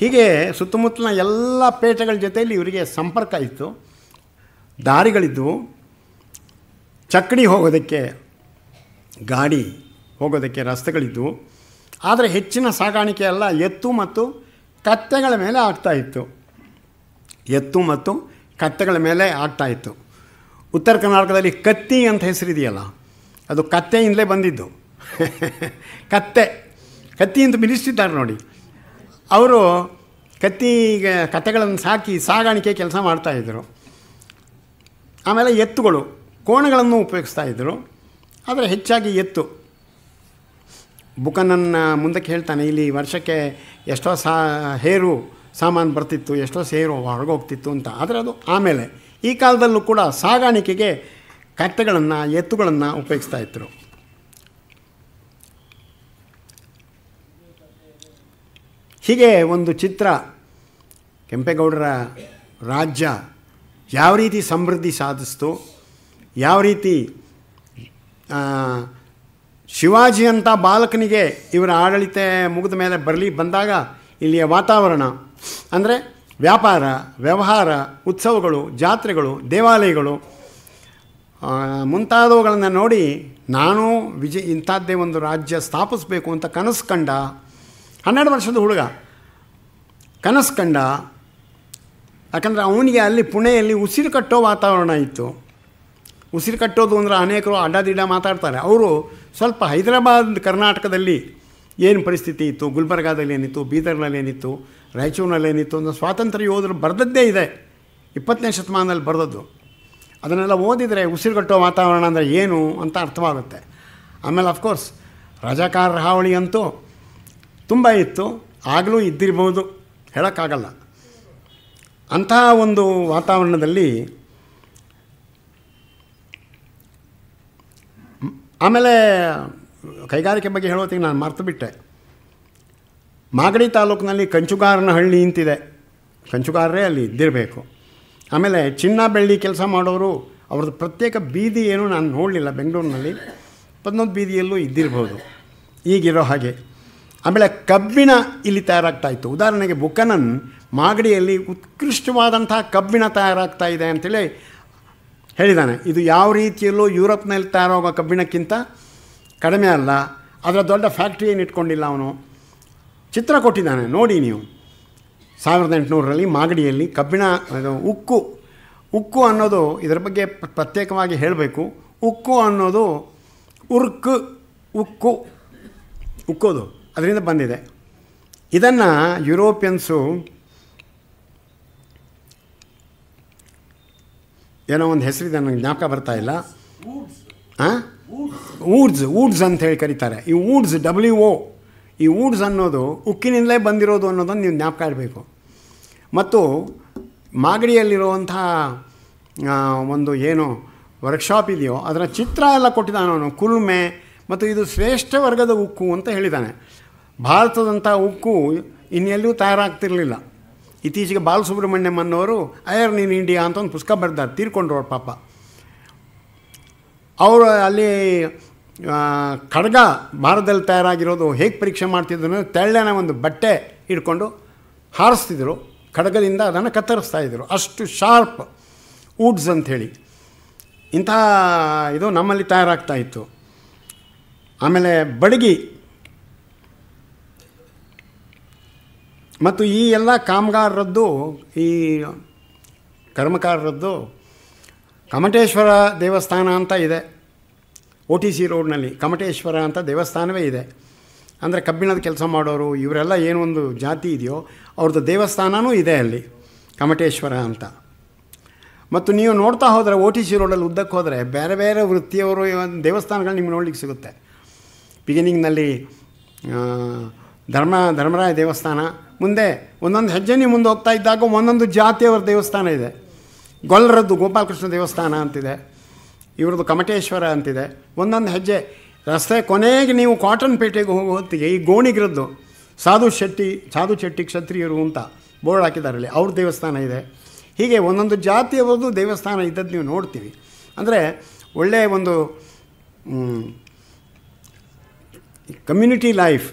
ಹೀಗೆ ಸುತ್ತಮುತ್ತಲಿನ ಎಲ್ಲ ಪೇಟೆಗಳ ಜೊತೆಯಲ್ಲಿ ಇವರಿಗೆ ಸಂಪರ್ಕ ಇತ್ತು ದಾರಿಗಳಿದ್ದವು ಚಕ್ಕಡಿ ಹೋಗೋದಕ್ಕೆ ಗಾಡಿ ಹೋಗೋದಕ್ಕೆ ರಸ್ತೆಗಳಿದ್ದವು ಆದರೆ ಹೆಚ್ಚಿನ ಸಾಗಾಣಿಕೆ ಎಲ್ಲ ಎತ್ತು ಮತ್ತು ಕತ್ತೆಗಳ ಮೇಲೆ ಆಗ್ತಾಯಿತ್ತು ಎತ್ತು ಮತ್ತು ಕತ್ತೆಗಳ ಮೇಲೆ ಆಗ್ತಾಯಿತ್ತು ಉತ್ತರ ಕರ್ನಾಟಕದಲ್ಲಿ ಕತ್ತಿ ಅಂತ ಹೆಸರಿದೆಯಲ್ಲ ಅದು ಕತ್ತೆಯಿಂದಲೇ ಬಂದಿದ್ದು *laughs* ಕತ್ತೆ ಕತ್ತಿ ಅಂತ ಮಿನಿಸ್ಟಿದ್ದಾರೆ ನೋಡಿ ಅವರು ಕತ್ತಿಗೆ ಕತೆಗಳನ್ನು ಸಾಕಿ ಸಾಗಾಣಿಕೆ ಕೆಲಸ ಮಾಡ್ತಾಯಿದ್ರು ಆಮೇಲೆ ಎತ್ತುಗಳು ಕೋಣಗಳನ್ನು ಉಪಯೋಗಿಸ್ತಾ ಇದ್ದರು ಆದರೆ ಹೆಚ್ಚಾಗಿ ಎತ್ತು ಬುಕನನ್ನು ಮುಂದಕ್ಕೆ ಹೇಳ್ತಾನೆ ಇಲ್ಲಿ ವರ್ಷಕ್ಕೆ ಎಷ್ಟೋ ಸಾ ಹೇರು ಸಾಮಾನು ಬರ್ತಿತ್ತು ಎಷ್ಟೋ ಸೇರು ಹೋಗ್ತಿತ್ತು ಅಂತ ಆದರೆ ಅದು ಆಮೇಲೆ ಈ ಕಾಲದಲ್ಲೂ ಕೂಡ ಸಾಗಾಣಿಕೆಗೆ ಕತ್ತೆಗಳನ್ನು ಎತ್ತುಗಳನ್ನು ಉಪಯೋಗಿಸ್ತಾ ಇದ್ದರು ಹೀಗೆ ಒಂದು ಚಿತ್ರ ಕೆಂಪೇಗೌಡರ ರಾಜ್ಯ ಯಾವ ರೀತಿ ಸಮೃದ್ಧಿ ಸಾಧಿಸ್ತು ಯಾವ ರೀತಿ ಶಿವಾಜಿ ಅಂತ ಬಾಲಕನಿಗೆ ಇವರ ಆಡಳಿತ ಮುಗಿದ ಮೇಲೆ ಬರಲಿ ಬಂದಾಗ ಇಲ್ಲಿಯ ವಾತಾವರಣ ಅಂದರೆ ವ್ಯಾಪಾರ ವ್ಯವಹಾರ ಉತ್ಸವಗಳು ಜಾತ್ರೆಗಳು ದೇವಾಲಯಗಳು ಮುಂತಾದವುಗಳನ್ನು ನೋಡಿ ನಾನು ವಿಜಯ್ ಇಂಥದ್ದೇ ಒಂದು ರಾಜ್ಯ ಸ್ಥಾಪಿಸಬೇಕು ಅಂತ ಕನಸು ಕಂಡ ಹನ್ನೆರಡು ವರ್ಷದ ಹುಡುಗ ಕನಸು ಕಂಡ ಯಾಕಂದರೆ ಅವನಿಗೆ ಅಲ್ಲಿ ಪುಣೆಯಲ್ಲಿ ಉಸಿರು ಕಟ್ಟೋ ವಾತಾವರಣ ಇತ್ತು ಉಸಿರು ಕಟ್ಟೋದು ಅಂದರೆ ಅನೇಕರು ಅಡ್ಡದಿಡ್ಡ ಮಾತಾಡ್ತಾರೆ ಅವರು ಸ್ವಲ್ಪ ಹೈದರಾಬಾದ್ ಕರ್ನಾಟಕದಲ್ಲಿ ಏನು ಪರಿಸ್ಥಿತಿ ಇತ್ತು ಗುಲ್ಬರ್ಗಾದಲ್ಲಿ ಏನಿತ್ತು ಬೀದರ್ನಲ್ಲಿ ಏನಿತ್ತು ರಾಯಚೂರಿನಲ್ಲಿ ಏನಿತ್ತು ಒಂದು ಸ್ವಾತಂತ್ರ್ಯ ಯೋಧರು ಬರೆದದ್ದೇ ಇದೆ ಇಪ್ಪತ್ತನೇ ಶತಮಾನದಲ್ಲಿ ಬರೆದದ್ದು ಅದನ್ನೆಲ್ಲ ಓದಿದರೆ ಉಸಿರುಗಟ್ಟೋ ವಾತಾವರಣ ಅಂದರೆ ಏನು ಅಂತ ಅರ್ಥವಾಗುತ್ತೆ ಆಮೇಲೆ ಅಫ್ಕೋರ್ಸ್ ರಜಾಕಾರ ಹಾವಳಿ ಅಂತೂ ತುಂಬ ಇತ್ತು ಆಗಲೂ ಇದ್ದಿರ್ಬೋದು ಹೇಳೋಕ್ಕಾಗಲ್ಲ ಅಂತಹ ಒಂದು ವಾತಾವರಣದಲ್ಲಿ ಆಮೇಲೆ ಕೈಗಾರಿಕೆ ಬಗ್ಗೆ ಹೇಳೋತ್ತಿಗೆ ನಾನು ಮರ್ತು ಬಿಟ್ಟೆ ಮಾಗಡಿ ತಾಲೂಕಿನಲ್ಲಿ ಕಂಚುಗಾರನಹಳ್ಳಿ ಅಂತಿದೆ ಕಂಚುಗಾರರೇ ಅಲ್ಲಿ ಇದ್ದಿರಬೇಕು ಆಮೇಲೆ ಚಿನ್ನ ಬೆಳ್ಳಿ ಕೆಲಸ ಮಾಡೋರು ಅವ್ರದ್ದು ಪ್ರತ್ಯೇಕ ಬೀದಿ ಏನು ನಾನು ನೋಡಲಿಲ್ಲ ಬೆಂಗಳೂರಿನಲ್ಲಿ ಹತ್ತೊಂದು ಬೀದಿಯಲ್ಲೂ ಇದ್ದಿರ್ಬೋದು ಈಗಿರೋ ಹಾಗೆ ಆಮೇಲೆ ಕಬ್ಬಿಣ ಇಲ್ಲಿ ತಯಾರಾಗ್ತಾ ಇತ್ತು ಉದಾಹರಣೆಗೆ ಬುಕನನ್ ಮಾಗಡಿಯಲ್ಲಿ ಉತ್ಕೃಷ್ಟವಾದಂತಹ ಕಬ್ಬಿಣ ತಯಾರಾಗ್ತಾ ಇದೆ ಅಂಥೇಳಿ ಹೇಳಿದ್ದಾನೆ ಇದು ಯಾವ ರೀತಿಯಲ್ಲೂ ಯುರೋಪ್ನಲ್ಲಿ ತಯಾರಾಗೋ ಕಬ್ಬಿಣಕ್ಕಿಂತ ಕಡಿಮೆ ಅಲ್ಲ ಅದರ ದೊಡ್ಡ ಫ್ಯಾಕ್ಟ್ರಿ ಏನು ಇಟ್ಕೊಂಡಿಲ್ಲ ಅವನು ಚಿತ್ರ ಕೊಟ್ಟಿದ್ದಾನೆ ನೋಡಿ ನೀವು ಸಾವಿರದ ಎಂಟುನೂರಲ್ಲಿ ಮಾಗಡಿಯಲ್ಲಿ ಕಬ್ಬಿಣ ಉಕ್ಕು ಉಕ್ಕು ಅನ್ನೋದು ಇದರ ಬಗ್ಗೆ ಪ್ರತ್ಯೇಕವಾಗಿ ಹೇಳಬೇಕು ಉಕ್ಕು ಅನ್ನೋದು ಉರ್ಕು ಉಕ್ಕು ಉಕ್ಕೋದು ಅದರಿಂದ ಬಂದಿದೆ ಇದನ್ನು ಯುರೋಪಿಯನ್ಸು ಏನೋ ಒಂದು ಹೆಸರಿದೆ ನನಗೆ ಜ್ಞಾಪಕ ಬರ್ತಾ ಇಲ್ಲ ಹಾಂ ಊಡ್ಸ್ ಊಡ್ಸ್ ಅಂತ ಹೇಳಿ ಕರೀತಾರೆ ಈ ಊಡ್ಸ್ ಡಬ್ಲ್ಯೂ ಓ ಈ ಊಡ್ಸ್ ಅನ್ನೋದು ಉಕ್ಕಿನಿಂದಲೇ ಬಂದಿರೋದು ಅನ್ನೋದನ್ನು ನೀವು ಜ್ಞಾಪಕ ಇಡಬೇಕು ಮತ್ತು ಮಾಗಡಿಯಲ್ಲಿರುವಂಥ ಒಂದು ಏನು ವರ್ಕ್ಶಾಪ್ ಇದೆಯೋ ಅದರ ಚಿತ್ರ ಎಲ್ಲ ಕೊಟ್ಟಿದ್ದಾನೆ ಅವನು ಕುಲ್ಮೆ ಮತ್ತು ಇದು ಶ್ರೇಷ್ಠ ವರ್ಗದ ಉಕ್ಕು ಅಂತ ಹೇಳಿದ್ದಾನೆ ಭಾರತದಂಥ ಉಕ್ಕು ಇನ್ನೆಲ್ಲೂ ತಯಾರಾಗ್ತಿರಲಿಲ್ಲ ಇತ್ತೀಚೆಗೆ ಬಾಲಸುಬ್ರಹ್ಮಣ್ಯಂ ಅನ್ನೋರು ಐರ್ನ್ ಇನ್ ಇಂಡಿಯಾ ಅಂತ ಒಂದು ಪುಸ್ತಕ ಬರೆದಾರೆ ತೀರ್ಕೊಂಡ್ರು ಅವ್ರ ಪಾಪ ಅವರು ಅಲ್ಲಿ ಖಡ್ಗ ಭಾರತದಲ್ಲಿ ತಯಾರಾಗಿರೋದು ಹೇಗೆ ಪರೀಕ್ಷೆ ಮಾಡ್ತಿದ್ರು ತೆಳ್ಳನ ಒಂದು ಬಟ್ಟೆ ಹಿಡ್ಕೊಂಡು ಹಾರಿಸ್ತಿದ್ರು ಖಡ್ಗದಿಂದ ಅದನ್ನು ಕತ್ತರಿಸ್ತಾ ಇದ್ದರು ಅಷ್ಟು ಶಾರ್ಪ್ ವುಡ್ಸ್ ಅಂಥೇಳಿ ಇಂಥ ಇದು ನಮ್ಮಲ್ಲಿ ತಯಾರಾಗ್ತಾ ಇತ್ತು ಆಮೇಲೆ ಬಡಗಿ ಮತ್ತು ಈ ಎಲ್ಲ ಕಾಮಗಾರರದ್ದು ಈ ಕರ್ಮಕಾರರದ್ದು ಕಮಟೇಶ್ವರ ದೇವಸ್ಥಾನ ಅಂತ ಇದೆ ಒ ಟಿ ಸಿ ರೋಡ್ನಲ್ಲಿ ಕಮಟೇಶ್ವರ ಅಂತ ದೇವಸ್ಥಾನವೇ ಇದೆ ಅಂದರೆ ಕಬ್ಬಿಣದ ಕೆಲಸ ಮಾಡೋರು ಇವರೆಲ್ಲ ಏನೊಂದು ಜಾತಿ ಇದೆಯೋ ಅವ್ರದ್ದು ದೇವಸ್ಥಾನವೂ ಇದೆ ಅಲ್ಲಿ ಕಮಟೇಶ್ವರ ಅಂತ ಮತ್ತು ನೀವು ನೋಡ್ತಾ ಹೋದರೆ ಒ ಟಿ ಸಿ ರೋಡಲ್ಲಿ ಉದ್ದಕ್ಕೆ ಹೋದರೆ ಬೇರೆ ಬೇರೆ ವೃತ್ತಿಯವರು ದೇವಸ್ಥಾನಗಳು ನಿಮ್ಗೆ ನೋಡ್ಲಿಕ್ಕೆ ಸಿಗುತ್ತೆ ಬಿಗಿನಿಂಗ್ನಲ್ಲಿ ಧರ್ಮ ಧರ್ಮರಾಯ ದೇವಸ್ಥಾನ ಮುಂದೆ ಒಂದೊಂದು ಹೆಜ್ಜೆ ನೀವು ಮುಂದೆ ಹೋಗ್ತಾ ಇದ್ದಾಗ ಒಂದೊಂದು ಜಾತಿಯವರ ದೇವಸ್ಥಾನ ಇದೆ ಗೊಲ್ಲರದ್ದು ಗೋಪಾಲಕೃಷ್ಣ ದೇವಸ್ಥಾನ ಅಂತಿದೆ ಇವ್ರದ್ದು ಕಮಟೇಶ್ವರ ಅಂತಿದೆ ಒಂದೊಂದು ಹೆಜ್ಜೆ ರಸ್ತೆ ಕೊನೆಗೆ ನೀವು ಕಾಟನ್ ಪೇಟೆಗೆ ಹೋಗೋ ಹೊತ್ತಿಗೆ ಈ ಗೋಣಿಗರದ್ದು ಸಾಧು ಶೆಟ್ಟಿ ಸಾಧು ಶೆಟ್ಟಿ ಕ್ಷತ್ರಿಯರು ಅಂತ ಬೋರ್ಡ್ ಹಾಕಿದ್ದಾರೆ ಅಲ್ಲಿ ಅವ್ರ ದೇವಸ್ಥಾನ ಇದೆ ಹೀಗೆ ಒಂದೊಂದು ಜಾತಿಯವರದ್ದು ದೇವಸ್ಥಾನ ಇದ್ದದ್ದು ನೀವು ನೋಡ್ತೀವಿ ಅಂದರೆ ಒಳ್ಳೆಯ ಒಂದು ಕಮ್ಯುನಿಟಿ ಲೈಫ್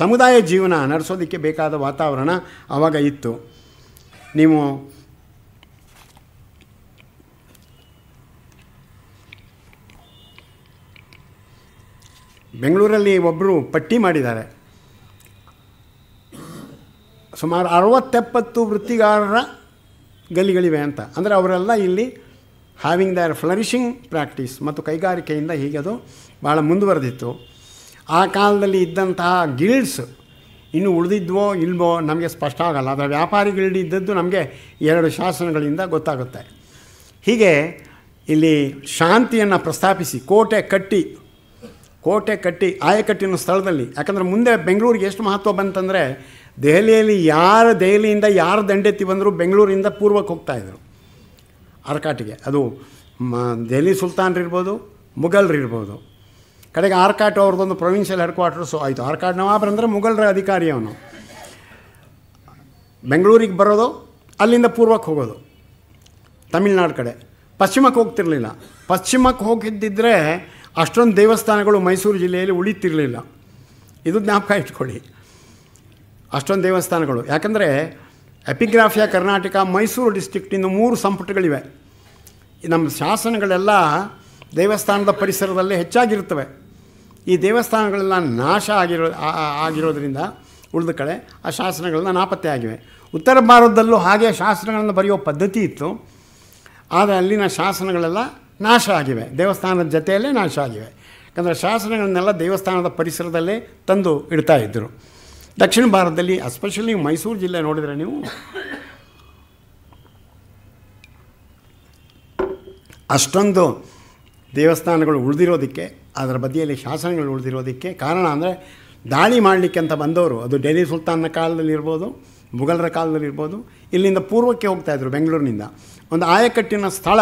ಸಮುದಾಯ ಜೀವನ ನಡೆಸೋದಕ್ಕೆ ಬೇಕಾದ ವಾತಾವರಣ ಆವಾಗ ಇತ್ತು ನೀವು ಬೆಂಗಳೂರಲ್ಲಿ ಒಬ್ಬರು ಪಟ್ಟಿ ಮಾಡಿದ್ದಾರೆ ಸುಮಾರು ಅರವತ್ತೆಪ್ಪತ್ತು ವೃತ್ತಿಗಾರರ ಗಲಿಗಳಿವೆ ಅಂತ ಅಂದರೆ ಅವರೆಲ್ಲ ಇಲ್ಲಿ ಹ್ಯಾವಿಂಗ್ ದರ್ ಫ್ಲರಿಷಿಂಗ್ ಪ್ರಾಕ್ಟೀಸ್ ಮತ್ತು ಕೈಗಾರಿಕೆಯಿಂದ ಹೀಗೆ ಅದು ಭಾಳ ಮುಂದುವರೆದಿತ್ತು ಆ ಕಾಲದಲ್ಲಿ ಇದ್ದಂತಹ ಗಿಲ್ಡ್ಸ್ ಇನ್ನು ಉಳಿದಿದ್ವೋ ಇಲ್ವೋ ನಮಗೆ ಸ್ಪಷ್ಟ ಆಗಲ್ಲ ಅದರ ವ್ಯಾಪಾರಿ ಗಿಲ್ಡ್ ಇದ್ದದ್ದು ನಮಗೆ ಎರಡು ಶಾಸನಗಳಿಂದ ಗೊತ್ತಾಗುತ್ತೆ ಹೀಗೆ ಇಲ್ಲಿ ಶಾಂತಿಯನ್ನು ಪ್ರಸ್ತಾಪಿಸಿ ಕೋಟೆ ಕಟ್ಟಿ ಕೋಟೆ ಕಟ್ಟಿ ಆಯಕಟ್ಟಿನ ಸ್ಥಳದಲ್ಲಿ ಯಾಕಂದರೆ ಮುಂದೆ ಬೆಂಗಳೂರಿಗೆ ಎಷ್ಟು ಮಹತ್ವ ಬಂತಂದರೆ ದೆಹಲಿಯಲ್ಲಿ ಯಾರು ದೆಹಲಿಯಿಂದ ಯಾರು ದಂಡೆತ್ತಿ ಬಂದರೂ ಬೆಂಗಳೂರಿಂದ ಪೂರ್ವಕ್ಕೆ ಹೋಗ್ತಾಯಿದ್ರು ಆರ್ಕಾಟಿಗೆ ಅದು ಮ ದೆಹಲಿ ಸುಲ್ತಾನ್ರಿರ್ಬೋದು ಮುಘಲ್ರಿರ್ಬೋದು ಕಡೆಗೆ ಆರ್ಕಾಟ್ ಅವ್ರದ್ದೊಂದು ಪ್ರೊವಿನ್ಷಿಯಲ್ ಹೆಡ್ ಕ್ವಾರ್ಟರ್ಸು ಆಯಿತು ಆರ್ಕಾಟ್ ನವಾಬ್ರ ಅಂದರೆ ಮುಘಲ್ರ ಅಧಿಕಾರಿ ಅವನು ಬೆಂಗಳೂರಿಗೆ ಬರೋದು ಅಲ್ಲಿಂದ ಪೂರ್ವಕ್ಕೆ ಹೋಗೋದು ತಮಿಳ್ನಾಡು ಕಡೆ ಪಶ್ಚಿಮಕ್ಕೆ ಹೋಗ್ತಿರ್ಲಿಲ್ಲ ಪಶ್ಚಿಮಕ್ಕೆ ಹೋಗಿದ್ದಿದ್ರೆ ಅಷ್ಟೊಂದು ದೇವಸ್ಥಾನಗಳು ಮೈಸೂರು ಜಿಲ್ಲೆಯಲ್ಲಿ ಉಳಿತಿರಲಿಲ್ಲ ಇದು ಜ್ಞಾಪಕ ಇಟ್ಕೊಳ್ಳಿ ಅಷ್ಟೊಂದು ದೇವಸ್ಥಾನಗಳು ಯಾಕಂದರೆ ಎಪಿಗ್ರಾಫಿಯಾ ಕರ್ನಾಟಕ ಮೈಸೂರು ಡಿಸ್ಟಿಕ್ಟಿಂದ ಮೂರು ಸಂಪುಟಗಳಿವೆ ನಮ್ಮ ಶಾಸನಗಳೆಲ್ಲ ದೇವಸ್ಥಾನದ ಪರಿಸರದಲ್ಲೇ ಹೆಚ್ಚಾಗಿರುತ್ತವೆ ಈ ದೇವಸ್ಥಾನಗಳೆಲ್ಲ ನಾಶ ಆಗಿರೋ ಆಗಿರೋದರಿಂದ ಉಳಿದ ಕಡೆ ಆ ಶಾಸನಗಳನ್ನ ನಾಪತ್ತೆ ಆಗಿವೆ ಉತ್ತರ ಭಾರತದಲ್ಲೂ ಹಾಗೆ ಶಾಸನಗಳನ್ನು ಬರೆಯೋ ಪದ್ಧತಿ ಇತ್ತು ಆದರೆ ಅಲ್ಲಿನ ಶಾಸನಗಳೆಲ್ಲ ನಾಶ ಆಗಿವೆ ದೇವಸ್ಥಾನದ ಜೊತೆಯಲ್ಲೇ ನಾಶ ಆಗಿವೆ ಯಾಕಂದರೆ ಶಾಸನಗಳನ್ನೆಲ್ಲ ದೇವಸ್ಥಾನದ ಪರಿಸರದಲ್ಲೇ ತಂದು ಇಡ್ತಾ ಇದ್ದರು ದಕ್ಷಿಣ ಭಾರತದಲ್ಲಿ ಎಸ್ಪೆಷಲಿ ಮೈಸೂರು ಜಿಲ್ಲೆ ನೋಡಿದರೆ ನೀವು ಅಷ್ಟೊಂದು ದೇವಸ್ಥಾನಗಳು ಉಳಿದಿರೋದಕ್ಕೆ ಅದರ ಬದಿಯಲ್ಲಿ ಶಾಸನಗಳು ಉಳಿದಿರೋದಕ್ಕೆ ಕಾರಣ ಅಂದರೆ ದಾಳಿ ಮಾಡಲಿಕ್ಕೆ ಅಂತ ಬಂದವರು ಅದು ಡೆಲ್ಲಿ ಸುಲ್ತಾನ್ನ ಕಾಲದಲ್ಲಿ ಇರ್ಬೋದು ಕಾಲದಲ್ಲಿರ್ಬೋದು ಕಾಲದಲ್ಲಿ ಇಲ್ಲಿಂದ ಪೂರ್ವಕ್ಕೆ ಹೋಗ್ತಾಯಿದ್ರು ಬೆಂಗಳೂರಿನಿಂದ ಒಂದು ಆಯಕಟ್ಟಿನ ಸ್ಥಳ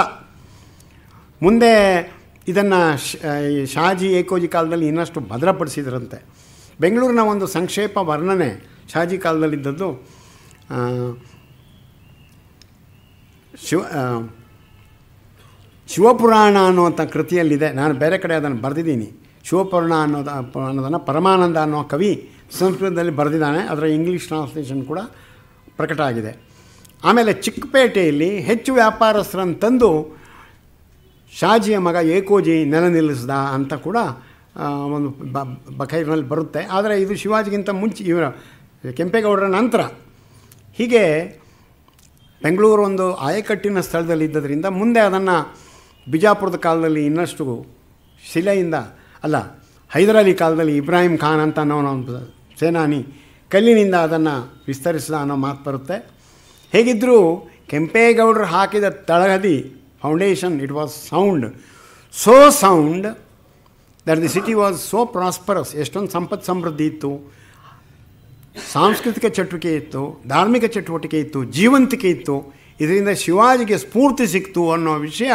ಮುಂದೆ ಇದನ್ನು ಶಾಜಿ ಏಕೋಜಿ ಕಾಲದಲ್ಲಿ ಇನ್ನಷ್ಟು ಭದ್ರಪಡಿಸಿದ್ರಂತೆ ಬೆಂಗಳೂರಿನ ಒಂದು ಸಂಕ್ಷೇಪ ವರ್ಣನೆ ಶಾಜಿ ಕಾಲದಲ್ಲಿದ್ದದ್ದು ಶಿವ ಶಿವಪುರಾಣ ಅನ್ನುವಂಥ ಕೃತಿಯಲ್ಲಿದೆ ನಾನು ಬೇರೆ ಕಡೆ ಅದನ್ನು ಬರೆದಿದ್ದೀನಿ ಶಿವಪುರಾಣ ಅನ್ನೋದ ಅನ್ನೋದನ್ನು ಪರಮಾನಂದ ಅನ್ನೋ ಕವಿ ಸಂಸ್ಕೃತದಲ್ಲಿ ಬರೆದಿದ್ದಾನೆ ಅದರ ಇಂಗ್ಲೀಷ್ ಟ್ರಾನ್ಸ್ಲೇಷನ್ ಕೂಡ ಪ್ರಕಟ ಆಗಿದೆ ಆಮೇಲೆ ಚಿಕ್ಕಪೇಟೆಯಲ್ಲಿ ಹೆಚ್ಚು ವ್ಯಾಪಾರಸ್ಥರನ್ನು ತಂದು ಶಾಜಿಯ ಮಗ ಏಕೋಜಿ ನೆಲ ನಿಲ್ಲಿಸ್ದ ಅಂತ ಕೂಡ ಒಂದು ಬ ಬರುತ್ತೆ ಆದರೆ ಇದು ಶಿವಾಜಿಗಿಂತ ಮುಂಚೆ ಇವರ ಕೆಂಪೇಗೌಡರ ನಂತರ ಹೀಗೆ ಬೆಂಗಳೂರು ಒಂದು ಆಯಕಟ್ಟಿನ ಸ್ಥಳದಲ್ಲಿ ಇದ್ದದರಿಂದ ಮುಂದೆ ಅದನ್ನು ಬಿಜಾಪುರದ ಕಾಲದಲ್ಲಿ ಇನ್ನಷ್ಟು ಶಿಲೆಯಿಂದ ಅಲ್ಲ ಹೈದರಾಲಿ ಕಾಲದಲ್ಲಿ ಇಬ್ರಾಹಿಂ ಖಾನ್ ಅಂತ ಒಂದು ಸೇನಾನಿ ಕಲ್ಲಿನಿಂದ ಅದನ್ನು ವಿಸ್ತರಿಸಿದ ಅನ್ನೋ ಮಾತು ಬರುತ್ತೆ ಹೇಗಿದ್ದರೂ ಕೆಂಪೇಗೌಡರು ಹಾಕಿದ ತಳಹದಿ foundation, it was sound. So sound that the city was so prosperous, ಎಷ್ಟೊಂದು ಸಂಪತ್ ಸಮೃದ್ಧಿ ಇತ್ತು ಸಾಂಸ್ಕೃತಿಕ ಚಟುವಟಿಕೆ ಇತ್ತು ಧಾರ್ಮಿಕ ಚಟುವಟಿಕೆ ಇತ್ತು ಜೀವಂತಿಕೆ ಇತ್ತು ಇದರಿಂದ ಶಿವಾಜಿಗೆ ಸ್ಫೂರ್ತಿ ಸಿಕ್ತು ಅನ್ನೋ ವಿಷಯ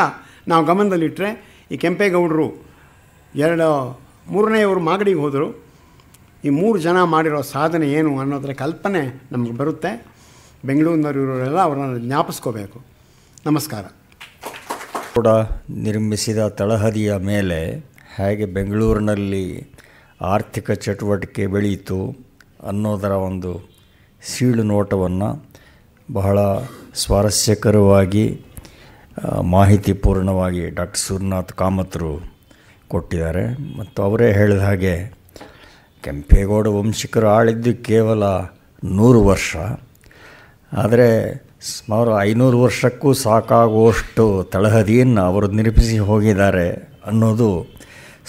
ನಾವು ಗಮನದಲ್ಲಿಟ್ಟರೆ ಈ ಕೆಂಪೇಗೌಡರು ಎರಡು ಮೂರನೆಯವರು ಮಾಗಡಿಗೆ ಹೋದರು ಈ ಮೂರು ಜನ ಮಾಡಿರೋ ಸಾಧನೆ ಏನು ಅನ್ನೋದರ ಕಲ್ಪನೆ ನಮಗೆ ಬರುತ್ತೆ ಬೆಂಗಳೂರಿನವರು ಇರೋರೆಲ್ಲ ಅವರನ್ನು ಜ್ಞಾಪಿಸ್ಕೋಬೇಕು ನಮಸ್ಕಾರ ಕೂಡ ನಿರ್ಮಿಸಿದ ತಳಹದಿಯ ಮೇಲೆ ಹೇಗೆ ಬೆಂಗಳೂರಿನಲ್ಲಿ ಆರ್ಥಿಕ ಚಟುವಟಿಕೆ ಬೆಳೆಯಿತು ಅನ್ನೋದರ ಒಂದು ಸೀಳು ನೋಟವನ್ನು ಬಹಳ ಸ್ವಾರಸ್ಯಕರವಾಗಿ ಮಾಹಿತಿಪೂರ್ಣವಾಗಿ ಡಾಕ್ಟರ್ ಸೂರ್ಯನಾಥ್ ಕಾಮತ್ರು ಕೊಟ್ಟಿದ್ದಾರೆ ಮತ್ತು ಅವರೇ ಹೇಳಿದ ಹಾಗೆ ಕೆಂಪೇಗೌಡ ವಂಶಿಕರು ಆಳಿದ್ದು ಕೇವಲ ನೂರು ವರ್ಷ ಆದರೆ ಸುಮಾರು ಐನೂರು ವರ್ಷಕ್ಕೂ ಸಾಕಾಗುವಷ್ಟು ತಳಹದಿಯನ್ನು ಅವರು ನಿರೂಪಿಸಿ ಹೋಗಿದ್ದಾರೆ ಅನ್ನೋದು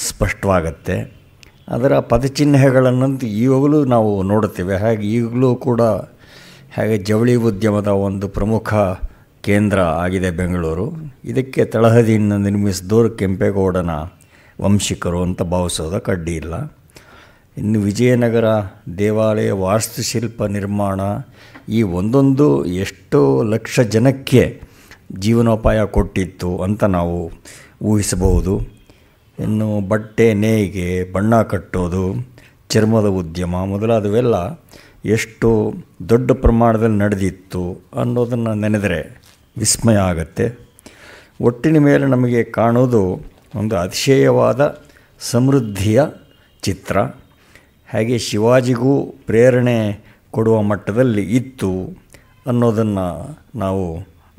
ಸ್ಪಷ್ಟವಾಗತ್ತೆ ಅದರ ಪದಚಿಹ್ನೆಗಳನ್ನಂತೂ ಈವಾಗಲೂ ನಾವು ನೋಡುತ್ತೇವೆ ಹಾಗೆ ಈಗಲೂ ಕೂಡ ಹಾಗೆ ಜವಳಿ ಉದ್ಯಮದ ಒಂದು ಪ್ರಮುಖ ಕೇಂದ್ರ ಆಗಿದೆ ಬೆಂಗಳೂರು ಇದಕ್ಕೆ ತಳಹದಿಯನ್ನು ನಿರ್ಮಿಸಿದವರು ಕೆಂಪೇಗೌಡನ ವಂಶಿಕರು ಅಂತ ಭಾವಿಸೋದ ಕಡ್ಡಿ ಇಲ್ಲ ಇನ್ನು ವಿಜಯನಗರ ದೇವಾಲಯ ವಾಸ್ತುಶಿಲ್ಪ ನಿರ್ಮಾಣ ಈ ಒಂದೊಂದು ಎಷ್ಟೋ ಲಕ್ಷ ಜನಕ್ಕೆ ಜೀವನೋಪಾಯ ಕೊಟ್ಟಿತ್ತು ಅಂತ ನಾವು ಊಹಿಸಬಹುದು ಇನ್ನು ಬಟ್ಟೆ ನೇಯ್ಗೆ ಬಣ್ಣ ಕಟ್ಟೋದು ಚರ್ಮದ ಉದ್ಯಮ ಮೊದಲಾದವೆಲ್ಲ ಎಷ್ಟು ದೊಡ್ಡ ಪ್ರಮಾಣದಲ್ಲಿ ನಡೆದಿತ್ತು ಅನ್ನೋದನ್ನು ನೆನೆದರೆ ವಿಸ್ಮಯ ಆಗುತ್ತೆ ಒಟ್ಟಿನ ಮೇಲೆ ನಮಗೆ ಕಾಣೋದು ಒಂದು ಅತಿಶಯವಾದ ಸಮೃದ್ಧಿಯ ಚಿತ್ರ ಹಾಗೆ ಶಿವಾಜಿಗೂ ಪ್ರೇರಣೆ ಕೊಡುವ ಮಟ್ಟದಲ್ಲಿ ಇತ್ತು ಅನ್ನೋದನ್ನು ನಾವು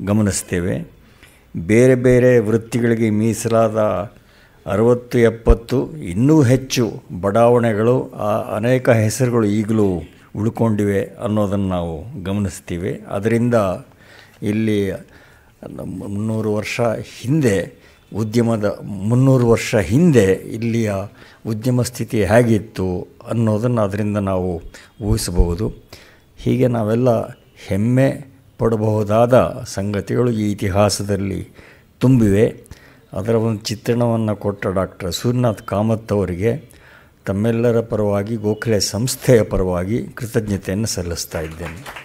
ಗಮನಿಸ್ತೇವೆ ಬೇರೆ ಬೇರೆ ವೃತ್ತಿಗಳಿಗೆ ಮೀಸಲಾದ ಅರವತ್ತು ಎಪ್ಪತ್ತು ಇನ್ನೂ ಹೆಚ್ಚು ಬಡಾವಣೆಗಳು ಆ ಅನೇಕ ಹೆಸರುಗಳು ಈಗಲೂ ಉಳ್ಕೊಂಡಿವೆ ಅನ್ನೋದನ್ನು ನಾವು ಗಮನಿಸ್ತೀವಿ ಅದರಿಂದ ಇಲ್ಲಿ ಮುನ್ನೂರು ವರ್ಷ ಹಿಂದೆ ಉದ್ಯಮದ ಮುನ್ನೂರು ವರ್ಷ ಹಿಂದೆ ಇಲ್ಲಿಯ ಉದ್ಯಮ ಸ್ಥಿತಿ ಹೇಗಿತ್ತು ಅನ್ನೋದನ್ನು ಅದರಿಂದ ನಾವು ಊಹಿಸಬಹುದು ಹೀಗೆ ನಾವೆಲ್ಲ ಹೆಮ್ಮೆ ಪಡಬಹುದಾದ ಸಂಗತಿಗಳು ಈ ಇತಿಹಾಸದಲ್ಲಿ ತುಂಬಿವೆ ಅದರ ಒಂದು ಚಿತ್ರಣವನ್ನು ಕೊಟ್ಟ ಡಾಕ್ಟರ್ ಸೂರ್ಯನಾಥ್ ಕಾಮತ್ ಅವರಿಗೆ ತಮ್ಮೆಲ್ಲರ ಪರವಾಗಿ ಗೋಖಲೆ ಸಂಸ್ಥೆಯ ಪರವಾಗಿ ಕೃತಜ್ಞತೆಯನ್ನು ಸಲ್ಲಿಸ್ತಾ ಇದ್ದೇನೆ